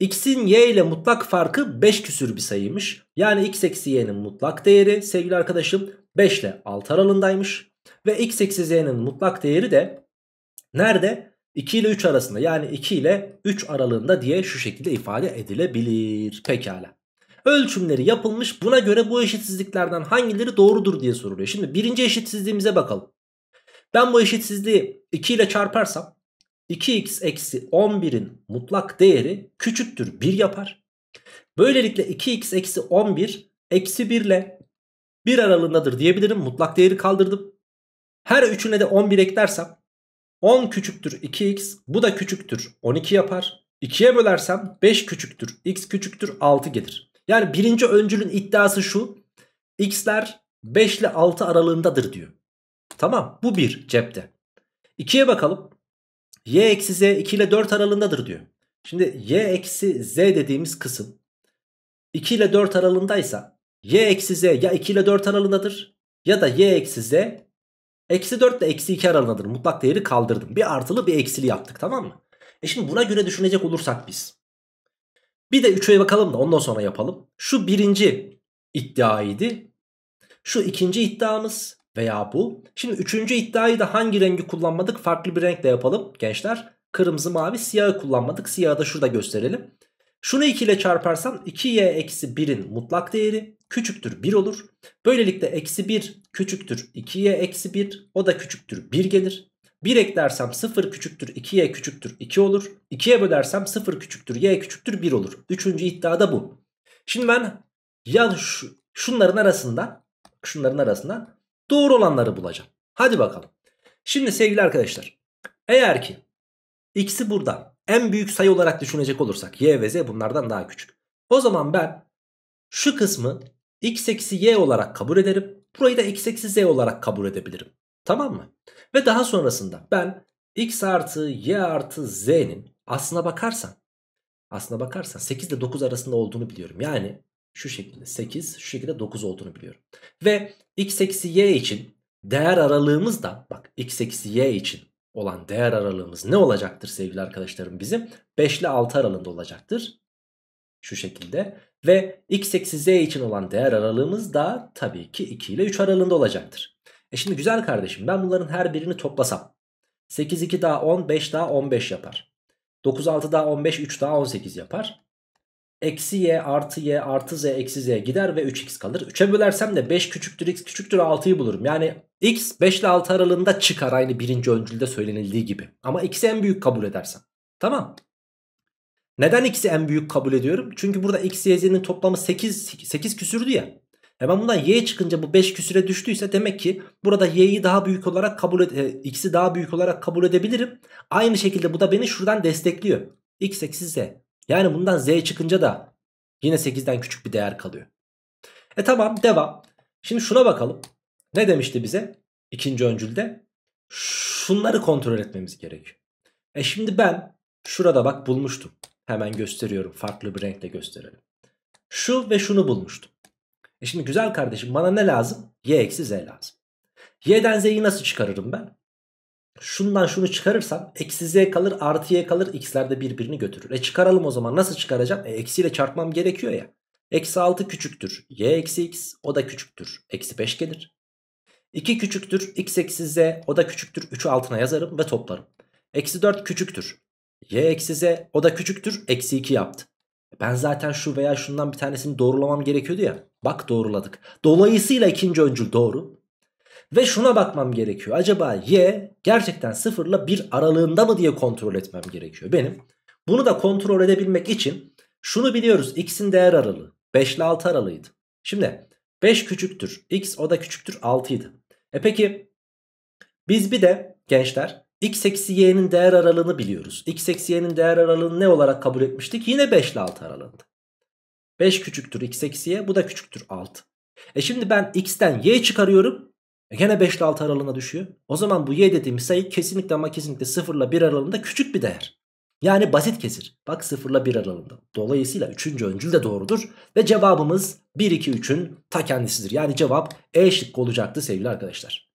x'in y ile mutlak farkı 5 küsür bir sayıymış. Yani x eksi y'nin mutlak değeri sevgili arkadaşım 5 ile 6 aralığındaymış. Ve x eksi z'nin mutlak değeri de nerede? 2 ile 3 arasında yani 2 ile 3 aralığında diye şu şekilde ifade edilebilir. Pekala ölçümleri yapılmış buna göre bu eşitsizliklerden hangileri doğrudur diye soruluyor. Şimdi birinci eşitsizliğimize bakalım. Ben bu eşitsizliği 2 ile çarparsam 2x eksi 11'in mutlak değeri küçüktür 1 yapar. Böylelikle 2x eksi 11 eksi 1 ile 1 aralığındadır diyebilirim. Mutlak değeri kaldırdım. Her üçüne de 11 eklersem 10 küçüktür 2x bu da küçüktür 12 yapar. 2'ye bölersem 5 küçüktür x küçüktür 6 gelir. Yani birinci öncülün iddiası şu. X'ler 5 ile 6 aralığındadır diyor. Tamam bu bir cepte. 2'ye bakalım. Y eksi Z 2 ile 4 aralığındadır diyor. Şimdi Y eksi Z dediğimiz kısım 2 ile 4 aralığındaysa Y eksi Z ya 2 ile 4 aralığındadır ya da Y eksi Z eksi 4 ile eksi 2 aralığındadır. Mutlak değeri kaldırdım. Bir artılı bir eksili yaptık tamam mı? E şimdi buna göre düşünecek olursak biz. Bir de üçüye bakalım da ondan sonra yapalım. Şu birinci iddiaydı. Şu ikinci iddiamız veya bu. Şimdi üçüncü iddiayı da hangi rengi kullanmadık? Farklı bir renkle yapalım gençler. Kırmızı, mavi, siyahı kullanmadık. Siyahı da şurada gösterelim. Şunu 2 ile çarparsam 2y eksi 1'in mutlak değeri küçüktür 1 olur. Böylelikle eksi 1 küçüktür 2y eksi 1 o da küçüktür 1 gelir. 1 eklersem 0 küçüktür 2y küçüktür 2 olur. 2'ye bölersem 0 küçüktür y küçüktür 1 olur. Üçüncü iddia da bu. Şimdi ben ya şu, şunların arasında, şunların arasında doğru olanları bulacağım. Hadi bakalım. Şimdi sevgili arkadaşlar eğer ki x'i burada en büyük sayı olarak düşünecek olursak y ve z bunlardan daha küçük. O zaman ben şu kısmı x eksi y olarak kabul ederim. Burayı da x eksi z olarak kabul edebilirim. Tamam mı? Ve daha sonrasında ben x artı y artı z'nin aslına bakarsan aslına bakarsan 8 ile 9 arasında olduğunu biliyorum. Yani şu şekilde 8 şu şekilde 9 olduğunu biliyorum. Ve x eksi y için değer aralığımız da bak x eksi y için olan değer aralığımız ne olacaktır sevgili arkadaşlarım bizim? 5 ile 6 aralığında olacaktır. Şu şekilde. Ve x eksi z için olan değer aralığımız da tabii ki 2 ile 3 aralığında olacaktır. E şimdi güzel kardeşim ben bunların her birini toplasam 8 2 daha 10 5 daha 15 yapar. 9 6 daha 15 3 daha 18 yapar. Eksi y artı y artı z eksi z gider ve 3x kalır. 3'e bölersem de 5 küçüktür x küçüktür 6'yı bulurum. Yani x 5 ile 6 aralığında çıkar aynı birinci öncülde söylenildiği gibi. Ama x'i en büyük kabul edersem. Tamam. Neden x'i en büyük kabul ediyorum? Çünkü burada x, y, z'nin toplamı 8, 8 küsürdü ya. E ben bundan y çıkınca bu 5 küsüre düştüyse demek ki burada y'yi daha büyük olarak kabul e, x'i daha büyük olarak kabul edebilirim. Aynı şekilde bu da beni şuradan destekliyor. x eksi z. Yani bundan z çıkınca da yine 8'den küçük bir değer kalıyor. E tamam devam. Şimdi şuna bakalım. Ne demişti bize? ikinci öncülde şunları kontrol etmemiz gerekiyor. E şimdi ben şurada bak bulmuştum. Hemen gösteriyorum. Farklı bir renkle gösterelim. Şu ve şunu bulmuştum. E şimdi güzel kardeşim bana ne lazım? Y eksi Z lazım. Y'den Z'yi nasıl çıkarırım ben? Şundan şunu çıkarırsam eksi Z kalır artı Y kalır x'ler de birbirini götürür. E çıkaralım o zaman nasıl çıkaracağım? E eksiyle çarpmam gerekiyor ya. Eksi 6 küçüktür. Y eksi x o da küçüktür. Eksi 5 gelir. 2 küçüktür. X eksi Z o da küçüktür. 3'ü altına yazarım ve toplarım. Eksi 4 küçüktür. Y eksi Z o da küçüktür. Eksi 2 yaptı. Ben zaten şu veya şundan bir tanesini doğrulamam gerekiyordu ya. Bak doğruladık. Dolayısıyla ikinci öncül doğru. Ve şuna bakmam gerekiyor. Acaba y gerçekten sıfırla bir aralığında mı diye kontrol etmem gerekiyor benim. Bunu da kontrol edebilmek için şunu biliyoruz. X'in değer aralığı 5 ile 6 aralığıydı. Şimdi 5 küçüktür. X o da küçüktür 6 idi. E peki biz bir de gençler x eksi y'nin değer aralığını biliyoruz. x eksi y'nin değer aralığını ne olarak kabul etmiştik? Yine 5 ile 6 aralığında. 5 küçüktür x eksi y bu da küçüktür 6. E şimdi ben x'ten y çıkarıyorum. E gene 5 ile 6 aralığına düşüyor. O zaman bu y dediğimiz sayı kesinlikle ama kesinlikle 0 ile 1 aralığında küçük bir değer. Yani basit kesir. Bak 0 ile 1 aralığında. Dolayısıyla 3. öncül de doğrudur. Ve cevabımız 1, 2, 3'ün ta kendisidir. Yani cevap E şıkkı olacaktı sevgili arkadaşlar.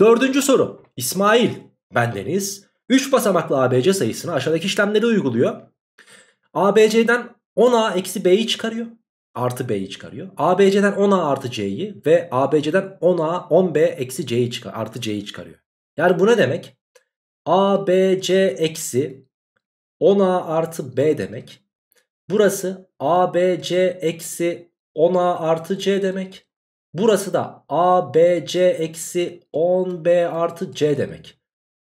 Dördüncü soru. İsmail bendeniz. 3 basamaklı ABC sayısını aşağıdaki işlemleri uyguluyor. ABC'den 10A eksi B'yi çıkarıyor. Artı B'yi çıkarıyor. ABC'den 10A artı C'yi ve ABC'den 10A 10B eksi C'yi çıkar, artı C'yi çıkarıyor. Yani bu ne demek? ABC eksi 10A artı B demek. Burası ABC eksi 10A artı C demek. Burası da ABC eksi 10B artı C demek.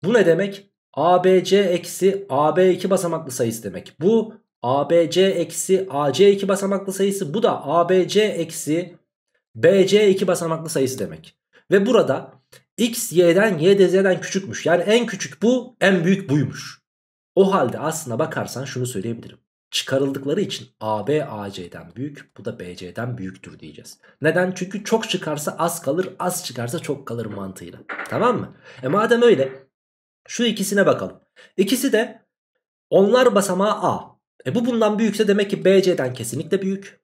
Bu ne demek? ABC eksi AB 2 basamaklı sayısı demek. Bu ABC eksi AC 2 basamaklı sayısı. Bu da ABC eksi BC 2 basamaklı sayısı demek. Ve burada X Y'den Y Z'den küçükmüş. Yani en küçük bu en büyük buymuş. O halde aslına bakarsan şunu söyleyebilirim. Çıkarıldıkları için AB AC'den büyük bu da BC'den büyüktür diyeceğiz. Neden? Çünkü çok çıkarsa az kalır az çıkarsa çok kalır mantığıyla. Tamam mı? E madem öyle şu ikisine bakalım. İkisi de onlar basamağı A. E bu bundan büyükse demek ki BC'den kesinlikle büyük.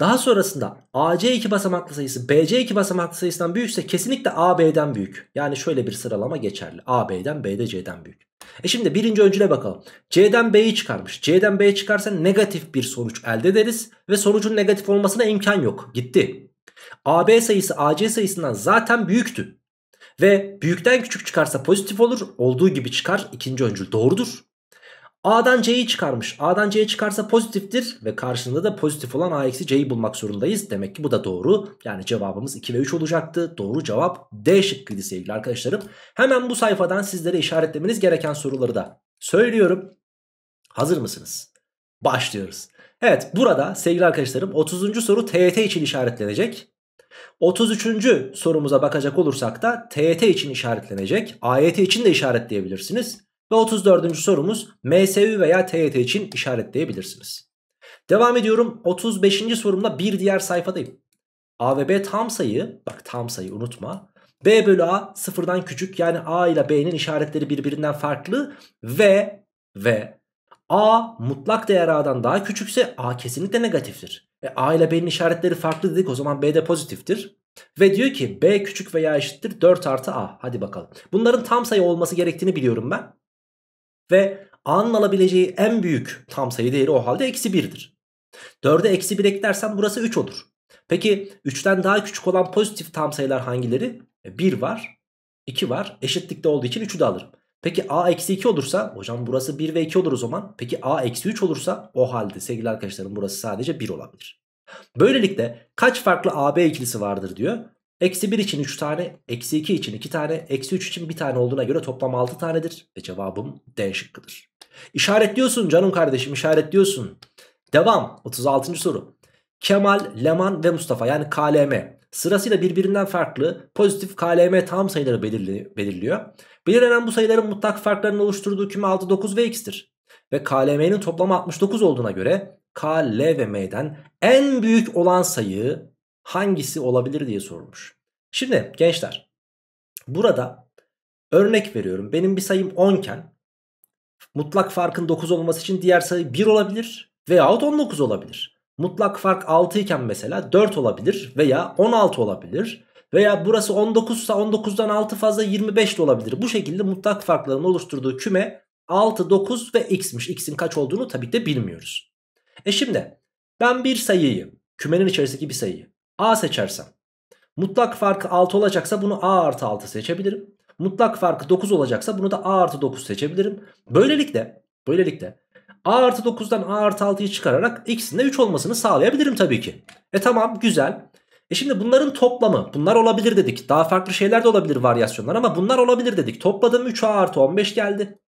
Daha sonrasında AC 2 basamaklı sayısı BC 2 basamaklı sayısından büyükse kesinlikle AB'den büyük. Yani şöyle bir sıralama geçerli. AB'den B'de C'den büyük. E şimdi birinci öncüle bakalım. C'den B'yi çıkarmış. C'den B çıkarsa negatif bir sonuç elde ederiz. Ve sonucun negatif olmasına imkan yok. Gitti. AB sayısı AC sayısından zaten büyüktü. Ve büyükten küçük çıkarsa pozitif olur. Olduğu gibi çıkar. ikinci öncül doğrudur. A'dan C'yi çıkarmış. A'dan C çıkarsa pozitiftir ve karşılığında da pozitif olan A eksi C'yi bulmak zorundayız. Demek ki bu da doğru. Yani cevabımız 2 ve 3 olacaktı. Doğru cevap D şıkkıydı sevgili arkadaşlarım. Hemen bu sayfadan sizlere işaretlemeniz gereken soruları da söylüyorum. Hazır mısınız? Başlıyoruz. Evet burada sevgili arkadaşlarım 30. soru TET için işaretlenecek. 33. sorumuza bakacak olursak da TYT için işaretlenecek. AYT için de işaretleyebilirsiniz. Ve 34. sorumuz MSU veya TYT için işaretleyebilirsiniz. Devam ediyorum. 35. sorumda bir diğer sayfadayım. A ve B tam sayı. Bak tam sayı unutma. B bölü A sıfırdan küçük. Yani A ile B'nin işaretleri birbirinden farklı. Ve ve A mutlak değer A'dan daha küçükse A kesinlikle negatiftir. E, A ile B'nin işaretleri farklı dedik o zaman B de pozitiftir. Ve diyor ki B küçük veya eşittir 4 artı A. Hadi bakalım. Bunların tam sayı olması gerektiğini biliyorum ben. Ve A'nın alabileceği en büyük tam sayı değeri o halde eksi 1'dir. 4'e eksi 1 eklersen burası 3 olur. Peki 3'ten daha küçük olan pozitif tam sayılar hangileri? 1 e, var, 2 var. Eşitlikte olduğu için 3'ü de alırım. Peki a eksi 2 olursa hocam burası 1 ve 2 olur o zaman. Peki a eksi 3 olursa o halde sevgili arkadaşlarım burası sadece 1 olabilir. Böylelikle kaç farklı AB ikilisi vardır diyor. Eksi 1 için 3 tane, eksi 2 için 2 tane, eksi 3 için 1 tane olduğuna göre toplam 6 tanedir. Ve cevabım D şıkkıdır. İşaretliyorsun canım kardeşim işaretliyorsun. Devam 36. soru. Kemal, Leman ve Mustafa yani KLM sırasıyla birbirinden farklı pozitif KLM tam sayıları belirli belirliyor. Belirlenen bu sayıların mutlak farklarının oluşturduğu küme 6, 9 ve x'tir. Ve KLM'nin toplamı 69 olduğuna göre K, L ve M'den en büyük olan sayı hangisi olabilir diye sorulmuş. Şimdi gençler burada örnek veriyorum. Benim bir sayım 10 iken mutlak farkın 9 olması için diğer sayı 1 olabilir veyahut 19 olabilir. Mutlak fark 6 iken mesela 4 olabilir veya 16 olabilir veya burası 19 ise 19'dan 6 fazla 25 de olabilir. Bu şekilde mutlak farkların oluşturduğu küme 6, 9 ve x'miş. X'in kaç olduğunu tabii de bilmiyoruz. E şimdi ben bir sayıyı kümenin içerisindeki bir sayıyı a seçersem mutlak farkı 6 olacaksa bunu a artı 6 seçebilirim. Mutlak farkı 9 olacaksa bunu da a artı 9 seçebilirim. Böylelikle böylelikle a artı 9'dan a artı 6'yı çıkararak x'in de 3 olmasını sağlayabilirim tabii ki. E tamam güzel e şimdi bunların toplamı bunlar olabilir dedik. Daha farklı şeyler de olabilir varyasyonlar ama bunlar olabilir dedik. Topladım 3A artı 15 geldi.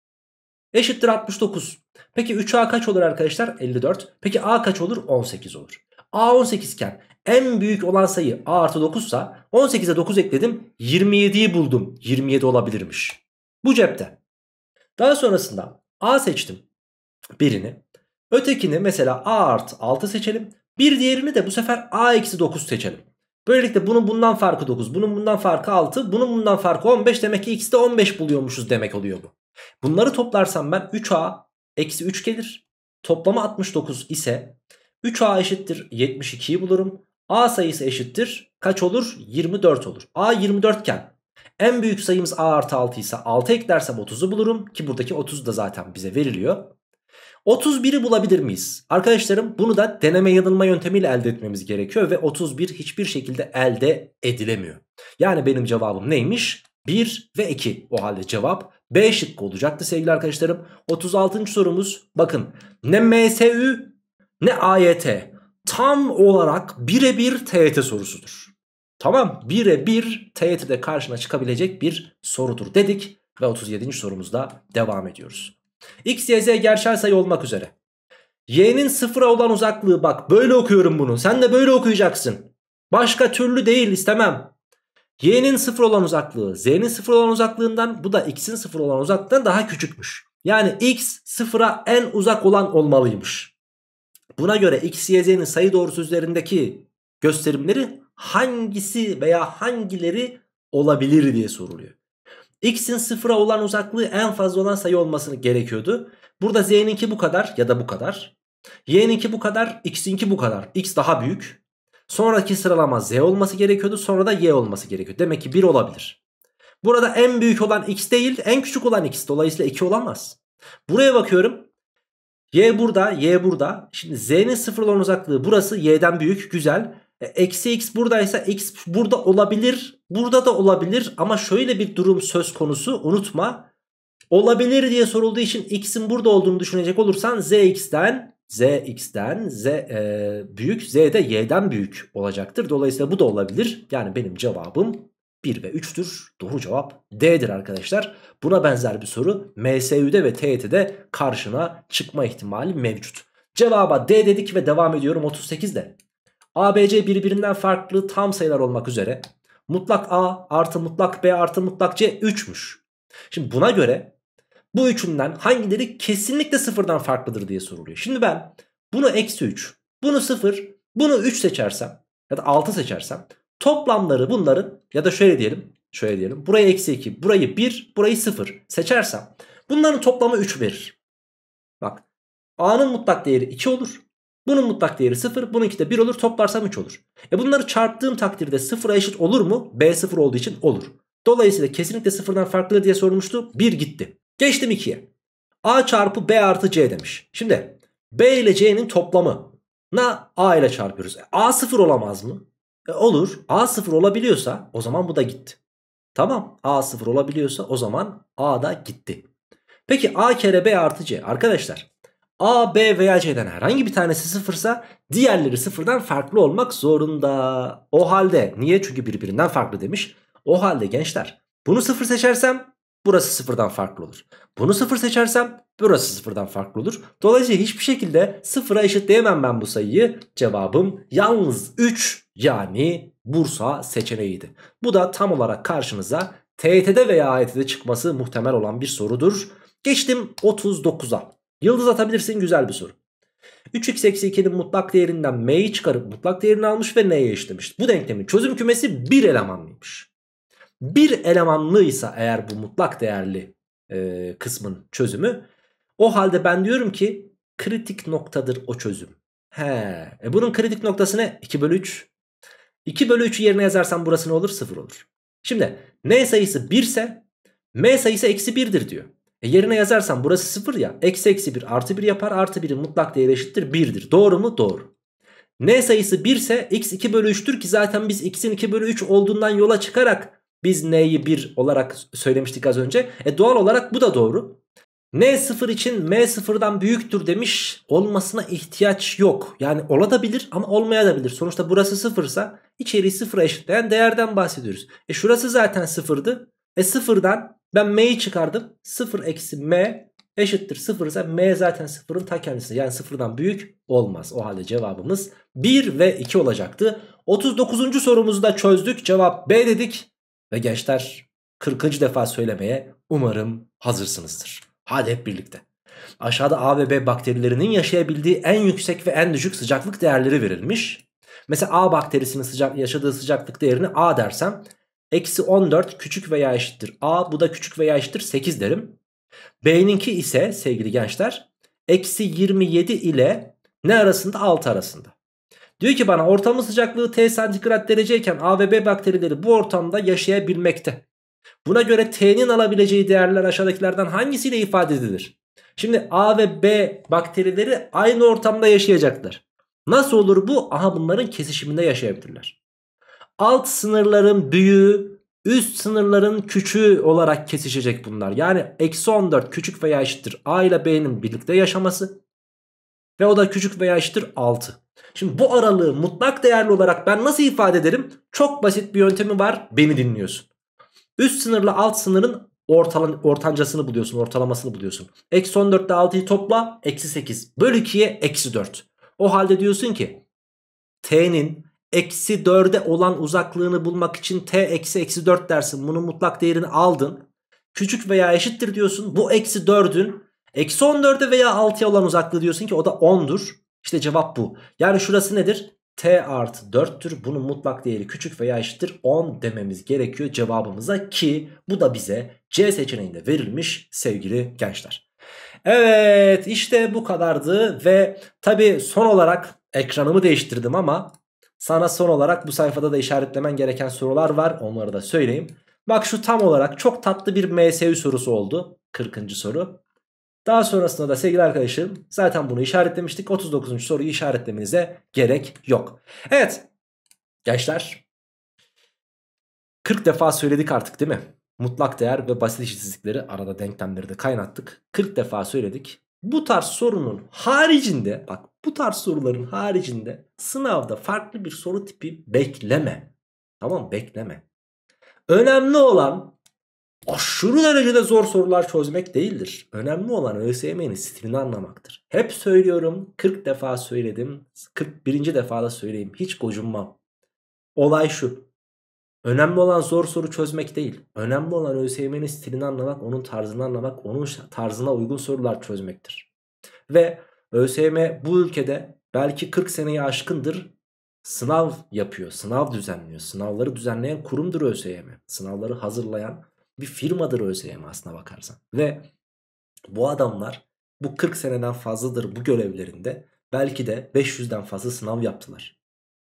Eşittir 69. Peki 3A kaç olur arkadaşlar? 54. Peki A kaç olur? 18 olur. A 18 iken en büyük olan sayı A artı 9 sa 18'e 9 ekledim 27'yi buldum. 27 olabilirmiş. Bu cepte. Daha sonrasında A seçtim birini. Ötekini mesela A artı 6 seçelim. Bir diğerini de bu sefer A eksi 9 seçelim. Böylelikle bunun bundan farkı 9, bunun bundan farkı 6, bunun bundan farkı 15. Demek ki x'de 15 buluyormuşuz demek oluyor bu. Bunları toplarsam ben 3a eksi 3 gelir. Toplama 69 ise 3a eşittir 72'yi bulurum. a sayısı eşittir kaç olur? 24 olur. a 24 iken en büyük sayımız a artı 6 ise 6 eklersem 30'u bulurum. Ki buradaki 30 da zaten bize veriliyor. 31'i bulabilir miyiz? Arkadaşlarım bunu da deneme yanılma yöntemiyle elde etmemiz gerekiyor ve 31 hiçbir şekilde elde edilemiyor. Yani benim cevabım neymiş? 1 ve 2 o halde cevap B şıkkı olacaktı sevgili arkadaşlarım. 36. sorumuz bakın ne MSÜ ne AYT tam olarak birebir TYT sorusudur. Tamam birebir TYT'de karşına çıkabilecek bir sorudur dedik ve 37. sorumuzda devam ediyoruz. X, Y, Z gerçel sayı olmak üzere. Y'nin sıfıra olan uzaklığı bak böyle okuyorum bunu. Sen de böyle okuyacaksın. Başka türlü değil istemem. Y'nin sıfır olan uzaklığı Z'nin sıfır olan uzaklığından bu da X'in sıfır olan uzaklığından daha küçükmüş. Yani X sıfıra en uzak olan olmalıymış. Buna göre X, Y, Z'nin sayı doğrusu üzerindeki gösterimleri hangisi veya hangileri olabilir diye soruluyor. X'in sıfıra olan uzaklığı en fazla olan sayı olmasını gerekiyordu. Burada Z'ninki bu kadar ya da bu kadar. Y'ninki bu kadar, X'inki bu kadar. X daha büyük. Sonraki sıralama Z olması gerekiyordu. Sonra da Y olması gerekiyor. Demek ki 1 olabilir. Burada en büyük olan X değil, en küçük olan X. Dolayısıyla 2 olamaz. Buraya bakıyorum. Y burada, Y burada. Şimdi Z'nin sıfır olan uzaklığı burası. Y'den büyük, güzel. E, eksi x buradaysa x burada olabilir. Burada da olabilir ama şöyle bir durum söz konusu unutma. Olabilir diye sorulduğu için x'in burada olduğunu düşünecek olursan zx'den zx'den z e, büyük z de y'den büyük olacaktır. Dolayısıyla bu da olabilir. Yani benim cevabım 1 ve 3'tür. Doğru cevap D'dir arkadaşlar. Buna benzer bir soru MSÜ'de ve TYT'de e karşına çıkma ihtimali mevcut. Cevaba D dedik ve devam ediyorum 38'de. ABC birbirinden farklı tam sayılar olmak üzere mutlak A artı mutlak B artı mutlak C 3'müş. Şimdi buna göre bu üçünden hangileri kesinlikle sıfırdan farklıdır diye soruluyor. Şimdi ben bunu eksi 3, bunu 0, bunu 3 seçersem ya da 6 seçersem toplamları bunların ya da şöyle diyelim şöyle diyelim burayı eksi 2 burayı 1 burayı 0 seçersem bunların toplamı 3 verir. Bak A'nın mutlak değeri 2 olur bunun mutlak değeri 0. Bununki de 1 olur. Toplarsam 3 olur. E bunları çarptığım takdirde 0'a eşit olur mu? B 0 olduğu için olur. Dolayısıyla kesinlikle 0'dan farklıdır diye sormuştu. 1 gitti. Geçtim 2'ye. A çarpı B artı C demiş. Şimdi B ile C'nin toplamı na A ile çarpıyoruz. E, A 0 olamaz mı? E olur. A 0 olabiliyorsa o zaman bu da gitti. Tamam. A 0 olabiliyorsa o zaman A da gitti. Peki A kere B artı C. Arkadaşlar A, B veya C'den herhangi bir tanesi sıfırsa diğerleri sıfırdan farklı olmak zorunda. O halde niye? Çünkü birbirinden farklı demiş. O halde gençler bunu sıfır seçersem burası sıfırdan farklı olur. Bunu sıfır seçersem burası sıfırdan farklı olur. Dolayısıyla hiçbir şekilde sıfıra eşitleyemem ben bu sayıyı. Cevabım yalnız 3 yani Bursa seçeneğiydi. Bu da tam olarak karşınıza TET'de veya AYT'de çıkması muhtemel olan bir sorudur. Geçtim 39'a. Yıldız atabilirsin güzel bir soru. 3x eksi 2'nin mutlak değerinden m'yi çıkarıp mutlak değerini almış ve n'ye eşlemiş. Bu denklemin çözüm kümesi bir elemanlıymış. Bir elemanlıysa eğer bu mutlak değerli e, kısmın çözümü o halde ben diyorum ki kritik noktadır o çözüm. He, e bunun kritik noktası ne? 2 bölü 3. 2 bölü 3'ü yerine yazarsam burası ne olur? 0 olur. Şimdi n sayısı 1 ise m sayısı eksi 1'dir diyor. E yerine yazarsam burası 0 ya. Eksi eksi 1 artı 1 yapar. Artı 1'in mutlak değeri eşittir 1'dir. Doğru mu? Doğru. N sayısı 1 ise x 2 bölü 3'tür ki zaten biz x'in 2 bölü 3 olduğundan yola çıkarak biz n'yi 1 olarak söylemiştik az önce. E doğal olarak bu da doğru. N 0 için M 0'dan büyüktür demiş olmasına ihtiyaç yok. Yani olabilir ama olmayabilir. Sonuçta burası 0 ise içeriği 0'a eşitleyen değerden bahsediyoruz. E şurası zaten 0'dı. E 0'dan ben m'yi çıkardım. 0 eksi m eşittir 0 ise m zaten 0'ın ta kendisi. Yani 0'dan büyük olmaz. O halde cevabımız 1 ve 2 olacaktı. 39. sorumuzu da çözdük. Cevap B dedik. Ve gençler 40. defa söylemeye umarım hazırsınızdır. Hadi hep birlikte. Aşağıda A ve B bakterilerinin yaşayabildiği en yüksek ve en düşük sıcaklık değerleri verilmiş. Mesela A bakterisinin sıcak, yaşadığı sıcaklık değerini A dersem Eksi 14 küçük veya eşittir A bu da küçük veya eşittir 8 derim. B'ninki ise sevgili gençler eksi 27 ile ne arasında 6 arasında. Diyor ki bana ortamın sıcaklığı T santigrat dereceyken A ve B bakterileri bu ortamda yaşayabilmekte. Buna göre T'nin alabileceği değerler aşağıdakilerden hangisiyle ifade edilir? Şimdi A ve B bakterileri aynı ortamda yaşayacaklar. Nasıl olur bu? Aha bunların kesişiminde yaşayabilirler alt sınırların büyüğü üst sınırların küçüğü olarak kesişecek bunlar. Yani eksi 14 küçük veya eşittir a ile b'nin birlikte yaşaması ve o da küçük veya eşittir 6. Şimdi bu aralığı mutlak değerli olarak ben nasıl ifade ederim? Çok basit bir yöntemi var beni dinliyorsun. Üst sınırla alt sınırın ortalan, ortancasını buluyorsun ortalamasını buluyorsun. Eksi 14 ile 6'yı topla eksi 8 bölü 2'ye eksi 4. O halde diyorsun ki t'nin eksi 4'e olan uzaklığını bulmak için t eksi eksi 4 dersin. Bunun mutlak değerini aldın. Küçük veya eşittir diyorsun. Bu eksi 4'ün eksi 14'e veya 6'ya olan uzaklığı diyorsun ki o da 10'dur. İşte cevap bu. Yani şurası nedir? t artı 4'tür. Bunun mutlak değeri küçük veya eşittir 10 dememiz gerekiyor cevabımıza ki bu da bize C seçeneğinde verilmiş sevgili gençler. Evet işte bu kadardı ve tabi son olarak ekranımı değiştirdim ama sana son olarak bu sayfada da işaretlemen gereken sorular var. Onları da söyleyeyim. Bak şu tam olarak çok tatlı bir MSU sorusu oldu. 40. soru. Daha sonrasında da sevgili arkadaşım zaten bunu işaretlemiştik. 39. soruyu işaretlemenize gerek yok. Evet gençler 40 defa söyledik artık değil mi? Mutlak değer ve basit eşitsizlikleri arada denklemleri de kaynattık. 40 defa söyledik. Bu tarz sorunun haricinde bak bu tarz soruların haricinde sınavda farklı bir soru tipi bekleme. Tamam bekleme. Önemli olan aşırı derecede zor sorular çözmek değildir. Önemli olan ÖSYM'nin stilini anlamaktır. Hep söylüyorum 40 defa söyledim 41. defada söyleyeyim hiç gocunmam. Olay şu Önemli olan zor soru çözmek değil. Önemli olan ÖSYM'nin stilini anlamak, onun tarzını anlamak, onun tarzına uygun sorular çözmektir. Ve ÖSYM bu ülkede belki 40 seneyi aşkındır sınav yapıyor, sınav düzenliyor. Sınavları düzenleyen kurumdur ÖSYM. Sınavları hazırlayan bir firmadır ÖSYM aslına bakarsan. Ve bu adamlar bu 40 seneden fazladır bu görevlerinde belki de 500'den fazla sınav yaptılar.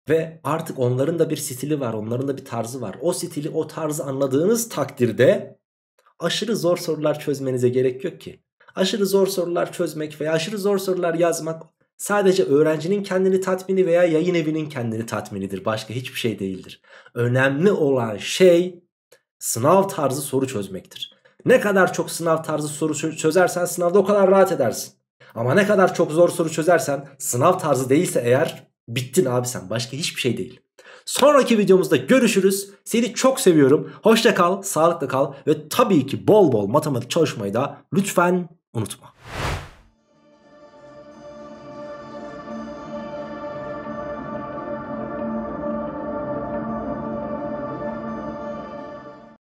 Ve artık onların da bir stili var, onların da bir tarzı var. O stili, o tarzı anladığınız takdirde aşırı zor sorular çözmenize gerek yok ki. Aşırı zor sorular çözmek veya aşırı zor sorular yazmak sadece öğrencinin kendini tatmini veya yayın evinin kendini tatminidir. Başka hiçbir şey değildir. Önemli olan şey sınav tarzı soru çözmektir. Ne kadar çok sınav tarzı soru çözersen sınavda o kadar rahat edersin. Ama ne kadar çok zor soru çözersen sınav tarzı değilse eğer bittin abi sen başka hiçbir şey değil. Sonraki videomuzda görüşürüz. Seni çok seviyorum. Hoşça kal, sağlıkla kal ve tabii ki bol bol matematik çalışmayı da lütfen unutma.